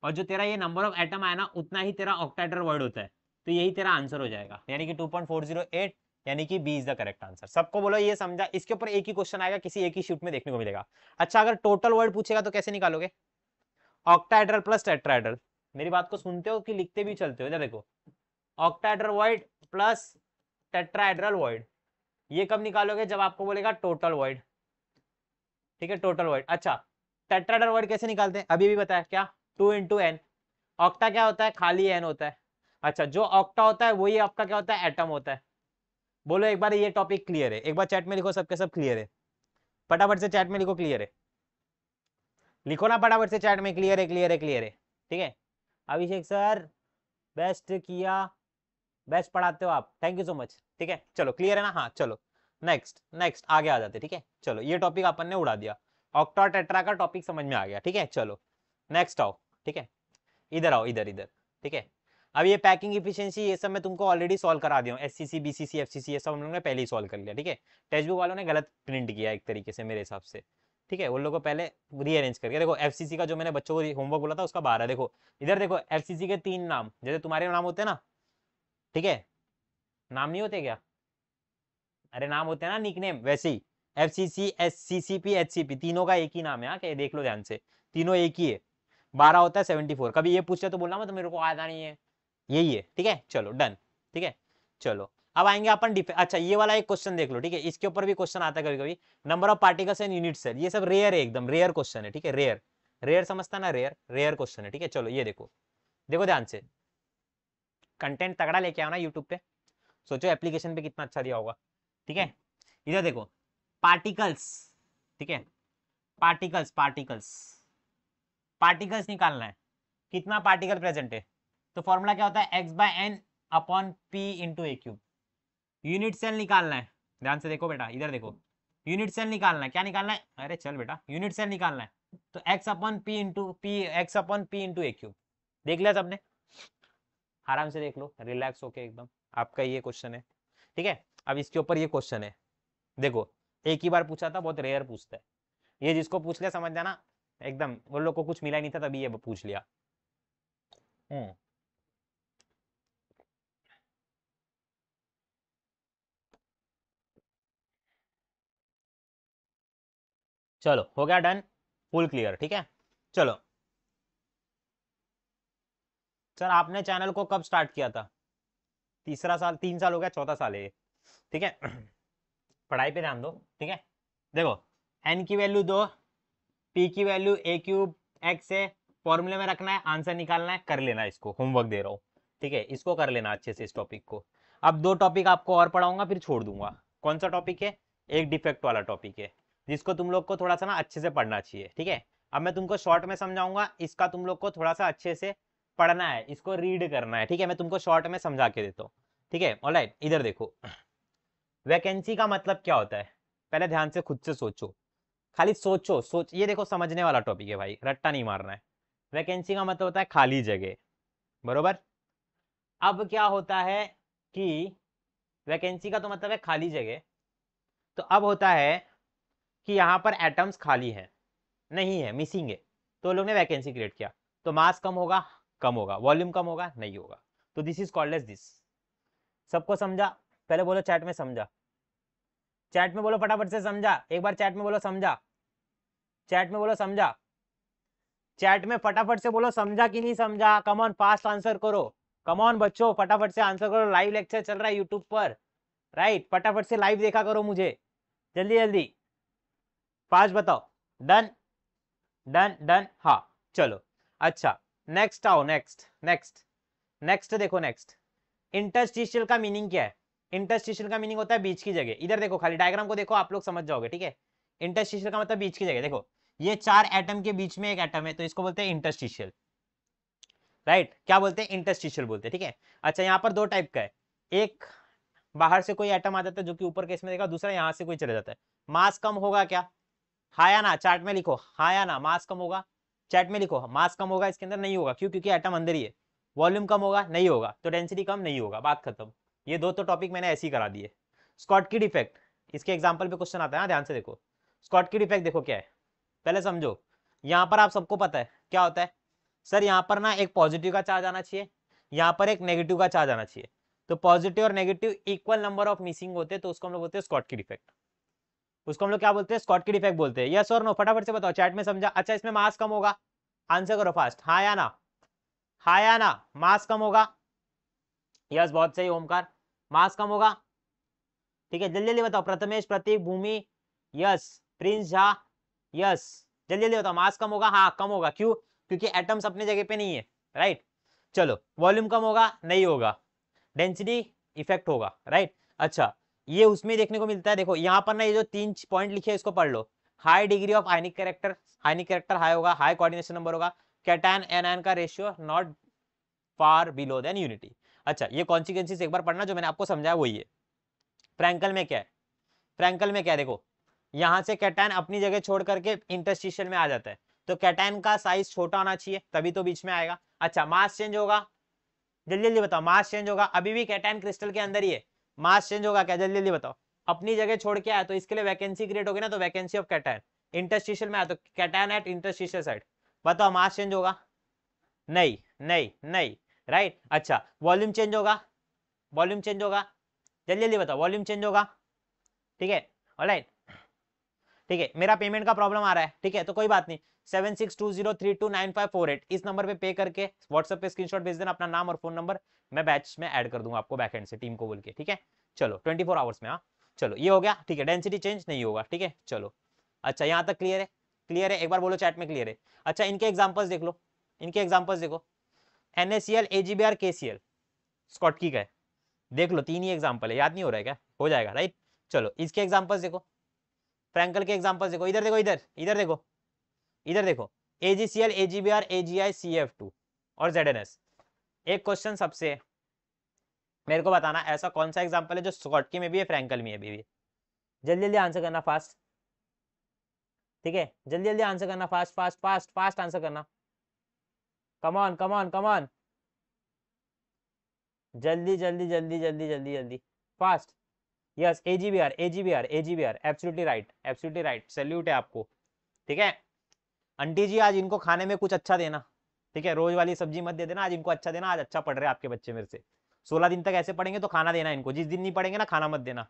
Speaker 1: और जो तेरा ये नंबर ऑफ एटम आया ना उतना ही तेरा ऑक्टाइडर वर्ड होता है तो यही तेरा आंसर हो जाएगा यानी कि two point four zero eight यानी कि B is the correct answer सबको बोलो ये समझा इसके ऊपर एक ही क्वेश्चन आएगा किसी एक ही शूट में देखने को मिलेगा अच्छा अगर टोटल वर्ड पूछेगा तो कैसे निकालोगे ऑक्टाइड्रल प्लस टेट्राइड्रल मेरी बात को सुनते हो कि लिखते भी चलते हो इधर देखो octahedral void plus tetrahedral void ये कब निकालोगे जब आपको बोलेगा टोटल वर्ड ठीक है टोटल वर्ड अच्छा टेट्राडर वर्ड कैसे निकालते हैं अभी भी बताया क्या टू इंटू एन ऑक्टा क्या होता है खाली एन होता है अच्छा जो ऑक्टा होता है वही आपका क्या होता है एटम होता है बोलो एक बार ये टॉपिक क्लियर है एक बार चैट में लिखो सबके सब क्लियर है फटाफट से चैट में लिखो क्लियर है लिखो ना फटाफट से चैट में क्लियर है क्लियर है क्लियर है ठीक है अभिषेक सर बेस्ट किया बेस्ट पढ़ाते हो आप थैंक यू सो मच ठीक है चलो क्लियर है ना हाँ चलो नेक्स्ट नेक्स्ट आगे आ जाते ठीक है चलो ये टॉपिक अपन ने उड़ा दिया ऑक्टा टेट्रा का टॉपिक समझ में आ गया ठीक है चलो नेक्स्ट आओ ठीक है इधर आओ इधर इधर ठीक है अब ये पैकिंग इफिशियंसी ये सब मैं तुमको ऑलरेडी सॉल्व करा दिया S C C B C C F C C ये सब हम लोग ने पहले ही सॉल्व कर लिया ठीक है टेक्स्ट बुक वालों ने गलत प्रिंट किया एक तरीके से मेरे हिसाब से ठीक है उन लोगों को पहले रीअरेंज करके देखो एफ का जो मैंने बच्चों को होमवर्क बोला था उसका बारह देखो इधर देखो एफ के तीन नाम जैसे तुम्हारे नाम होते हैं ना ठीक है नाम नहीं होते क्या अरे नाम होते हैं ना नेम वैसे ही F C C S C C P H C P तीनों का एक ही नाम है हाँ क्या देख लो ध्यान से तीनों एक ही है बारह होता है सेवेंटी फोर कभी ये पूछते तो बोलना मत तो मेरे को आता नहीं है यही है ठीक है चलो डन ठीक है चलो अब आएंगे अपन अच्छा ये वाला एक क्वेश्चन देख लो ठीक है इसके ऊपर भी क्वेश्चन आता है कभी कभी number of particles and unit cell ये सब रेयर है एकदम रेयर क्वेश्चन है ठीक है रेयर रेयर समझता ना रेयर रेयर क्वेश्चन है ठीक है चलो ये देखो देखो ध्यान से कंटेंट तगड़ा लेके आओ ना यूट्यूब पे सोचो एप्लीकेशन पे कितना अच्छा दिया होगा ठीक है इधर देखो पार्टिकल्स ठीक है पार्टिकल्स पार्टिकल्स पार्टिकल्स निकालना है कितना पार्टिकल प्रेजेंट है तो फॉर्मूला क्या होता है X by N upon P into A cube unit cell निकालना है ध्यान से देखो बेटा इधर देखो यूनिट सेल निकालना है क्या निकालना है अरे चल बेटा यूनिट सेल निकालना है तो X upon P into P X upon P into ए क्यूब देख लिया सबने आराम से देख लो रिलैक्स होके एकदम आपका ये क्वेश्चन है ठीक है अब इसके ऊपर ये क्वेश्चन है देखो एक ही बार पूछा था बहुत रेयर पूछता है ये जिसको पूछ लिया समझ जाना एकदम वो लोग को कुछ मिला नहीं था तभी ये पूछ लिया हम्म चलो हो गया डन फुल क्लियर ठीक है चलो सर आपने चैनल को कब स्टार्ट किया था तीसरा साल तीन साल हो गया चौथा साल है ये ठीक है पढ़ाई पे ध्यान दो ठीक है देखो एन की वैल्यू दो पी की वैल्यू ए क्यूब एक्स है फॉर्मूले में रखना है आंसर निकालना है कर लेना इसको होमवर्क दे रहा हूँ ठीक है इसको कर लेना अच्छे से इस टॉपिक को अब दो टॉपिक आपको और पढ़ाऊंगा फिर छोड़ दूंगा कौन सा टॉपिक है एक डिफेक्ट वाला टॉपिक है जिसको तुम लोग को थोड़ा सा ना अच्छे से पढ़ना चाहिए ठीक है अब मैं तुमको शॉर्ट में समझाऊंगा इसका तुम लोग को थोड़ा सा अच्छे से पढ़ना है इसको रीड करना है ठीक है मैं तुमको शॉर्ट में समझा के देता हूँ ठीक है ऑलराइट इधर देखो वैकेंसी का मतलब क्या होता है पहले ध्यान से खुद से सोचो खाली सोचो सोच ये देखो समझने वाला टॉपिक है भाई रट्टा नहीं मारना है वैकेंसी का मतलब होता है खाली जगह बरोबर अब क्या होता है कि वैकेंसी का तो मतलब है खाली जगह तो अब होता है कि यहाँ पर एटम्स खाली हैं नहीं है मिसिंग है तो लोग ने वैकेंसी क्रिएट किया तो मास कम होगा कम होगा वॉल्यूम कम होगा नहीं होगा तो this is called as this सबको समझा पहले बोलो चैट में समझा चैट में बोलो फटाफट से समझा एक बार चैट में बोलो समझा चैट में बोलो समझा चैट में फटाफट से बोलो समझा कि नहीं समझा ऑन फास्ट आंसर करो कमऑन बच्चों फटाफट से आंसर करो लाइव लेक्चर चल रहा है यूट्यूब पर राइट फटाफट से लाइव देखा करो मुझे जल्दी जल्दी पांच बताओ डन डन डन हा चलो अच्छा नेक्स्ट आओ नेक्स्ट नेक्स्ट नेक्स्ट देखो नेक्स्ट इंटरस्टिशियल का मीनिंग क्या है इंटरस्टिशियल का मीनिंग होता है बीच की जगह इधर देखो खाली डायग्राम को देखो आप लोग समझ जाओगे ठीक है इंटरस्टिशियल का मतलब बीच की जगह देखो ये चार एटम के बीच में एक एटम है तो इसको बोलते हैं इंटरस्टिशियल राइट right? क्या बोलते हैं इंटरस्टिशियल बोलते हैं ठीक है अच्छा यहाँ पर दो टाइप का है एक बाहर से कोई एटम आ जाता है जो कि ऊपर केस में देखा दूसरा यहाँ से कोई चला जाता है मास कम होगा क्या हायाना चार्ट में लिखो हायाना मास कम होगा चैट में लिखो मास कम होगा इसके अंदर नहीं होगा क्यों क्योंकि आइटम अंदर ही है वॉल्यूम कम होगा नहीं होगा तो डेंसिटी कम नहीं होगा बात खत्म ये दो तो टॉपिक मैंने ऐसे ही करा दिए स्कॉट की डिफेक्ट इसके एग्जाम्पल पे क्वेश्चन आता है ना ध्यान से देखो स्कॉट की डिफेक्ट देखो क्या है पहले समझो यहाँ पर आप सबको पता है क्या होता है सर यहाँ पर ना एक पॉजिटिव का चार्ज आना चाहिए यहाँ पर एक नेगेटिव का चार्ज आना चाहिए तो पॉजिटिव और negative equal number of missing होते हैं तो उसको हम लोग बोलते हैं स्कॉट की डिफेक्ट उसको हम लोग क्या बोलते हैं स्कॉट की डिफेक्ट बोलते हैं यस और नो फटाफट से बताओ चैट में समझा अच्छा इसमें मास कम होगा आंसर करो फास्ट हाँ या ना हाँ या ना मास कम होगा यस बहुत सही ओमकार मास कम होगा ठीक है जल्दी जल्दी बताओ Prathamesh Prateek Bhoomi yes Prince Jha yes जल्दी जल्दी बताओ मास कम होगा हाँ कम होगा क्यों क्योंकि एटम्स अपने जगह पे नहीं है राइट चलो वॉल्यूम कम होगा नहीं होगा डेंसिटी इफेक्ट होगा राइट अच्छा ये उसमें देखने को मिलता है देखो यहाँ पर ना ये जो तीन पॉइंट लिखे इसको पढ़ लो high degree of ionic character ionic character high होगा हाई कोऑर्डिनेशन नंबर होगा कैटान एन आयन का ratio not far below than unity अच्छा ये कॉन्सिक्वेंसिस एक बार पढ़ना जो मैंने आपको समझाया वही है फ्रैंकल में क्या है फ्रैंकल में क्या देखो यहाँ से कैटान अपनी जगह छोड़ करके इंटरस्टिशियल में आ जाता है तो कैटान का साइज छोटा होना चाहिए तभी तो बीच में आएगा अच्छा मास चेंज होगा जल्दी जल्दी बताओ मास चेंज होगा अभी भी कैटान क्रिस्टल के अंदर ही है मास चेंज होगा क्या जल्दी जल्दी बताओ अपनी जगह छोड़ के आया तो इसके लिए वैकेंसी क्रिएट होगी ना तो वैकेंसी ऑफ कैटायन इंटरस्टिशियल में आया तो कैटायन एट इंटरस्टिशियल साइड बताओ मास चेंज होगा नहीं नहीं नहीं राइट अच्छा वॉल्यूम चेंज होगा वॉल्यूम चेंज होगा जल्दी जल्दी बताओ वॉल्यूम चेंज होगा ठीक है ऑलराइट ठीक है मेरा पेमेंट का प्रॉब्लम आ रहा है ठीक है तो कोई बात नहीं seven six two zero three two nine five four eight इस नंबर पे पे करके व्हाट्सएप पे स्क्रीनशॉट भेज देना अपना नाम और फोन नंबर मैं बैच में ऐड कर दूंगा आपको बैकहेंड से टीम को बोल के ठीक है चलो ट्वेंटी फोर आवर्स में हाँ चलो ये हो गया ठीक है डेंसिटी चेंज नहीं होगा ठीक है चलो अच्छा यहाँ तक क्लियर है क्लियर है एक बार बोलो चैट में क्लियर है अच्छा इनके एग्जाम्पल्स देख लो इनके एग्जाम्पल्स देखो N S C L A G B R K C L Schottky का है देख लो तीन ही एग्जाम्पल है याद नहीं हो रहा है क्या हो जाएगा राइट चलो इसके एग्जाम्पल्स देखो फ्रेंकल के एग्जाम्पल्स देखो इधर देखो इधर इधर देखो इधर देखो A G C L A G B R A G I C F two और जेड एन एस एक क्वेश्चन सबसे मेरे को बताना ऐसा कौन सा एग्जाम्पल है जो स्कॉटकी में भी है फ्रेंकल में भी है जल्दी जल्दी आंसर करना फास्ट ठीक है जल्दी जल्दी आंसर करना fast fast fast fast answer करना कमान कमान कमान जल्दी जल्दी जल्दी जल्दी जल्दी जल्दी fast yes A G B R A G B R A G B R absolutely right absolutely right salute है आपको ठीक है आंटी जी आज इनको खाने में कुछ अच्छा देना ठीक है रोज वाली सब्जी मत दे देना आज इनको अच्छा देना आज अच्छा पढ़ रहे आपके बच्चे मेरे से सोलह दिन तक ऐसे पढ़ेंगे तो खाना देना इनको जिस दिन नहीं पढ़ेंगे ना खाना मत देना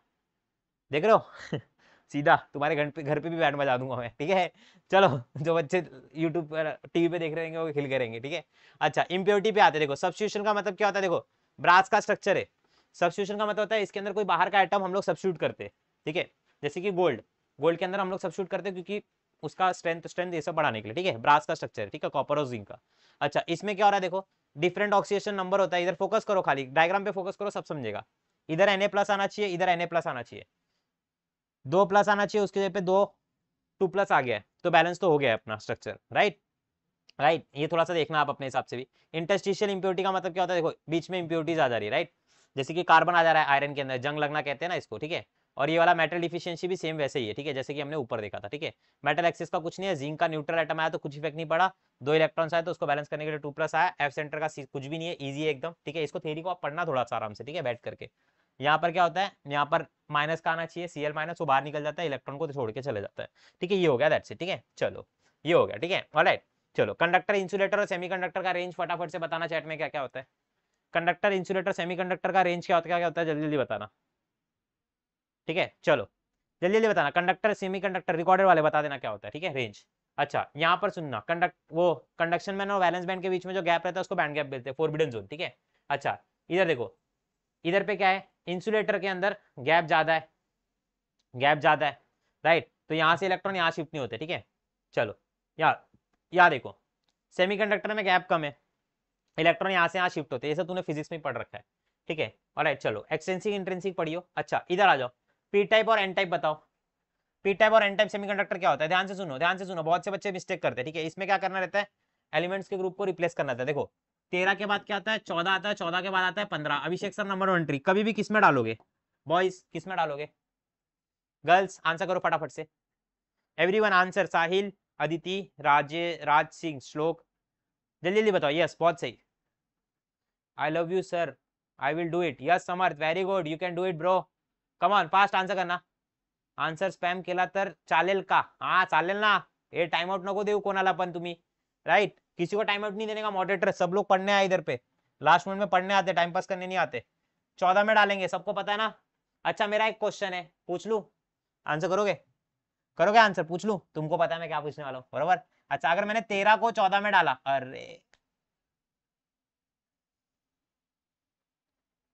Speaker 1: देख रहे हो सीधा तुम्हारे घर पे घर पे भी बैठ बजा दूंगा मैं ठीक है चलो जो बच्चे यूट्यूब पर टीवी पे देख रहे होंगे वो खिल करेंगे ठीक है अच्छा इम्प्योरिटी पे आते देखो सब्सिट्यूशन का मतलब क्या होता है देखो ब्रास का स्ट्रक्चर है सब्सिट्यूशन का मतलब होता है इसके अंदर कोई बाहर का आइटम हम लोग सब्सिट्यूट करते हैं ठीक है जैसे कि गोल्ड गोल्ड के अंदर हम लोग सब्सिट्यूट करते हैं क्योंकि उसका स्ट्रेंथ स्ट्रेंथ ये सब बढ़ाने के लिए ठीक है ब्रास का स्ट्रक्चर ठीक है कॉपर और जिंक का अच्छा इसमें क्या हो रहा है देखो डिफरेंट ऑक्सीजन नंबर होता है इधर फोकस करो खाली डायग्राम पे फोकस करो सब समझेगा इधर एन प्लस आना चाहिए इधर एन प्लस आना चाहिए दो प्लस आना चाहिए उसके जगह पे दो टू प्लस आ गया तो बैलेंस तो हो गया अपना स्ट्रक्चर राइट राइट ये थोड़ा सा देखना आप अपने हिसाब से भी इंटस्टिशियल इम्प्योरिटी का मतलब क्या होता है देखो बीच में इम्प्योरिटीज आ जा रही है राइट जैसे कि कार्बन आ जा रहा है आयरन के अंदर जंग लगना कहते हैं ना इसको ठीक है और ये वाला मेटल डिफिशियंसी भी सेम वैसे ही है ठीक है जैसे कि हमने ऊपर देखा था ठीक है मेटल एक्सिस का कुछ नहीं है जिंक का न्यूट्रल आइटम आया तो कुछ इफेक्ट नहीं पड़ा दो इलेक्ट्रॉन्स आए तो उसको बैलेंस करने के लिए टू प्लस आया एफ सेंटर का कुछ भी नहीं है ईजी है एकदम ठीक है इसको थेरी को आप पढ़ना थोड़ा सा आराम से ठीक है बैठ करके यहाँ पर क्या होता है यहाँ पर माइनस का आना चाहिए सीएल माइनस वो बाहर निकल जाता है इलेक्ट्रॉन को छोड़ के चले जाता है ठीक है ये हो गया दैट से ठीक है चलो ये हो गया ठीक है ऑलराइट चलो कंडक्टर इंसुलेटर और कंडक्टर का रेंज फटाफट से बताना चैट में क्या क्या होता है कंडक्टर इंसुलेटर कंडक्टर का रेंज क्या होता है क्या होता है जल्दी जल्दी बताना ठीक है चलो जल्दी जल्दी बताना कंडक्टर सेमी कंडक्टर रिकॉर्डर वाले बता देना क्या होता है ठीक है रेंज अच्छा यहाँ पर सुनना कंडक्ट वो कंडक्शन बैंड और वैलेंस बैंड के बीच में जो गैप रहता है उसको बैंड गैप बोलते हैं फोरबिडन जोन ठीक है अच्छा इधर देखो इधर पे क्या है इंसुलेटर के अंदर गैप ज्यादा है गैप ज्यादा है राइट तो यहाँ से इलेक्ट्रॉन यहाँ शिफ्ट नहीं होते ठीक है चलो यार यहाँ देखो कंडक्टर में गैप कम है इलेक्ट्रॉन यहाँ से यहाँ शिफ्ट होते हैं ये तूने फिजिक्स में पढ़ रखा है ठीक है और चलो एक्सटेंसिक इंट्रेंसिक पढ़ियो अच्छा इधर आ जाओ पी टाइप और एन टाइप बताओ पी टाइप और एन टाइप सेमीकंडक्टर क्या होता है ध्यान से सुनो ध्यान से सुनो बहुत से बच्चे मिस्टेक करते हैं ठीक है इसमें क्या करना रहता है एलिमेंट्स के ग्रुप को रिप्लेस करना था देखो तेरह के बाद क्या आता है चौदह आता है चौदह के बाद आता है पंद्रह Abhishek sir number one three कभी भी किसमें डालोगे बॉयज किसमें डालोगे गर्ल्स आंसर करो फटाफट से every one answer Sahil Aditi Raje Raj Singh Shlok जल्दी जल्दी बताओ यस बहुत सही I love you sir I will do it yes Samarth very good you can do it bro come on fast answer करना आंसर स्पैम के चाले का हाँ चालेल ना टाइम आउट नको देव को राइट किसी को टाइम आउट नहीं देने का मॉडरेटर सब लोग पढ़ने आए इधर पे लास्ट मिनट में पढ़ने आते टाइम पास करने नहीं आते चौदह में डालेंगे सबको पता है ना अच्छा मेरा एक क्वेश्चन है पूछ लू आंसर करोगे करोगे आंसर पूछ लू तुमको पता है मैं क्या पूछने वाला हूँ बरबर अच्छा अगर मैंने तेरह को चौदह में डाला अरे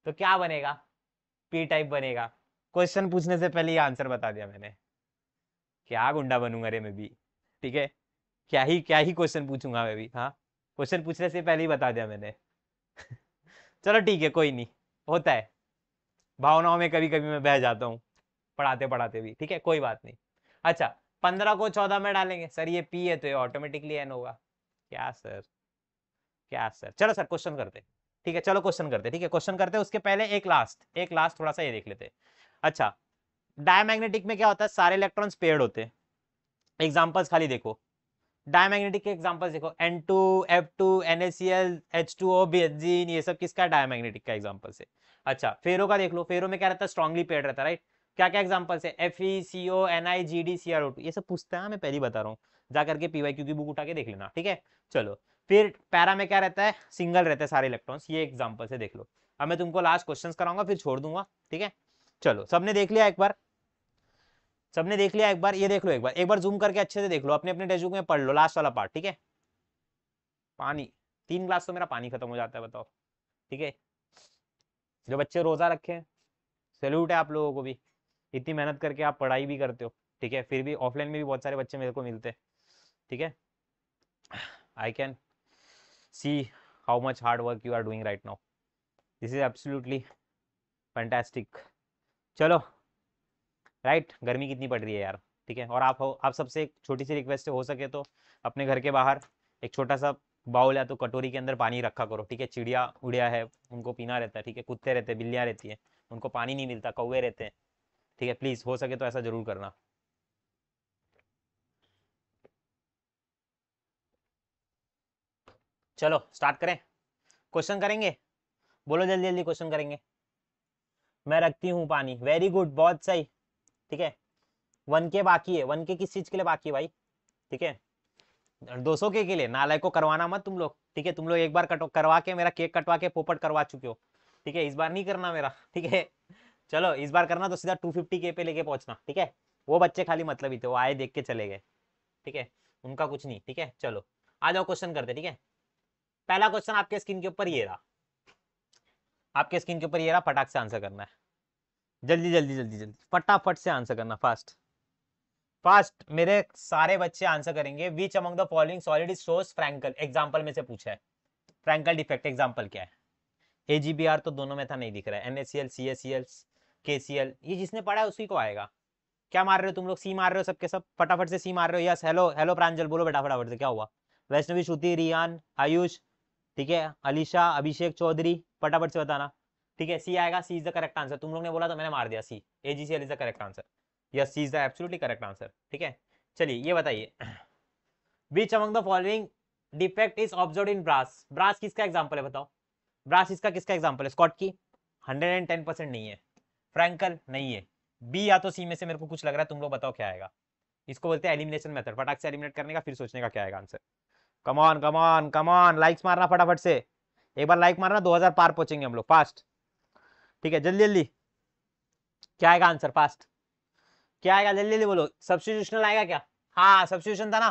Speaker 1: तो क्या बनेगा पी टाइप बनेगा क्वेश्चन पूछने से पहले ही आंसर बता दिया मैंने क्या गुंडा बनूंगा रे मैं भी ठीक है क्या ही क्या ही क्वेश्चन पूछूंगा मैं भी हाँ क्वेश्चन पूछने से पहले ही बता दिया मैंने चलो ठीक है कोई नहीं होता है भावनाओं में कभी कभी मैं बह जाता हूँ पढ़ाते पढ़ाते भी ठीक है कोई बात नहीं अच्छा पंद्रह को चौदह में डालेंगे सर ये पी है तो ये ऑटोमेटिकली एन होगा क्या सर क्या सर चलो सर क्वेश्चन करते ठीक है चलो क्वेश्चन करते ठीक है क्वेश्चन करते उसके पहले एक लास्ट एक लास्ट थोड़ा सा ये देख लेते अच्छा डायमैग्नेटिक में क्या होता है सारे इलेक्ट्रॉन्स पेयर्ड होते हैं एग्जाम्पल्स खाली देखो डायमैग्नेटिक के एग्जाम्पल्स देखो N two F two N S C L H two O benzene ये सब किसका डायमैग्नेटिक का एग्जाम्पल से अच्छा फेरो का देख लो फेरो में क्या रहता है स्ट्रॉन्गली पेड रहता है राइट क्या क्या एग्जाम्पल्स है F E C O N I G D C R O two ये सब पूछता है हाँ, मैं पहली बता रहा हूँ जा करके पी वाई क्यू की बुक उठा के देख लेना ठीक है चलो फिर पैरा में क्या रहता है सिंगल रहता है सारे इलेक्ट्रॉन्स ये एग्जाम्पल से देख लो अब मैं तुमको लास्ट क्वेश्चन कराऊंगा फिर छोड़ दूंगा ठीक है चलो सबने देख लिया एक बार सबने देख लिया एक बार ये देख लो एक बार एक बार जूम करके अच्छे से देख लो अपने अपने टेक्स्ट में पढ़ लो लास्ट वाला पार्ट ठीक है पानी तीन ग्लास तो मेरा पानी खत्म हो जाता है बताओ ठीक है जो बच्चे रोजा रखे हैं सैल्यूट है आप लोगों को भी इतनी मेहनत करके आप पढ़ाई भी करते हो ठीक है फिर भी ऑफलाइन में भी बहुत सारे बच्चे मेरे को मिलते हैं ठीक है I can see how much hard work you are doing right now this is absolutely fantastic चलो राइट गर्मी कितनी पड़ रही है यार ठीक है और आप हो आप सबसे एक छोटी सी रिक्वेस्ट हो सके तो अपने घर के बाहर एक छोटा सा बाउल या तो कटोरी के अंदर पानी रखा करो ठीक है चिड़िया उड़िया है उनको पीना रहता है ठीक है कुत्ते रहते हैं बिल्लियाँ रहती हैं उनको पानी नहीं मिलता कौवे रहते हैं ठीक है प्लीज़ हो सके तो ऐसा ज़रूर करना चलो स्टार्ट करें क्वेश्चन करेंगे बोलो जल्दी जल्दी क्वेश्चन करेंगे मैं रखती हूँ पानी वेरी गुड बहुत सही ठीक है वन के बाकी है वन के किस चीज के लिए बाकी है भाई ठीक है दो सौ के, के लिए नालय को करवाना मत तुम लोग ठीक है तुम लोग एक बार करवा के मेरा केक कटवा के पोपट करवा चुके हो ठीक है इस बार नहीं करना मेरा ठीक है चलो इस बार करना तो सीधा टू फिफ्टी के पे लेके पहुंचना ठीक है वो बच्चे खाली मतलब ही थे वो आए देख के चले गए ठीक है उनका कुछ नहीं ठीक है चलो आ जाओ क्वेश्चन करते ठीक है पहला क्वेश्चन आपके स्किन के ऊपर ये रहा आपके स्क्रीन के ऊपर ये रहा फटाक से आंसर करना है जल्दी जल्दी जल्दी जल्दी फटाफट से आंसर करना फास्ट फास्ट मेरे सारे बच्चे आंसर करेंगे which among the following solid is सोर्स फ्रैंकल एग्जाम्पल में से पूछा है फ्रैंकल डिफेक्ट एग्जाम्पल क्या है ए तो दोनों में था नहीं दिख रहा है N S C L C S C L K C L ये जिसने पढ़ा है उसी को आएगा क्या मार रहे हो तुम लोग सी मार रहे हो सबके सब फटाफट से सी मार रहे हो यस हेलो हेलो प्रांजल बोलो बेटा फटाफट से क्या हुआ वैष्णवी श्रुति रियान आयुष ठीक है अलीशा अभिषेक चौधरी फटाफट से बताना ठीक है सी आएगा C is the correct answer तुम लोग ने बोला तो मैंने मार दिया C A G C L is the correct answer yes C is the absolutely correct answer ठीक है चलिए ये बताइए which among the following defect is observe in brass brass किसका एग्जाम्पल है बताओ ब्रास इसका किसका एग्जाम्पल है स्कॉट की हंड्रेड एंड टेन परसेंट नहीं है फ्रैंकल नहीं है बी या तो सी में से मेरे को कुछ लग रहा है तुम लोग बताओ क्या आएगा इसको बोलते हैं एलिमिनेशन मेथड फटाक से एलिमिनेट करने का फिर सोचने का क्या आएगा आंसर कमान कमान कमान लाइक्स मारना फटाफट से एक बार लाइक मारना 2000 पार पहुंचेंगे हम लोग फास्ट ठीक है जल्दी जल्दी क्या आएगा आंसर फास्ट क्या आएगा जल्दी जल्दी बोलो सब्सिट्यूशनल आएगा क्या हाँ सब्सिट्यूशन था ना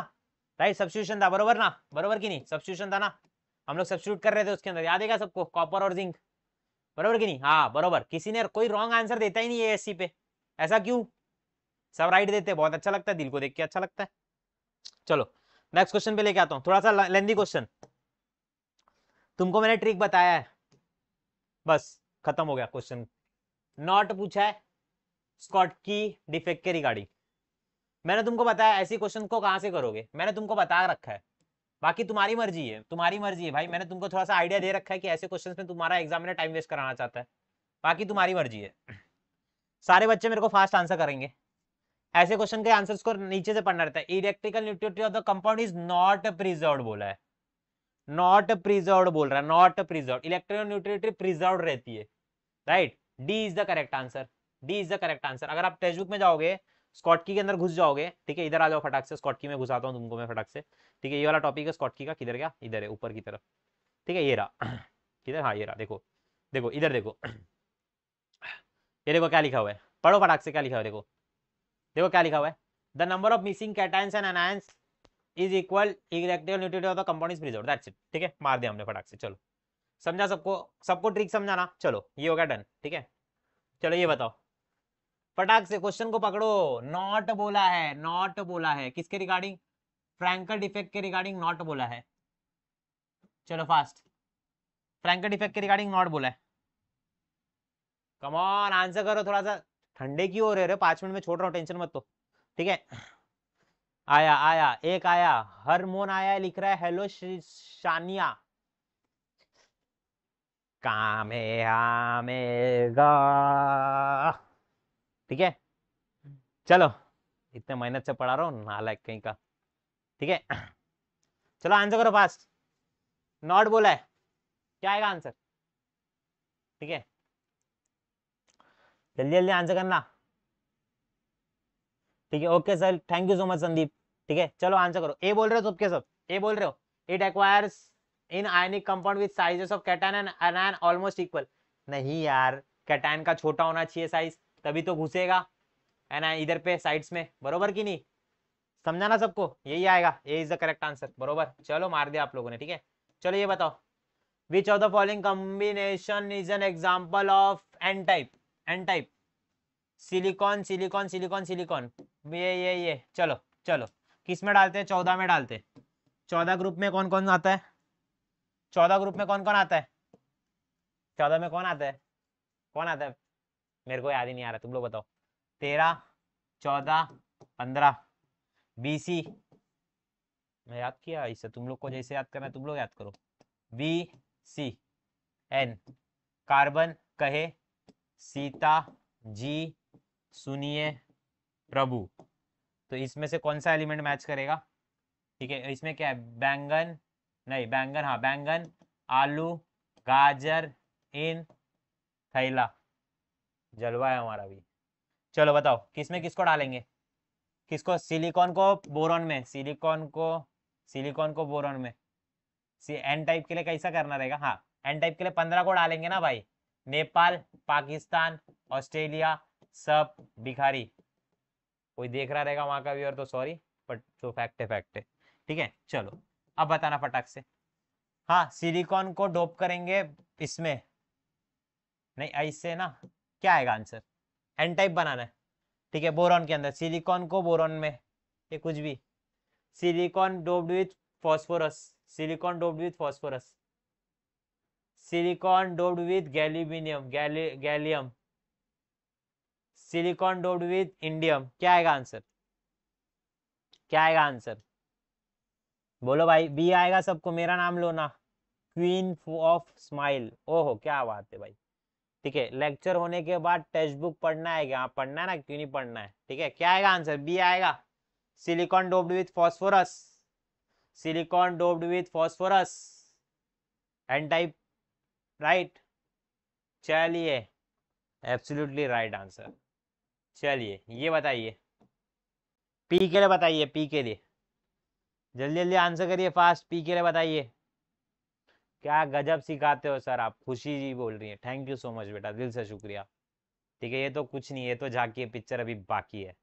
Speaker 1: राइट सब्सिट्यूशन था बरोबर ना बरोबर की नहीं सब्सिट्यूशन था ना हम लोग सब्सिट्यूट कर रहे थे उसके अंदर याद है सबको कॉपर और जिंक बरोबर की नहीं हाँ बरोबर किसी ने कोई रॉन्ग आंसर देता ही नहीं है एस पे ऐसा क्यों सब राइट देते बहुत अच्छा लगता है दिल को देख के अच्छा लगता है चलो नेक्स्ट क्वेश्चन पे लेके आता हूँ थोड़ा सा लेंदी क्वेश्चन तुमको मैंने ट्रिक बताया है बस खत्म हो गया क्वेश्चन नॉट पूछा है स्कॉट की डिफेक्ट के रिगार्डिंग मैंने तुमको बताया ऐसी क्वेश्चन को कहाँ से करोगे मैंने तुमको बता रखा है बाकी तुम्हारी मर्जी है तुम्हारी मर्जी है भाई मैंने तुमको थोड़ा सा आइडिया दे रखा है कि ऐसे क्वेश्चन में तुम्हारा में टाइम वेस्ट कराना चाहता है बाकी तुम्हारी मर्जी है सारे बच्चे मेरे को फास्ट आंसर करेंगे ऐसे क्वेश्चन के आंसर्स को नीचे से पढ़ना रहता है electrical neutrality of the compound is not preserve बोला है नॉट प्रिजर्व बोल रहा है नॉट प्रिजर्व न्यूट्रिटी प्रिजर्व रहती है right D is the correct answer D is the correct answer अगर आप टेक्सटबुक में जाओगे स्कॉटकी के अंदर घुस जाओगे ठीक है इधर आ जाओ फटाक से स्कॉटकी में घुसाता हूँ तुमको मैं फटाक से ठीक है ये वाला टॉपिक है स्कॉटकी का किधर गया इधर है ऊपर की तरफ ठीक है ये रहा किधर हाँ ये रहा देखो देखो इधर देखो ये देखो क्या लिखा हुआ है पढ़ो फटाक से क्या लिखा हुआ है देखो देखो क्या लिखा हुआ है the number of missing cations and anions is equal electrical neutrality of the compound is preserve that's it ठीक है मार दिया हमने फटाक से चलो समझा सबको सबको ट्रिक समझाना चलो ये हो गया डन ठीक है चलो ये बताओ फटाक से क्वेश्चन को पकड़ो नॉट बोला है नॉट बोला है किसके रिगार्डिंग फ्रैंकल डिफेक्ट के रिगार्डिंग नॉट बोला है चलो फास्ट फ्रैंकल डिफेक्ट के रिगार्डिंग नॉट बोला है कमॉन आंसर करो थोड़ा सा ठंडे क्यों हो रहे हो पांच मिनट में छोड़ रहा हूँ टेंशन मत तो ठीक है आया आया एक आया हरमोन आया लिख रहा है हेलो शानिया कामे आमेगा ठीक है चलो इतने मेहनत से पढ़ा रहा हूँ नालायक कहीं का ठीक है चलो आंसर करो फास्ट नॉट बोला है क्या आएगा आंसर ठीक है जल्दी जल्दी आंसर करना ठीक है okay sir thank you so much Sandeep ठीक है चलो आंसर करो ए बोल रहे हो सबके सब ए बोल रहे हो it acquires in ionic compound with sizes of cation and anion almost equal नहीं यार कैटान का छोटा होना चाहिए साइज तभी तो घुसेगा एनायन इधर पे साइड्स में बरोबर की नहीं समझाना सबको यही आएगा A is the correct answer बरोबर चलो मार दिया आप लोगों ने ठीक है चलो ये बताओ which of the following combination is an example of N type N type silicon silicon silicon silicon ये ये ये चलो चलो किस में डालते हैं चौदह में डालते हैं चौदह ग्रुप में कौन कौन आता है चौदह ग्रुप में कौन कौन आता है चौदह में कौन आता है कौन आता है मेरे को याद ही नहीं आ रहा तुम लोग बताओ तेरह चौदह पंद्रह बीसी मैं याद किया इसे तुम लोग को जैसे याद करना है तुम लोग याद करो बी सी एन कार्बन कहे सीता जी सुनिए प्रभु तो इसमें से कौन सा एलिमेंट मैच करेगा ठीक है इसमें क्या है बैंगन नहीं बैंगन हाँ बैंगन आलू गाजर इन थैला जलवा है हमारा भी चलो बताओ किसमें किसको डालेंगे किसको सिलिकॉन को बोरॉन में सिलिकॉन को सिलिकॉन को बोरॉन में सी एन टाइप के लिए कैसा करना रहेगा हाँ एन टाइप के लिए पंद्रह को डालेंगे ना भाई नेपाल पाकिस्तान ऑस्ट्रेलिया सब भिखारी कोई देख रहा रहेगा वहां का व्यूअर तो सॉरी बट जो फैक्ट है फैक्ट है ठीक है चलो अब बताना फटाक से हाँ सिलिकॉन को डोप करेंगे इसमें नहीं ऐसे ना क्या आएगा आंसर एन टाइप बनाना है ठीक है बोरॉन के अंदर सिलिकॉन को बोरॉन में ये कुछ भी silicon doped with phosphorus silicon doped with phosphorus silicon doped with galluminium gallium silicon doped with indium क्या आएगा आंसर क्या आएगा आंसर बोलो भाई बी आएगा सबको मेरा नाम लो ना क्वीन ऑफ स्माइल ओहो क्या बात है भाई ठीक है लेक्चर होने के बाद टेक्स्ट बुक पढ़ना है क्या पढ़ना है ना क्यों नहीं पढ़ना है ठीक है क्या आएगा आंसर बी आएगा silicon doped with phosphorus silicon doped with phosphorus N type right चलिए एब्सोल्युटली राइट आंसर चलिए ये बताइए पी के लिए बताइए पी के लिए जल्दी जल्दी आंसर करिए फास्ट पी के लिए बताइए क्या गजब सिखाते हो सर आप खुशी जी बोल रही हैं थैंक यू सो मच बेटा दिल से शुक्रिया ठीक है ये तो कुछ नहीं है तो झाकी पिक्चर अभी बाकी है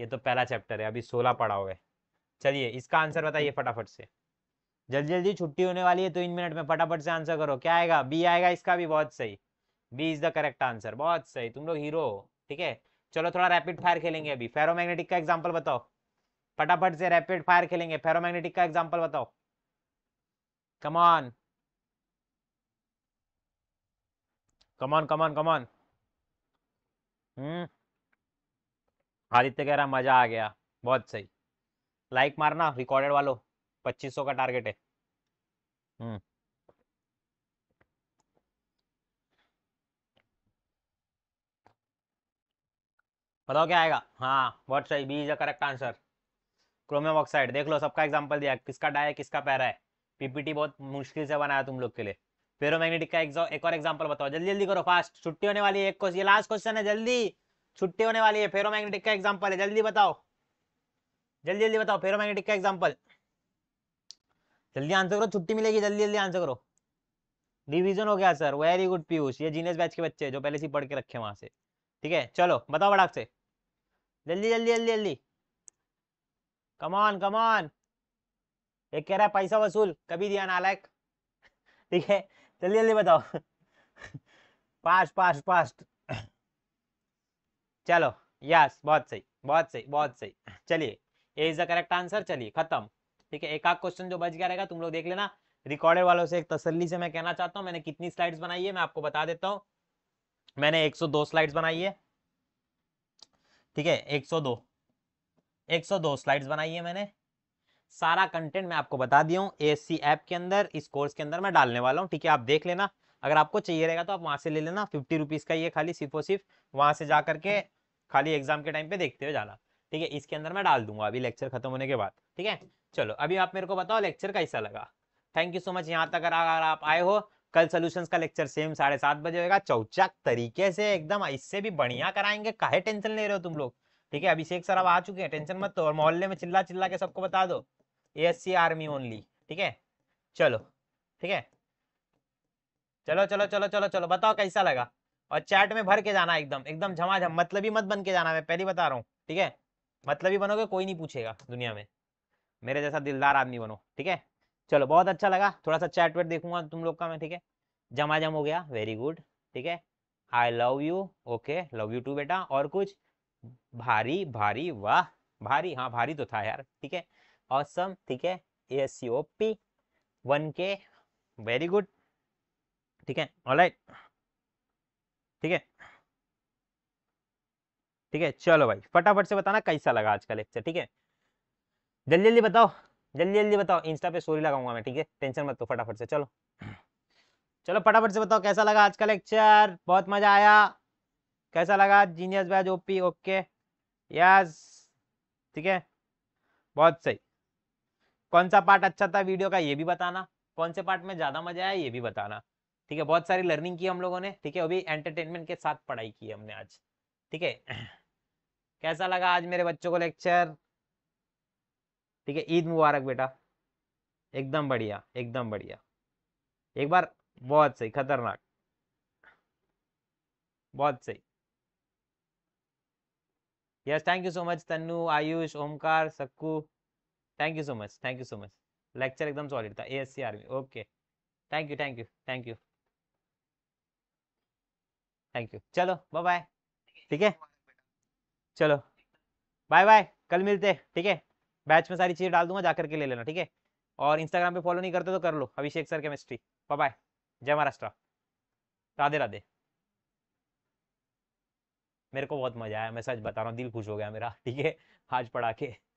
Speaker 1: ये तो पहला चैप्टर है अभी सोलह पढ़ा हुआ है चलिए इसका आंसर बताइए फटाफट से जल्दी जल्दी छुट्टी होने वाली है तो इन मिनट में फटाफट से आंसर करो क्या आएगा बी आएगा इसका भी बहुत सही B is the correct answer बहुत सही तुम लोग हीरो हो ठीक है चलो थोड़ा रैपिड फायर खेलेंगे अभी फेरोमैग्नेटिक का एग्जाम्पल बताओ फटाफट से रैपिड फायर खेलेंगे फेरोमैग्नेटिक का एग्जाम्पल बताओ कमान कमान कमान कमान हम्म आदित्य कह रहा मजा आ गया बहुत सही लाइक मारना रिकॉर्डेड वालों पच्चीस सौ का टारगेट है हम्म बताओ क्या आएगा हाँ बहुत सही B is a correct answer chromium oxide देख लो सबका एग्जाम्पल दिया किसका डाय है किसका पैरा है पीपीटी बहुत मुश्किल से बनाया तुम लोग के लिए फेरोमैग्नेटिक का एक और एग्जाम्पल बताओ जल्दी जल्दी करो फास्ट छुट्टी होने वाली है एक क्वेश्चन ये लास्ट क्वेश्चन है जल्दी छुट्टी होने वाली है फेरोमैग्नेटिक का एग्जाम्पल है जल्दी बताओ जल्दी जल्दी बताओ फेरोमैग्नेटिक का एग्जाम्पल जल्दी आंसर करो छुट्टी मिलेगी जल्दी जल्दी आंसर करो डिविजन हो गया सर वेरी गुड पीयूष ये जीनियस बैच के बच्चे जो पहले से पढ़ के रखे वहां से ठीक है चलो बताओ बड़ा से जल्दी जल्दी जल्दी जल्दी कमान कमान एक कह रहा है पैसा वसूल कभी दिया नालायक ठीक है जल्दी जल्दी बताओ पास पास पास चलो यस बहुत सही बहुत सही बहुत सही चलिए ये इज द करेक्ट आंसर चलिए खत्म ठीक है एक आध क्वेश्चन जो बच गया रहेगा तुम लोग देख लेना रिकॉर्डेड वालों से एक तसल्ली से मैं कहना चाहता हूँ मैंने कितनी स्लाइड्स बनाई है मैं आपको बता देता हूँ मैंने 102 स्लाइड्स बनाई है ठीक है 102 102 स्लाइड्स बनाई है मैंने सारा कंटेंट मैं आपको बता दिया हूँ सी ऐप के अंदर इस कोर्स के अंदर मैं डालने वाला हूँ ठीक है आप देख लेना अगर आपको चाहिए रहेगा तो आप वहाँ से ले लेना फिफ्टी रुपीज़ का ये खाली सिर्फ और सिर्फ वहाँ से जा करके खाली एग्जाम के टाइम पे देखते हुए जाना ठीक है इसके अंदर मैं डाल दूंगा अभी लेक्चर खत्म होने के बाद ठीक है चलो अभी आप मेरे को बताओ लेक्चर कैसा लगा थैंक यू सो मच यहाँ तक अगर आप आए हो कल सोल्यूशंस का लेक्चर सेम साढ़े सात बजे होगा चौचाक तरीके से एकदम इससे भी बढ़िया कराएंगे कहे टेंशन ले रहे हो तुम लोग ठीक है अभिषेक सर अब आ चुके हैं टेंशन मत तो और मोहल्ले में चिल्ला चिल्ला के सबको बता दो ए आर्मी ओनली ठीक है चलो ठीक है चलो चलो चलो चलो चलो बताओ कैसा लगा और चैट में भर के जाना एकदम एकदम झमाझम मतलब ही मत बन के जाना मैं पहली बता रहा हूँ ठीक है मतलब ही बनोगे कोई नहीं पूछेगा दुनिया में मेरे जैसा दिलदार आदमी बनो ठीक है चलो बहुत अच्छा लगा थोड़ा सा चैट वेट देखूंगा तुम लोग का मैं ठीक है जमा जम हो गया वेरी गुड ठीक है I love you okay love you too बेटा और कुछ भारी भारी वाह भारी हाँ भारी तो था यार ठीक है ऑसम ठीक है A S C O P one के वेरी गुड ठीक है ऑलराइट ठीक है ठीक है चलो भाई फटाफट से बताना कैसा लगा आज का लेक्चर ठीक है जल्दी जल्दी बताओ जल्दी जल्दी बताओ इंस्टा पे स्टोरी लगाऊंगा मैं ठीक है टेंशन मत तो फटाफट से चलो चलो फटाफट से बताओ कैसा लगा आज का लेक्चर बहुत मजा आया कैसा लगा genius badge OP okay yes ठीक है बहुत सही कौन सा पार्ट अच्छा था वीडियो का ये भी बताना कौन से पार्ट में ज्यादा मजा आया ये भी बताना ठीक है बहुत सारी लर्निंग की हम लोगों ने ठीक है अभी एंटरटेनमेंट के साथ पढ़ाई की हमने आज ठीक है कैसा लगा आज मेरे बच्चों को लेक्चर ठीक है ईद मुबारक बेटा एकदम बढ़िया एकदम बढ़िया एक बार बहुत सही खतरनाक बहुत सही yes thank you so much Tannu Ayush Omkar Sakku thank you so much thank you so much lecture एकदम सॉलिड था A S C army okay thank you thank you thank you thank you चलो बाय बाय ठीक है चलो बाय बाय कल मिलते ठीक है बैच में सारी चीज़ें डाल दूंगा जाकर के ले लेना ठीक है और इंस्टाग्राम पे फॉलो नहीं करते तो कर लो अभिषेक सर केमिस्ट्री बाय जय महाराष्ट्र राधे राधे मेरे को बहुत मजा आया मैं सच बता रहा हूँ दिल खुश हो गया मेरा ठीक है आज पढ़ा के